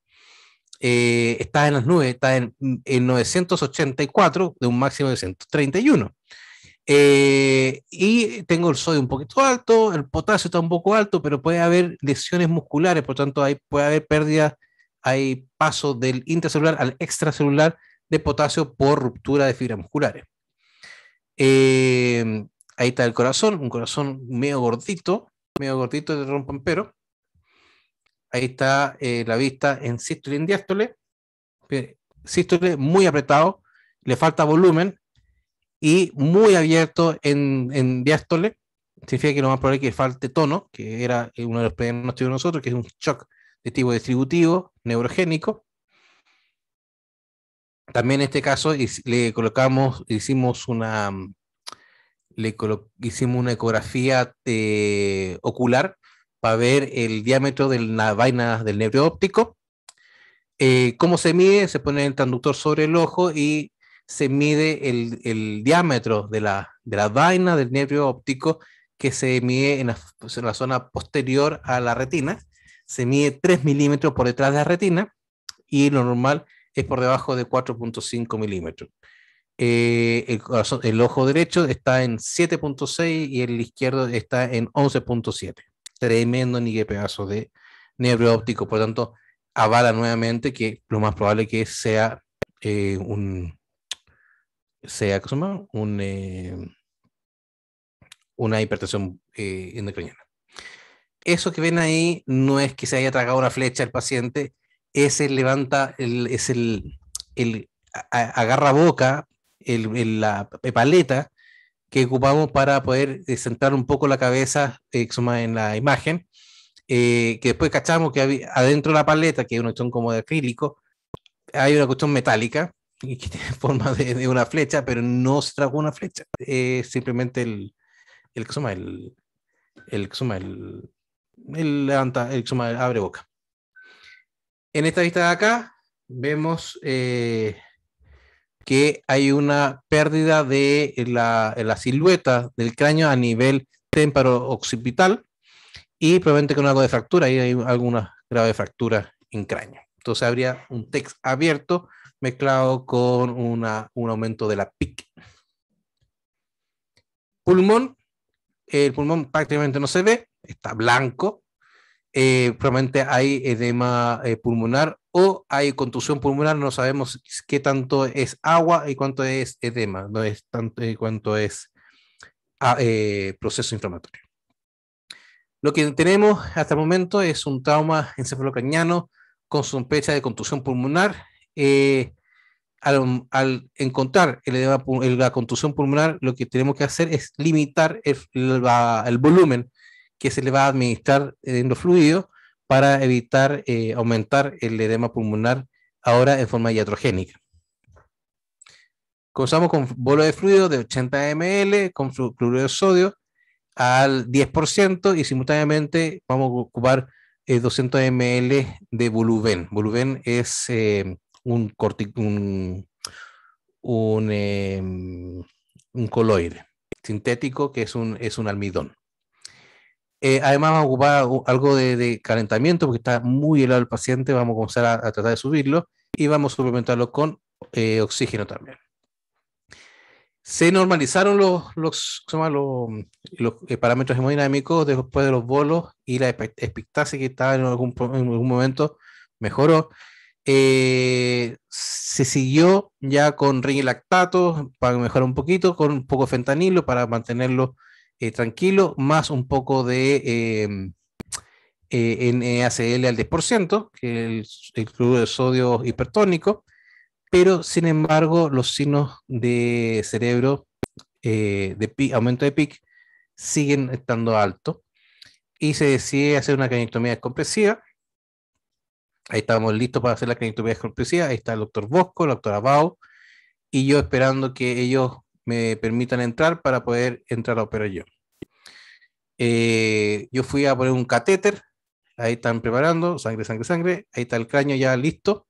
está en las nubes, está en, en 984 de un máximo de 131. Eh, y tengo el sodio un poquito alto, el potasio está un poco alto, pero puede haber lesiones musculares, por tanto ahí puede haber pérdidas, hay paso del intracelular al extracelular de potasio por ruptura de fibras musculares. Eh, ahí está el corazón, un corazón medio gordito, medio gordito de rompampero. Ahí está eh, la vista en sístole y en diástole. Sístole muy apretado, le falta volumen, y muy abierto en, diástole, significa que lo más probable es que falte tono, que era uno de los que de nosotros, que es un shock de tipo distributivo, neurogénico. También en este caso le colocamos, hicimos una, mm, hicimos una ecografía eh, ocular para ver el diámetro de la vaina del nervio óptico. Eh, ¿Cómo se mide? Se pone el transductor sobre el ojo y se mide el, diámetro de la, vaina del nervio óptico que se mide en la, pues, zona posterior a la retina. Se mide 3 milímetros por detrás de la retina y lo normal es por debajo de 4.5 milímetros. Eh, el, ojo derecho está en 7.6 y el izquierdo está en 11.7. Tremendo ni pedazo de nervio óptico. Por lo tanto, avala nuevamente que lo más probable que sea eh, un, sea, Un, eh, una hipertensión eh, Eso que ven ahí no es que se haya tragado una flecha el paciente, es el levanta, es el, el agarra boca, el, la paleta que ocupamos para poder centrar eh, un poco la cabeza eh, en la imagen, que después cachamos que adentro de la paleta, que es una cuestión como de acrílico, hay una cuestión metálica, y que tiene forma de, una flecha, pero no se trajo una flecha. Eh, simplemente el, el suma, el, el suma, el, el levanta, el suma, abre boca. En esta vista de acá vemos eh, que hay una pérdida de la, la, silueta del cráneo a nivel témparo occipital y probablemente con algo de fractura, ahí hay alguna grave fractura en cráneo. Entonces habría un text abierto mezclado con un aumento de la PIC. Pulmón, el pulmón prácticamente no se ve, está blanco, eh, probablemente hay edema eh, pulmonar o hay contusión pulmonar, no sabemos qué tanto es agua y cuánto es edema, no es tanto y eh, cuánto es ah, proceso inflamatorio. Lo que tenemos hasta el momento es un trauma encefalocañano con sospecha de contusión pulmonar eh, al, encontrar el edema, la contusión pulmonar, lo que tenemos que hacer es limitar el, volumen que se le va a administrar en los fluidos para evitar eh, aumentar el edema pulmonar ahora en forma iatrogénica. Comenzamos con bolo de fluido de 80 ml con cloruro de sodio al 10% y simultáneamente vamos a ocupar 200 eh, ml de volumen. Volumen es un, em, un, coloide sintético que es un, es un almidón. Eh, además vamos a ocupar algo de, calentamiento porque está muy helado el paciente, vamos a comenzar a, tratar de subirlo y vamos a suplementarlo con eh, oxígeno también. Se normalizaron los, los, eh, parámetros hemodinámicos después de los bolos y la espectasia que estaba en algún, en algún momento mejoró eh, se siguió ya con ring lactato para mejorar un poquito, con un poco de fentanilo para mantenerlo eh, tranquilo, más un poco de em, eh, NACL al 10%, que es el, de sodio hipertónico, pero sin embargo los signos de cerebro de aumento de PIC siguen estando altos y se decide hacer una de descompresiva Ahí estábamos listos para hacer la de compresiva. Ahí está el doctor Bosco, la doctora Bao y yo esperando que ellos me permitan entrar para poder entrar a operar yo. Eh, yo fui a poner un catéter. Ahí están preparando, sangre, sangre, sangre. Ahí está el cráneo ya listo.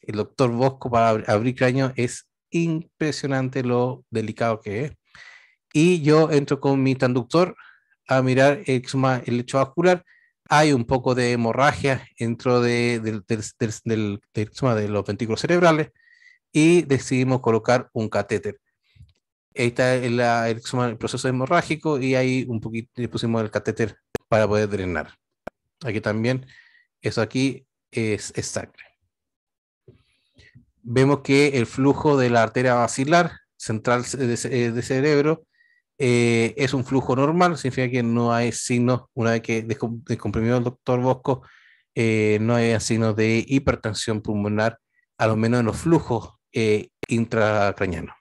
El doctor Bosco para abrir cráneo es impresionante lo delicado que es. Y yo entro con mi transductor a mirar el, hecho vascular hay un poco de hemorragia dentro de, del, de los ventículos cerebrales y decidimos colocar un catéter. Ahí está el, proceso hemorrágico y ahí un poquito le pusimos el catéter para poder drenar. Aquí también, eso aquí es, sangre. Vemos que el flujo de la arteria vacilar central eh, eh, de cerebro eh, es un flujo normal, significa que no hay signos, una vez que descomprimió el doctor Bosco, eh, no hay signos de hipertensión pulmonar, a lo menos en los flujos eh, intracranianos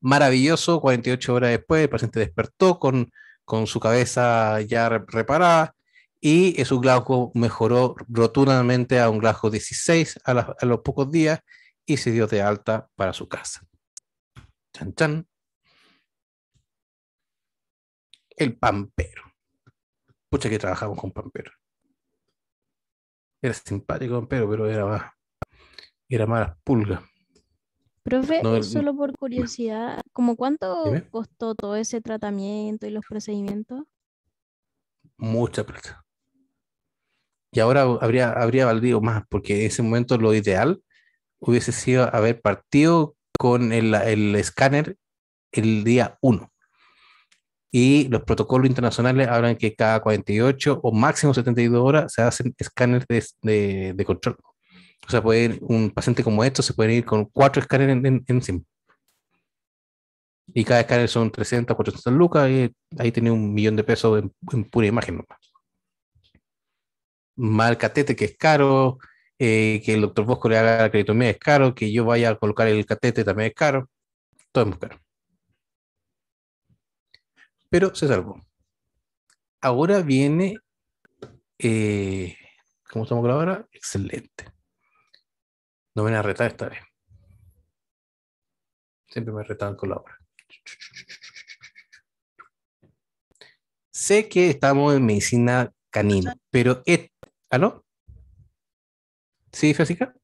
Maravilloso, 48 horas después el paciente despertó con, con su cabeza ya reparada y su glauco mejoró rotundamente a un glauco 16 a, a los pocos días y se dio de alta para su casa. Chan, chan el pampero. Pucha que trabajamos con pampero. Era simpático pampero, pero era más, era más pulga. Profe, solo por curiosidad, ¿cómo cuánto costó todo ese tratamiento y los procedimientos? Mucha plata. Y ahora habría, habría valido más, porque en ese momento lo ideal hubiese sido haber partido con el, el escáner el día 1 y los protocolos internacionales hablan que cada 48 o máximo 72 horas se hacen escáneres de, de, control. O sea, puede un paciente como esto se puede ir con cuatro escáneres en, en, Y cada escáner son 300, 400 lucas y ahí tiene un millón de pesos en, pura imagen nomás. Mal catete que es caro, eh, que el doctor Bosco le haga la creditomía es caro, que yo vaya a colocar el catete también es caro, todo es muy caro pero se salvó. Ahora viene, eh, ¿cómo estamos con la hora? Excelente. No me van a retar esta vez. Siempre me retan con la obra. Sé que estamos en medicina canina, pero... ¿Aló? ¿Sí, Francisca?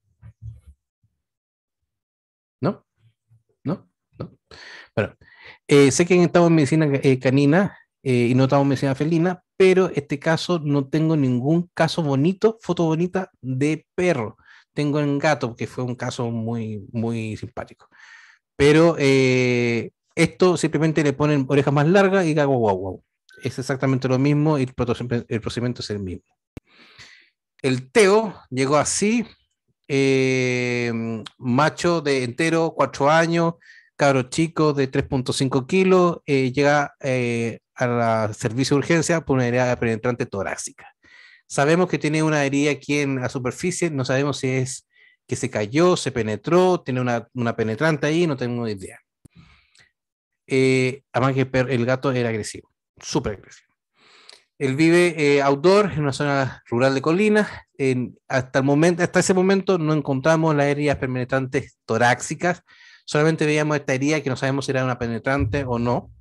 ¿No? ¿No? ¿No? Bueno, eh, sé que han estado en medicina eh, canina eh, y no estamos en medicina felina, pero este caso no tengo ningún caso bonito, foto bonita de perro. Tengo en gato, que fue un caso muy, muy simpático. Pero esto simplemente le ponen orejas más largas y gago guau guau. Es exactamente lo mismo y el, el procedimiento es el mismo. El Teo llegó así, macho de entero, cuatro años, cabro chico de 3.5 kilos, eh, llega eh, al servicio de urgencia por una herida penetrante torácica. Sabemos que tiene una herida aquí en la superficie, no sabemos si es que se cayó, se penetró, tiene una, una penetrante ahí, no tengo idea. Eh, además que el gato era agresivo, súper agresivo. Él vive outdoor en una zona rural de colinas. hasta, hasta ese momento no encontramos las heridas penetrantes torácicas, solamente veíamos esta herida que no sabemos si era una penetrante o no.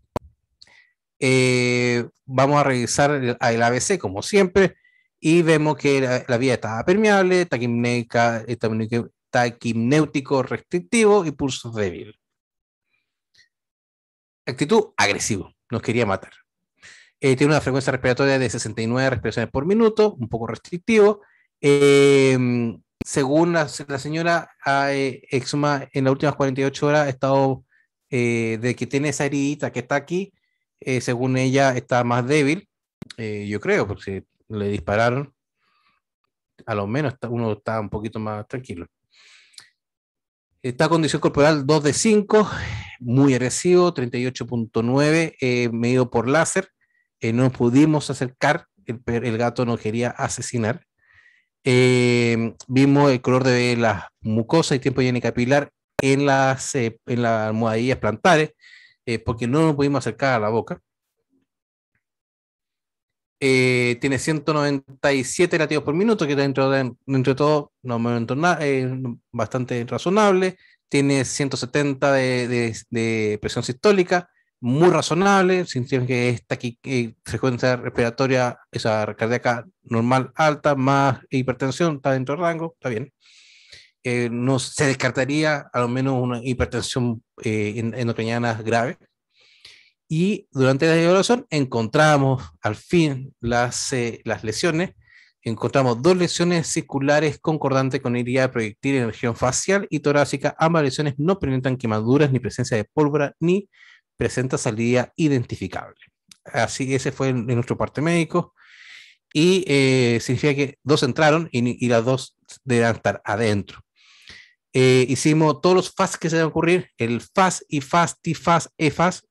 Eh, vamos a revisar el, ABC como siempre y vemos que la, vía estaba permeable, eh, taquimnéutico restrictivo y pulso débil. Actitud agresivo, nos quería matar. Eh, tiene una frecuencia respiratoria de 69 respiraciones por minuto, un poco restrictivo. Eh, según la, señora e, Exuma, en las últimas 48 horas ha estado, eh, de que tiene esa heridita que está aquí, eh, según ella está más débil, eh, yo creo, porque le dispararon, a lo menos uno está un poquito más tranquilo. Está condición corporal 2 de 5, muy agresivo, 38.9, medido por láser. no pudimos acercar, el gato no quería asesinar eh, vimos el color de las mucosas y tiempo lleno capilar en las, eh, en las almohadillas plantares, eh, porque no nos pudimos acercar a la boca. tiene 197 latidos por minuto, que dentro de, dentro todo no bastante razonable. Tiene 170 de, de presión sistólica, muy razonable, sintiendo que esta eh, frecuencia respiratoria, esa cardíaca normal alta, más hipertensión, está dentro del rango, está bien. Eh, no se descartaría al menos una hipertensión eh, endocrinana grave. Y durante la evaluación encontramos al fin las, eh, las lesiones, encontramos dos lesiones circulares concordantes con herida proyectil en la región facial y torácica. Ambas lesiones no presentan quemaduras ni presencia de pólvora ni presenta salida identificable. Así que ese fue en, nuestro parte médico. Y eh, significa que dos entraron y, y las dos deben estar adentro. Eh, hicimos todos los FAS que se deben ocurrir, el FAS, IFAS, TIFAS, EFAS.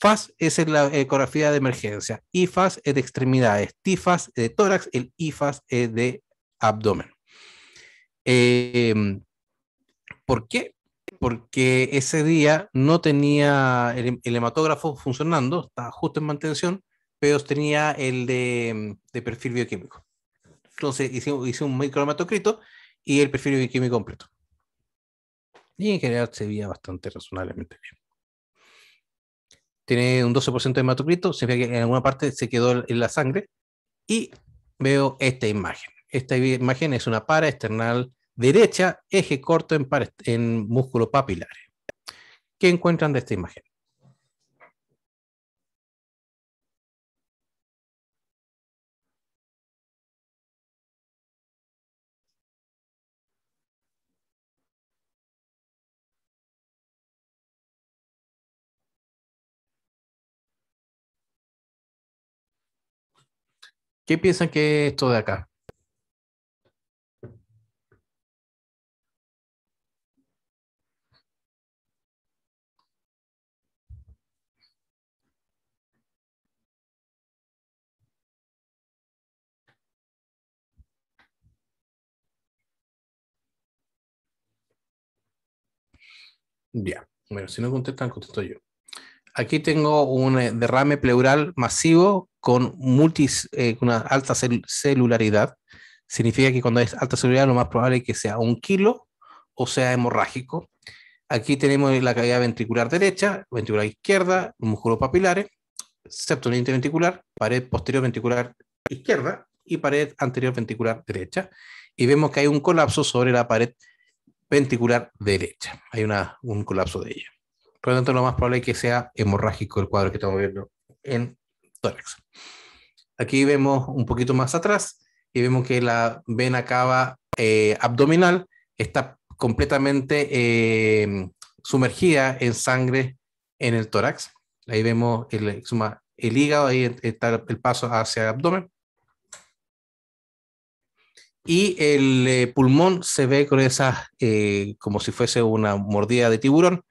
FAS es la ecografía de emergencia, IFAS es de extremidades, TIFAS es de tórax, el IFAS es de abdomen. Eh, ¿Por qué? porque ese día no tenía el, hematógrafo funcionando, estaba justo en mantención, pero tenía el de, perfil bioquímico. Entonces hice, hice un microhematocrito y el perfil bioquímico completo. Y en general se veía bastante razonablemente bien. Tiene un 12% de hematocrito, significa que en alguna parte se quedó en la sangre. Y veo esta imagen. Esta imagen es una para external derecha, eje corto en, músculo papilar. ¿Qué encuentran de esta imagen? ¿Qué piensan que es esto de acá? Ya, bueno, si no contestan, contesto yo. Aquí tengo un eh, derrame pleural masivo con multis, eh, una alta celularidad. Significa que cuando es alta celularidad lo más probable es que sea un kilo o sea hemorrágico. Aquí tenemos la cavidad ventricular derecha, ventricular izquierda, músculos papilares, septo ventricular, pared posterior ventricular izquierda y pared anterior ventricular derecha. Y vemos que hay un colapso sobre la pared ventricular derecha. Hay una, un colapso de ella. Por lo tanto, lo más probable es que sea hemorrágico el cuadro que estamos viendo en tórax. Aquí vemos un poquito más atrás y vemos que la vena cava eh, abdominal está completamente eh, sumergida en sangre en el tórax. Ahí vemos el, el hígado, ahí está el paso hacia el abdomen y el eh, pulmón se ve con esas, eh, como si fuese una mordida de tiburón,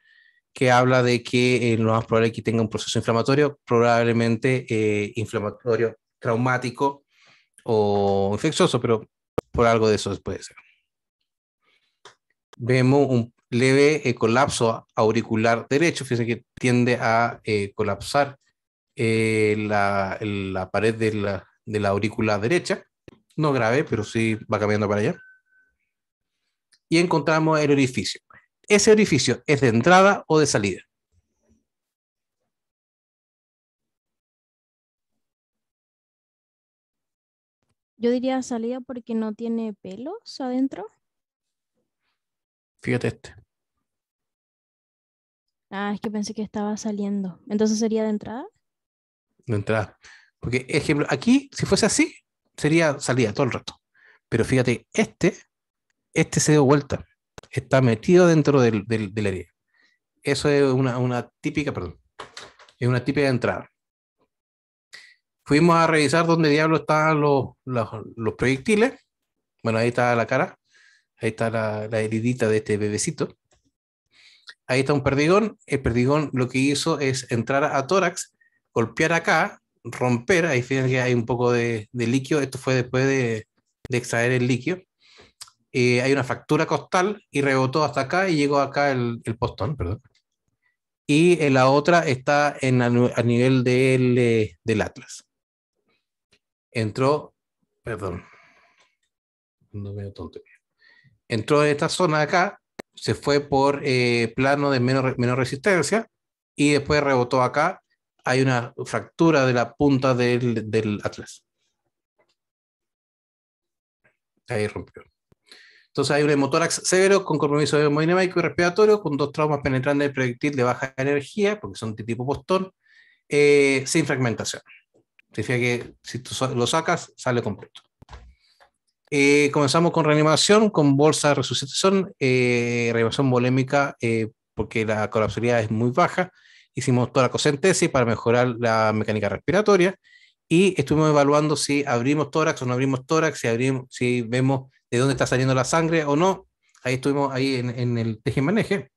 que habla de que eh, lo más probable es que tenga un proceso inflamatorio, probablemente inflamatorio traumático o infeccioso, pero por algo de eso puede ser. Vemos un leve colapso auricular derecho, fíjense que tiende a colapsar la, la, pared de la, de la aurícula derecha no grave, pero sí va cambiando para allá. Y encontramos el orificio. ¿Ese orificio es de entrada o de salida? Yo diría salida porque no tiene pelos adentro. Fíjate este. Ah, es que pensé que estaba saliendo. Entonces sería de entrada. De entrada. Porque, ejemplo, aquí, si fuese así, sería salida todo el rato. Pero fíjate, este, este se dio vuelta. Está metido dentro del, del, del área. Eso es una, típica, perdón, es una típica entrada. Fuimos a revisar dónde diablo estaban los, proyectiles. Bueno, ahí está la cara. Ahí está la, la heridita de este bebecito. Ahí está un perdigón. El perdigón lo que hizo es entrar a tórax, golpear acá, romper, ahí fíjense que hay un poco de, líquido, esto fue después de, de extraer el líquido. Eh, hay una fractura costal y rebotó hasta acá y llegó acá el, postón, perdón. Y la otra está en, a, nivel del, eh, del Atlas. Entró, perdón, Entró en esta zona de acá, se fue por eh, plano de menos menor resistencia y después rebotó acá hay una fractura de la punta del, atlas. Ahí rompió. Entonces hay un hemotórax severo con compromiso hemodinámico y respiratorio, con dos traumas penetrantes del proyectil de baja energía, porque son de tipo postón, eh, sin fragmentación. Significa que si tú lo sacas, sale completo. Eh, comenzamos con reanimación, con bolsa de resucitación, eh, reanimación volémica, porque la colapsabilidad es muy baja, hicimos toracocentesis para mejorar la mecánica respiratoria y estuvimos evaluando si abrimos tórax o no abrimos tórax, si, abrimos, si vemos de dónde está saliendo la sangre o no. Ahí estuvimos ahí en, el tejimaneje.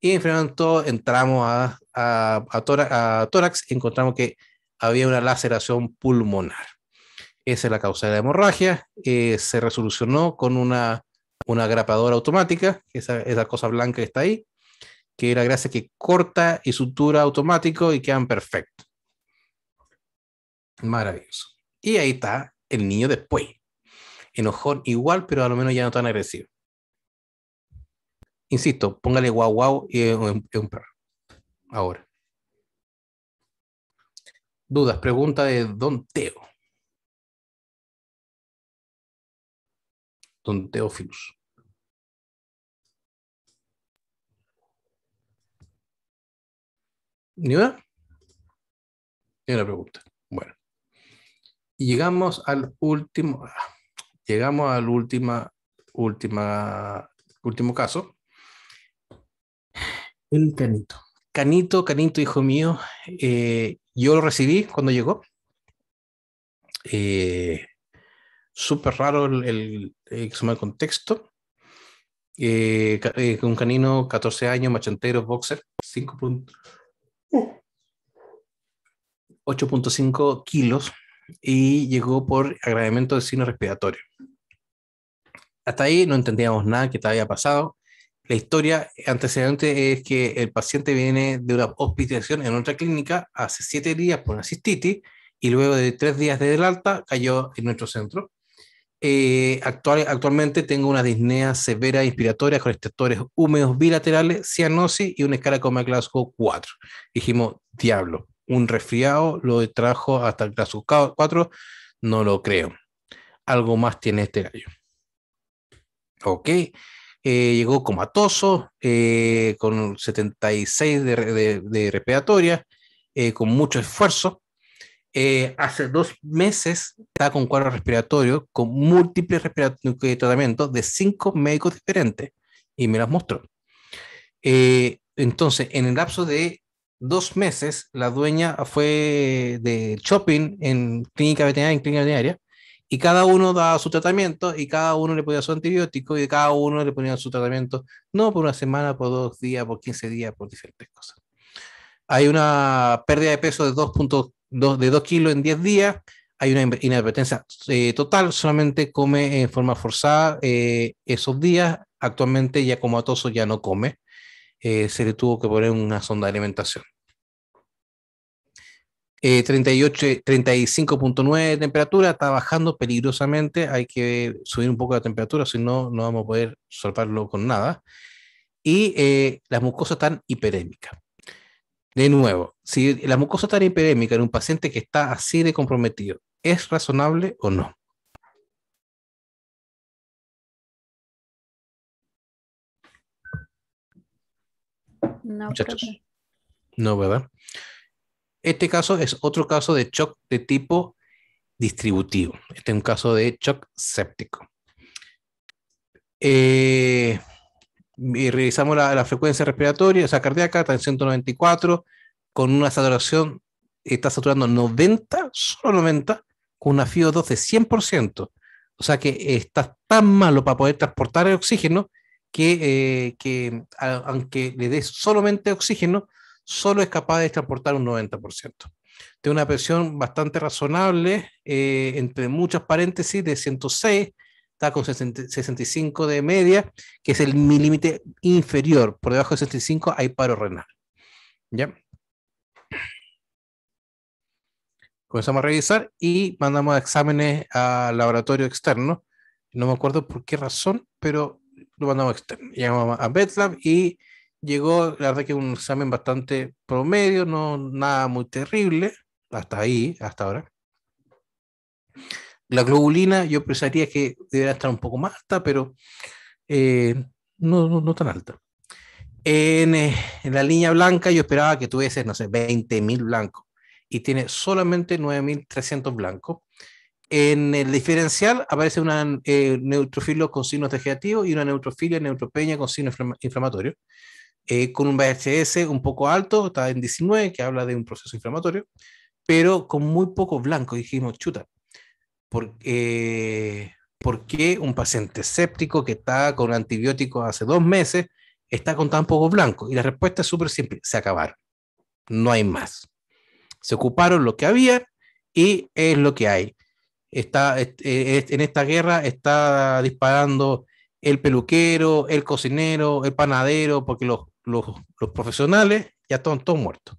Y en todo entramos a, a, tórax, y encontramos que había una laceración pulmonar. Esa es la causa de la hemorragia. Eh, se resolucionó con una, una grapadora automática, esa, esa cosa blanca que está ahí, que la gracia que corta y sutura automático y quedan perfectos. Maravilloso. Y ahí está el niño después. Enojón igual, pero a lo menos ya no tan agresivo. Insisto, póngale guau guau y es un, perro. Ahora. Dudas, pregunta de Don Teo. Don Filus. ¿Ni una? pregunta. Bueno. llegamos al último, ah, llegamos al última, última, último caso. El canito. Canito, canito, hijo mío, eh, yo lo recibí cuando llegó. Eh, súper raro el, el, eh, contexto. un canino, 14 años, machantero, boxer, 5 puntos. 8.5 kilos y llegó por agravamiento de signos respiratorio Hasta ahí no entendíamos nada que te había pasado. La historia antecedente es que el paciente viene de una hospitalización en otra clínica hace siete días por una cistitis y luego de tres días desde el alta cayó en nuestro centro. Eh, actualmente tengo una disnea severa inspiratoria con estertores húmedos bilaterales, cianosis y una escala coma Glasgow 4. Dijimos, diablo, un resfriado lo trajo hasta el Glasgow 4, no lo creo. Algo más tiene este gallo. Ok, eh, llegó comatoso, eh, con 76 de, de, respiratoria, eh, con mucho esfuerzo. Eh, hace dos meses está con cuadro respiratorio, con múltiples tratamientos de cinco médicos diferentes, y me las mostró. entonces, en el lapso de dos meses la dueña fue de shopping en clínica veterinaria, clínica y cada uno daba su tratamiento y cada uno le ponía su antibiótico y cada uno le ponía su tratamiento, no por una semana, por dos días, por 15 días, por diferentes cosas. Hay una pérdida de peso de 2.2 de 2 kilos en 10 días, hay una inadvertencia eh, total, solamente come en forma forzada eh, esos días, actualmente ya como atoso ya no come eh, se le tuvo que poner una sonda de alimentación. 35.9 eh, de temperatura, está bajando peligrosamente, hay que subir un poco la temperatura, si no, no vamos a poder soltarlo con nada. Y eh, las mucosas están hiperémicas. De nuevo, si la mucosa está hiperémica en un paciente que está así de comprometido, ¿es razonable o no? No, ¿verdad? Este caso es otro caso de shock de tipo distributivo. Este es un caso de shock séptico. Eh, revisamos la, la, frecuencia respiratoria, o sea, cardíaca, está en 194, con una saturación, está saturando 90, solo 90, con una FIO2 de 100%. O sea que está tan malo para poder transportar el oxígeno que, eh, aunque le dé solamente oxígeno, solo es capaz de transportar un 90%. Tiene una presión bastante razonable, eh, entre muchos paréntesis, de 106, está con 65 de media, que es el límite inferior. Por debajo de 65 hay paro renal. ¿Ya? Comenzamos a revisar y mandamos exámenes a laboratorio externo. No me acuerdo por qué razón, pero lo mandamos Llegamos a Betlab y llegó, la verdad que un examen bastante promedio, no nada muy terrible, hasta ahí, hasta ahora. La globulina yo pensaría que debería estar un poco más alta, pero eh, no, no, tan alta. En, eh, en, la línea blanca yo esperaba que tuviese, no sé, 20.000 blancos y tiene solamente 9.300 blancos. En el diferencial aparece una eh, neutrofilo con signos degenerativos y una neutrofilia neutropeña con signos inflamatorios, eh, con un VHS un poco alto, está en 19, que habla de un proceso inflamatorio, pero con muy poco blanco. Dijimos, chuta, porque eh, ¿por qué un paciente séptico que está con antibióticos hace dos meses está con tan poco blanco? Y la respuesta es súper simple, se acabaron, no hay más. Se ocuparon lo que había y es lo que hay está e, e, en esta guerra está disparando el peluquero, el cocinero, el panadero, porque los, profesionales ya están todos muertos.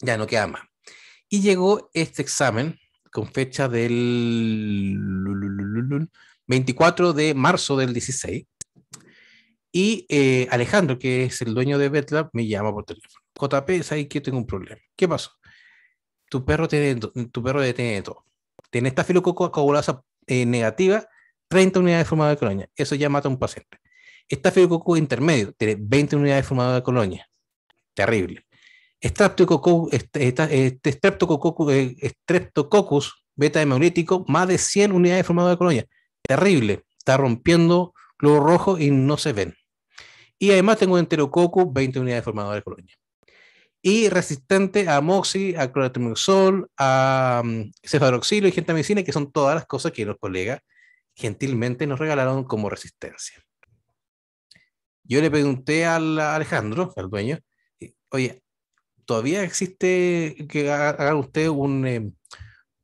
Ya no queda más. Y llegó este examen con fecha del 24 de marzo del 16. Y eh, Alejandro, que es el dueño de BetLab, me llama por teléfono. JP, ¿sabes que tengo un problema? ¿Qué pasó? Tu perro tiene, tu perro todo tiene estafilococo eh, negativa, 30 unidades de formado de colonia. Eso ya mata a un paciente. Estafilococo intermedio, tiene 20 unidades de formado de colonia. Terrible. Streptococcus, este, este eh, streptococcus beta hemolítico, más de 100 unidades de formado de colonia. Terrible. Está rompiendo globos rojos y no se ven. Y además tengo enterococcus, 20 unidades de formado de colonia y resistente a moxi, a cloratrimixol, a um, mm, y y gentamicina, que son todas las cosas que los colegas gentilmente nos regalaron como resistencia. Yo le pregunté al Alejandro, al dueño, eh, oye, ¿todavía existe que haga usted un, eh,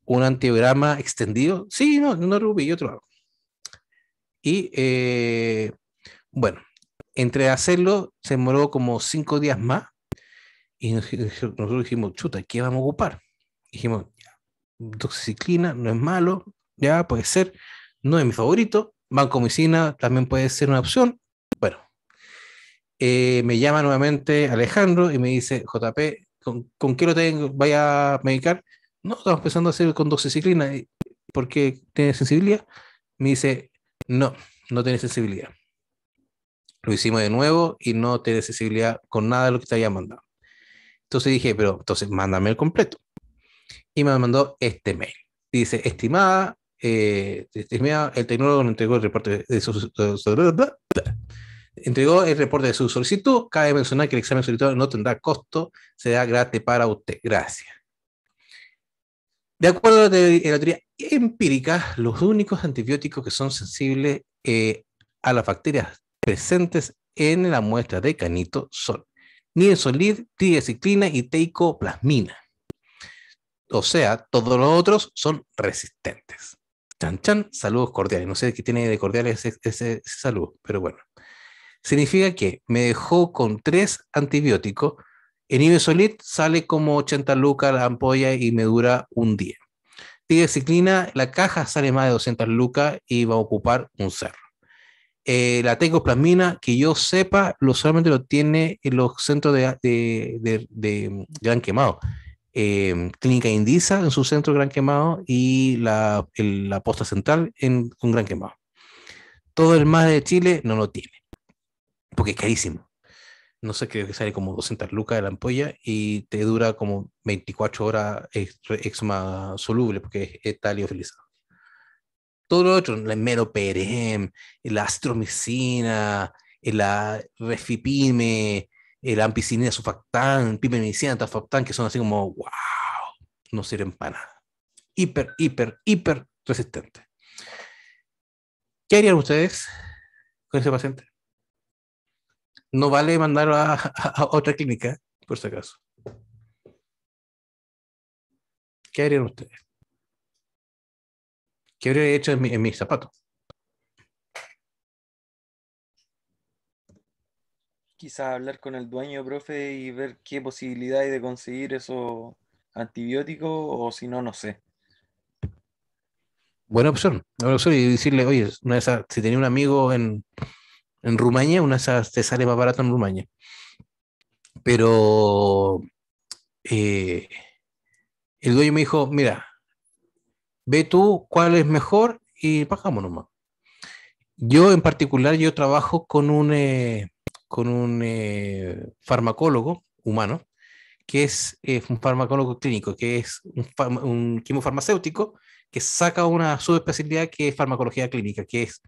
un antibiograma extendido? Sí, no, no lo yo te hago. Y eh, bueno, entre hacerlo se demoró como cinco días más y nosotros dijimos, chuta, ¿qué vamos a ocupar? Dijimos, doxiciclina no es malo, ya puede ser, no es mi favorito, vancomicina también puede ser una opción. Bueno, eh, me llama nuevamente Alejandro y me dice, JP, ¿con, ¿con qué lo tengo? ¿Vaya a medicar? No, estamos pensando a hacer con doxiciclina eh, porque tiene sensibilidad. Me dice, no, no tiene sensibilidad. Lo hicimos de nuevo y no tiene sensibilidad con nada de lo que te había mandado. Entonces dije, pero entonces mándame el completo. Y me mandó este mail. Dice, estimada, eh, el tecnólogo entregó el reporte de su, entregó el reporte de su solicitud. Cabe mencionar que el examen solicitado no tendrá costo, será gratis para usted. Gracias. De acuerdo a la teoría empírica, los únicos antibióticos que son sensibles eh, a las bacterias presentes en la muestra de canito son nidesolid, trideciclina y teicoplasmina. O sea, todos los otros son resistentes. Chan chan, saludos cordiales. No sé qué tiene de cordial ese, saludo, pero bueno. Significa que me dejó con tres antibióticos. En Ibesolid sale como 80 lucas la ampolla y me dura un día. Tigreciclina, la caja sale más de 200 lucas y va a ocupar un cerro. Eh, la tecoplasmina, que yo sepa, lo solamente lo tiene en los centros de, gran quemado. Eh, Clínica Indisa en su centro gran quemado y la, posta central en un gran quemado. Todo el más de Chile no lo tiene, porque es carísimo. No sé, creo que sale como 200 lucas de la ampolla y te dura como 24 horas exma soluble porque está liofilizado todo lo otro, la Meroperem, la astromicina, la ah, refipime, la ampicinina, sufactán, pipemicina, tafactán, que son así como, wow, no sirven para nada. Hiper, hiper, hiper resistente. ¿Qué harían ustedes con ese paciente? No vale mandarlo a otra clínica, por si acaso. ¿Qué harían ustedes? ¿Qué habría hecho en, mis zapatos? Quizá hablar con el dueño, profe, y ver qué posibilidad hay de conseguir esos antibióticos, o si no, no sé. Buena opción, buena opción. Y decirle, oye, una si tenía un amigo en, en Rumania, una de esas te sale más barato en Rumania. Pero eh, el dueño me dijo, mira, ve tú cuál es mejor y bajamos nomás. Yo en particular, yo trabajo con un, eh, con un eh, farmacólogo humano, que es un farmacólogo clínico, que es un, un farmacéutico que saca una subespecialidad que es farmacología clínica, que es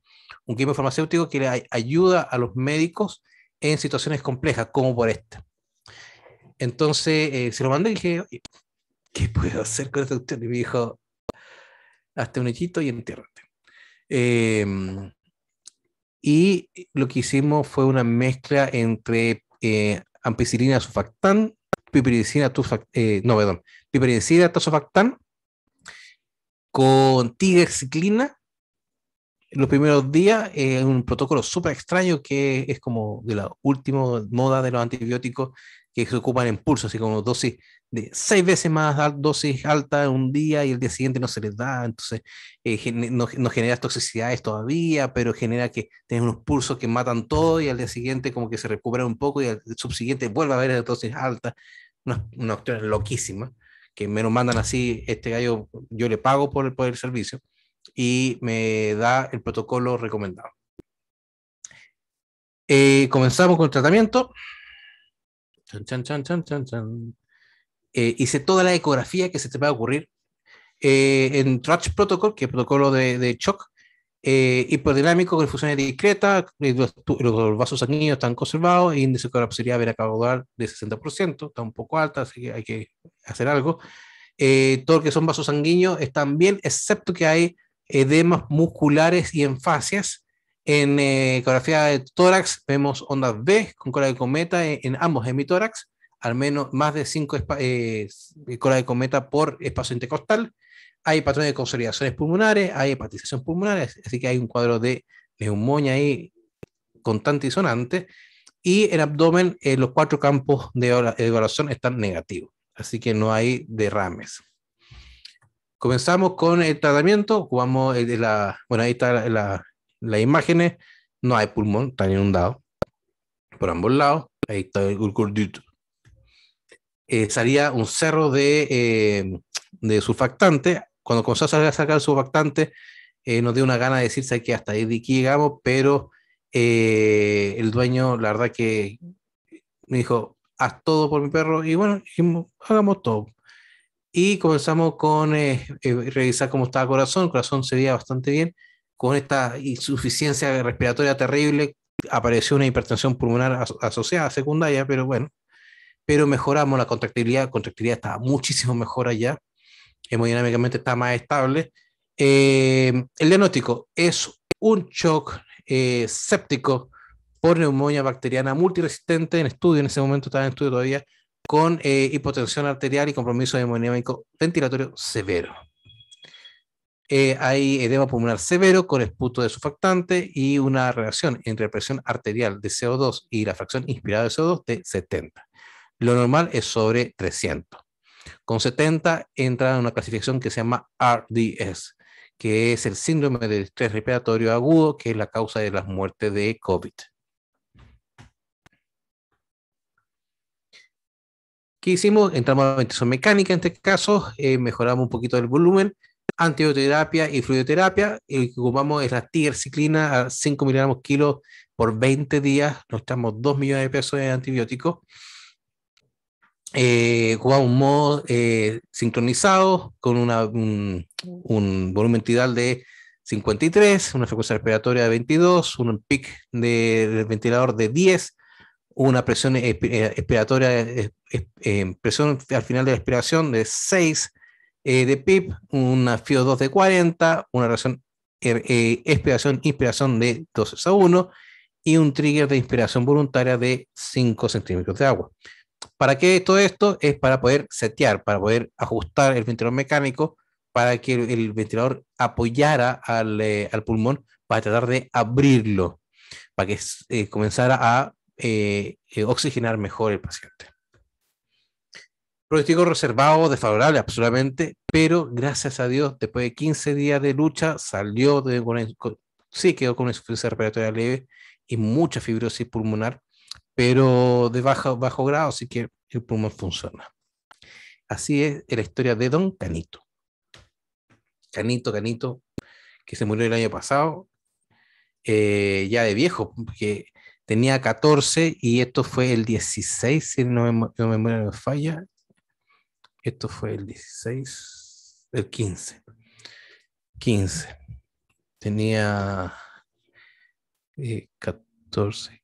un farmacéutico que le ayuda a los médicos en situaciones complejas, como por esta. Entonces, eh, se lo mandé y dije, ¿qué puedo hacer con esta doctor? Y me dijo, hazte un hechito y entiérrate. Em, y lo que hicimos fue una mezcla entre eh, ampicilina sufactán piperidicina, eh, no, perdón, piperidicina, tazofactán, con tigerciclina. Los primeros días, eh, es un protocolo súper extraño que es como de la última moda de los antibióticos que se ocupan en pulso, así como dosis de seis veces más dosis alta un día y el día siguiente no se les da, entonces eh, no, no, genera toxicidades todavía, pero genera que tienes unos pulsos que matan todo y al día siguiente como que se recupera un poco y al subsiguiente vuelve a haber dosis alta, una, una loquísima, que me lo mandan así, este gallo yo le pago por el, servicio y me da el protocolo recomendado. Eh, comenzamos con el tratamiento. Chan, chan, chan, hice eh, toda la ecografía que se te va a ocurrir eh, en Trash Protocol, que es el protocolo de, de shock, eh, hipodinámico con infusiones discretas, los, vasos sanguíneos están conservados, índice de colapsibilidad veracaudoral de 60%, está un poco alta, así que hay que hacer algo. todo lo que son vasos sanguíneos están bien, excepto que hay edemas musculares y enfasias. En ecografía de tórax vemos ondas B con cola de cometa en, en ambos hemitórax al menos más de 5 eh, eh, colas de cometa por espacio intercostal, hay patrones de consolidaciones pulmonares, hay hepatización pulmonares, así que hay un cuadro de neumonía ahí constante y sonante, y el abdomen, en eh, los cuatro campos de evaluación están negativos, así que no hay derrames. Comenzamos con el tratamiento, Vamos eh, la, bueno, ahí están las imágenes, no hay pulmón, está inundado por ambos lados, ahí está el eh, salía un cerro de, eh, de surfactante. Cuando comenzó a sacar el surfactante, eh, nos dio una gana de decirse que hasta ahí llegamos, pero eh, el dueño, la verdad que me dijo, haz todo por mi perro, y bueno, dijimos, hagamos todo. Y comenzamos con revisar cómo estaba el corazón, el corazón se veía bastante bien, con esta insuficiencia respiratoria terrible, apareció una hipertensión pulmonar asociada, secundaria, pero bueno, pero mejoramos la contractilidad, la contractilidad está muchísimo mejor allá, hemodinámicamente está más estable. Eh, el diagnóstico es un shock eh, séptico por neumonía bacteriana multiresistente en estudio, en ese momento estaba en estudio todavía, con eh, hipotensión arterial y compromiso hemodinámico ventilatorio severo. hay edema pulmonar severo con esputo de sufactante y una relación entre presión arterial de CO2 y la fracción inspirada de CO2 de 70. Lo normal es sobre 300. Con 70 entra en una clasificación que se llama RDS, que es el síndrome del estrés respiratorio agudo, que es la causa de las muertes de COVID. ¿Qué hicimos? Entramos a la ventilación mecánica en este caso, eh, mejoramos un poquito el volumen, antibioterapia y fluidoterapia, y que ocupamos es la tigerciclina a 5 miligramos kilo por 20 días, nos echamos 2 millones de pesos de antibióticos eh, jugaba un modo eh, sincronizado con un, volumen tidal de 53, una frecuencia respiratoria de 22, un peak del ventilador de 10, una presión respiratoria eh, eh, presión al final de la expiración de 6 de pip, una FIO2 de 40, una relación er, expiración-inspiración de 2 a 1 y un trigger de inspiración voluntaria de 5 centímetros de agua. ¿Para qué todo esto? Es para poder setear, para poder ajustar el ventilador mecánico para que el, ventilador apoyara eh, al, pulmón para tratar de abrirlo, para que eh, comenzara a eh, oxigenar mejor el paciente. Pronóstico reservado, desfavorable, absolutamente, pero gracias a Dios, después de 15 días de lucha, salió de, sí quedó con una insuficiencia respiratoria leve y mucha fibrosis pulmonar, pero de bajo, bajo grado, así que el pulmón funciona. Así es la historia de Don Canito. Canito, Canito, que se murió el año pasado, eh, ya de viejo, porque tenía 14 y esto fue el 16, si no me, no falla. Esto fue el 16, el 15. 15. Tenía eh, 14,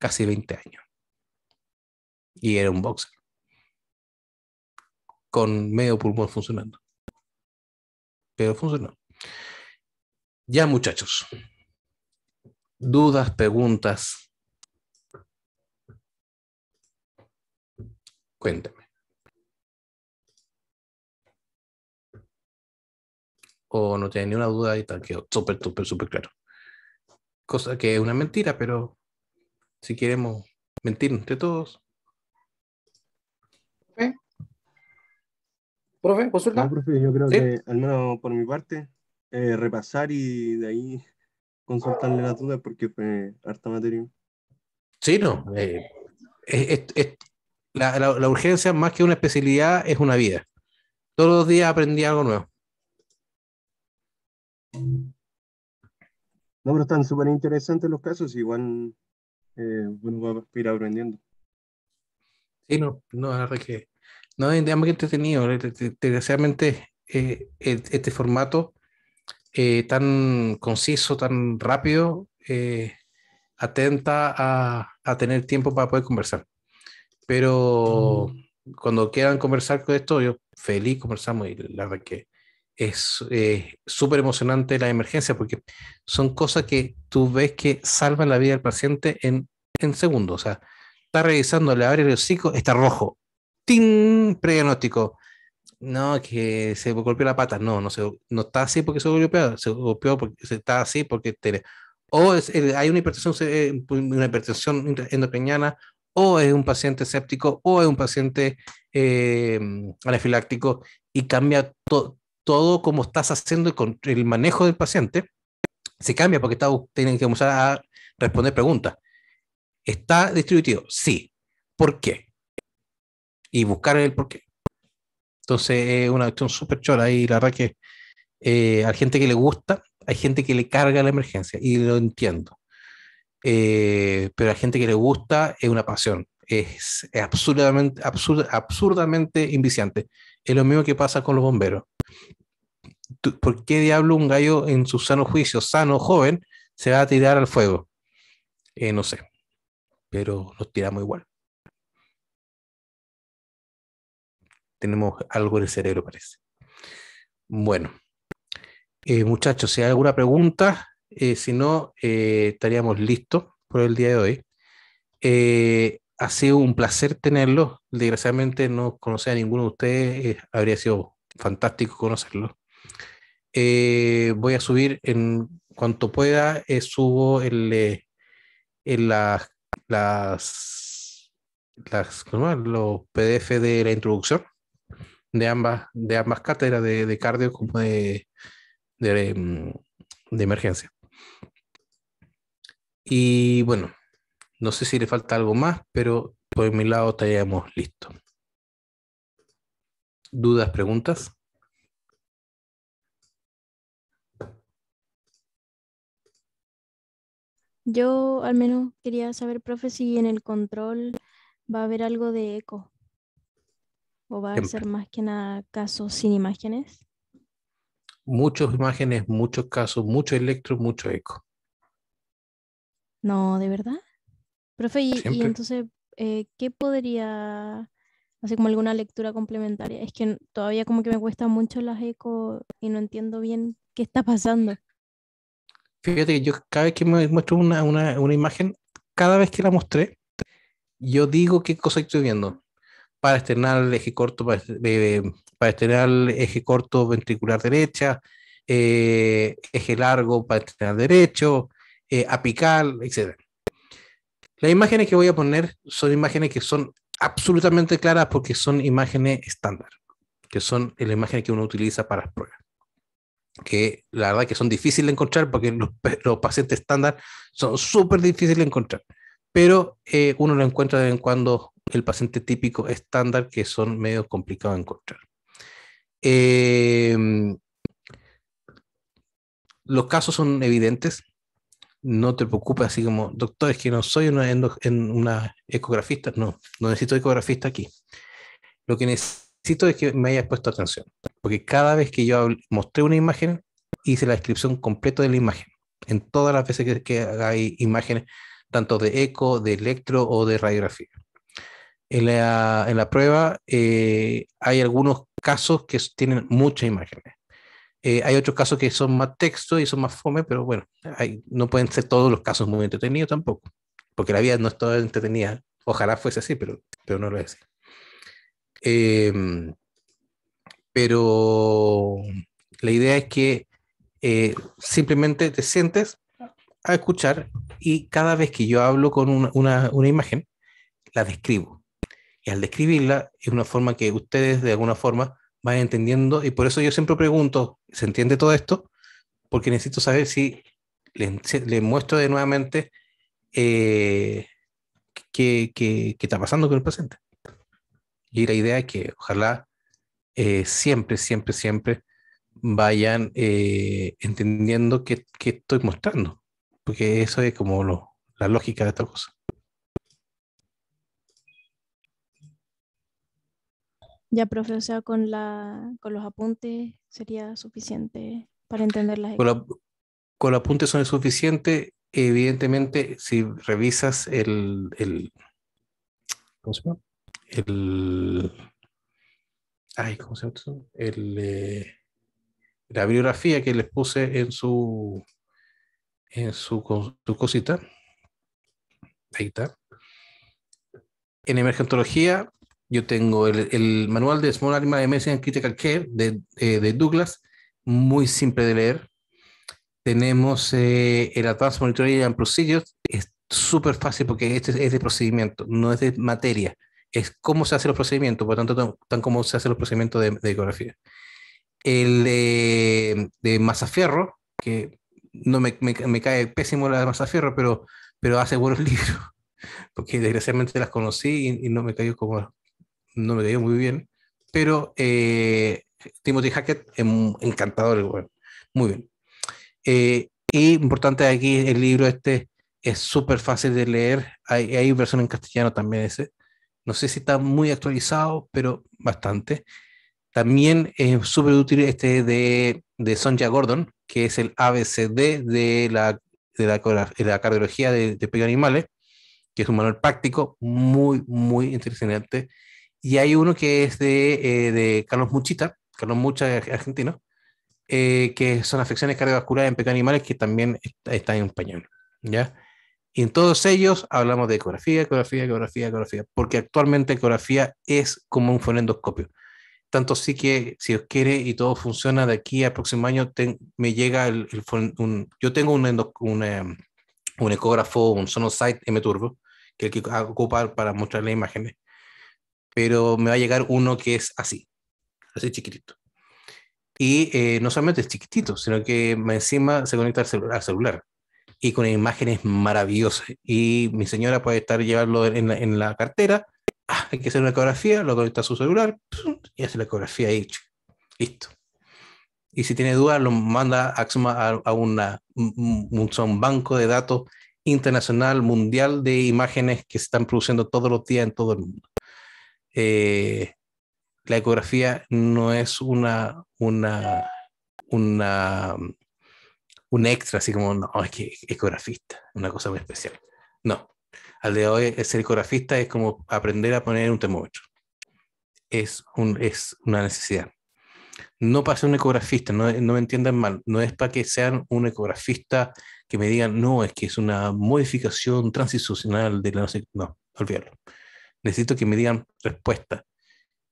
casi 20 años. Y era un boxer. Con medio pulmón funcionando. Pero funcionó. Ya muchachos. Dudas, preguntas. Cuéntame. O no tenía ni una duda y tal, quedó súper, súper, súper claro. Cosa que es una mentira, pero si queremos mentir entre todos. ¿Profe? ¿Consulta? profe, yo creo que, al menos por mi parte, eh, repasar y de ahí consultarle las dudas porque fue harta materia. Sí, no. Eh, es, la, urgencia, más que una especialidad, es una vida. Todos los días aprendí algo nuevo. No, pero están súper interesantes los casos. Igual eh, va a ir aprendiendo. Sí, no, no, la verdad que no digamos que entretenido. Eh, desgraciadamente, eh, e, este formato eh, tan conciso, tan rápido, atenta a, a, tener tiempo para poder conversar. Pero mm. cuando quieran conversar con esto, yo feliz conversamos y la verdad que es eh, súper emocionante la emergencia porque son cosas que tú ves que salvan la vida del paciente en, segundos. O sea, está revisando, le abre el hocico, está rojo. ¡Ting! Prediagnóstico. No, que se golpeó la pata. No, no, se, no está así porque se golpeó. Se golpeó porque se está así porque tiene. O es, eh, hay una hipertensión, eh, una hipertensión o es un paciente séptico o es un paciente anafiláctico y cambia todo, todo como estás haciendo el, el manejo del paciente se cambia porque tienen que empezar a responder preguntas. ¿Está distributivo? Sí. ¿Por qué? Y buscar el por qué. Entonces es una cuestión súper chola y la verdad que eh, hay gente que le gusta, hay gente que le carga la emergencia y lo entiendo. Eh, pero a gente que le gusta es una pasión. Es, es absurdamente, absurdamente inviciante. Es lo mismo que pasa con los bomberos. ¿por qué diablo un gallo en su sano juicio, sano, joven, se va a tirar al fuego? Eh, no sé, pero nos tiramos igual. Tenemos algo en el cerebro, parece. Bueno, eh, muchachos, si hay alguna pregunta, eh, si no, estaríamos listos por el día de hoy. ha sido un placer tenerlo. Desgraciadamente no conocía a ninguno de ustedes. habría sido fantástico conocerlo. Eh, voy a subir en cuanto pueda, eh, subo el, eh, las, los PDF de la introducción de ambas, de ambas cátedras, de, cardio como em, de, emergencia. Y bueno, no sé si le falta algo más, pero por mi lado estaríamos listos. ¿Dudas, preguntas? Yo al menos quería saber, profe, si en el control va a haber algo de eco o va a em, ser más que nada casos sin imágenes. Muchas imágenes, muchos casos, mucho electro, mucho eco. No, ¿de verdad? Profe, y, entonces, eh, ¿qué podría, hacer como alguna lectura complementaria? Es que todavía como que me cuesta mucho las eco y no entiendo bien qué está pasando. Fíjate que yo cada vez que me muestro una, imagen, cada vez que la mostré, yo digo qué cosa estoy viendo. Para estrenar el eje corto, para, eh, eje corto ventricular derecha, eh, eje largo para estrenar derecho, eh, apical, etc. Las imágenes que voy a poner son imágenes que son absolutamente claras porque son imágenes estándar, que son las imágenes que uno utiliza para las pruebas que la verdad que son difíciles de encontrar porque los, pacientes estándar son súper difíciles de encontrar, pero eh, uno lo encuentra de vez en cuando el paciente típico estándar que son medio complicados de encontrar. Em, los casos son evidentes, no te preocupes así como, doctor, es que no soy una, en una ecografista, no, no necesito ecografista aquí. Lo que necesito insisto es que me hayas puesto atención, porque cada vez que yo mostré una imagen, hice la descripción completa de la imagen. En todas las veces que, hay imágenes, tanto de eco, de electro o de radiografía. En la, prueba eh, hay algunos casos que tienen muchas imágenes. Eh, hay otros casos que son más texto y son más fome, pero bueno, no pueden ser todos los casos muy entretenidos tampoco, porque la vida no es toda entretenida. Ojalá fuese así, pero, pero no lo es. Em, pero la idea es que eh, simplemente te sientes a escuchar y cada vez que yo hablo con una, imagen, la describo. Y al describirla es una forma que ustedes de alguna forma van entendiendo y por eso yo siempre pregunto, ¿se entiende todo esto? Porque necesito saber si le muestro de nuevamente eh, qué, está pasando con el paciente. Y la idea es que ojalá eh, siempre, siempre, siempre vayan eh, entendiendo qué, estoy mostrando, porque eso es como lo, la lógica de esta cosa. Ya, profe, o sea, con, la, con los apuntes sería suficiente para entender las... Con, con los apuntes son suficientes, evidentemente, si revisas el, el ¿cómo se llama? el. Ay, ¿cómo se llama? El, eh, la bibliografía que les puse en su en su, su cosita. Ahí está. En emergentología, yo tengo el, el manual de Small Animal medicine and Critical Care de, eh, de Douglas, muy simple de leer. Tenemos eh, el Advanced Monitoring and Procedures, es súper fácil porque este es de procedimiento, no es de materia es cómo se hacen los procedimientos, por lo tanto, tan como se hacen los procedimientos de, ecografía. El de, de que no me, me, cae pésimo la de Mazafierro, pero, pero hace buenos libros, porque desgraciadamente las conocí y, no me cayó como, no me cayó muy bien, pero eh, Timothy Hackett, em, encantador, muy bien. Eh, y importante aquí, el libro este es súper fácil de leer, hay, hay versión en castellano también ese, no sé si está muy actualizado, pero bastante. También es súper útil este de, Sonja Gordon, que es el ABCD de la, de de la cardiología de, pequeños animales, que es un manual práctico muy, muy interesante. Y hay uno que es de, eh, Carlos Muchita, Carlos Mucha, argentino, eh, que son afecciones cardiovasculares en pequeños animales, que también está, está en español. ¿ya? Y en todos ellos hablamos de ecografía, ecografía, ecografía, ecografía, porque actualmente ecografía es como un fonendoscopio. Tanto sí que, si os quiere y todo funciona, de aquí al próximo año me llega el, yo tengo un, em, un, ecógrafo, un Sonosite M Turbo, que hay el que ocupar para mostrar las imágenes, pero me va a llegar uno que es así, así chiquitito. Y eh, no solamente es chiquitito, sino que encima se conecta al celular y con imágenes maravillosas. Y mi señora puede estar llevarlo en la, cartera, ah, hay que hacer una ecografía, lo conecta a su celular y hace la ecografía ahí, listo. Y si tiene dudas, lo manda Axma a, un, banco de datos internacional, mundial de imágenes que se están produciendo todos los días en todo el mundo. Eh, la ecografía no es una, una, una un extra, así como, no, es que ecografista, una cosa muy especial. No, al de hoy ser ecografista es como aprender a poner un termómetro. Es, un, es una necesidad. No para ser un ecografista, no, me entiendan mal, no es para que sean un ecografista que me digan, no, es que es una modificación transicional de la no olvídalo. Necesito que me digan respuesta.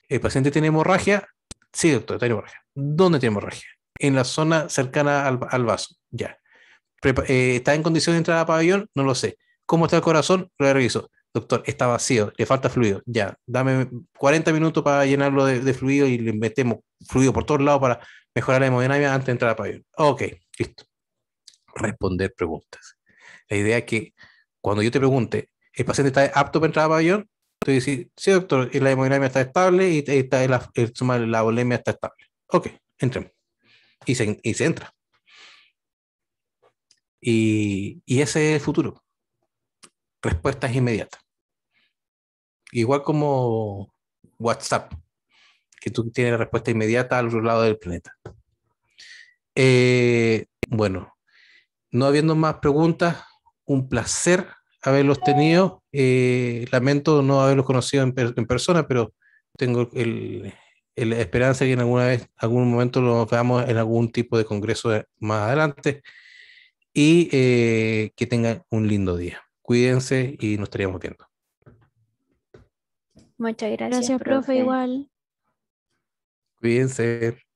¿El paciente tiene hemorragia? Sí, doctor, tiene hemorragia. ¿Dónde tiene hemorragia? En la zona cercana al, al vaso. Ya. Eh, ¿Está en condición de entrar a pabellón? No lo sé. ¿Cómo está el corazón? Lo reviso. Doctor, está vacío, le falta fluido. Ya, dame 40 minutos para llenarlo de, fluido y le metemos fluido por todos lados para mejorar la hemodinamia antes de entrar a pabellón. Ok, listo. Responder preguntas. La idea es que cuando yo te pregunte, ¿el paciente está apto para entrar a pabellón? Tú dices, sí, doctor, eh, la hemodinamia está estable y eh, está, la, la bulimia está estable. Ok, entremos. Y se, y se entra. Y, ese es el futuro. Respuestas inmediatas. Igual como WhatsApp, que tú tienes respuesta inmediata al otro lado del planeta. Eh, bueno, no habiendo más preguntas, un placer haberlos tenido. Eh, lamento no haberlos conocido en, persona, pero tengo la esperanza esperanza que en algún momento los veamos en algún tipo de congreso más adelante y eh, que tengan un lindo día. Cuídense y nos estaríamos viendo. Muchas gracias. profe, profe igual. Cuídense.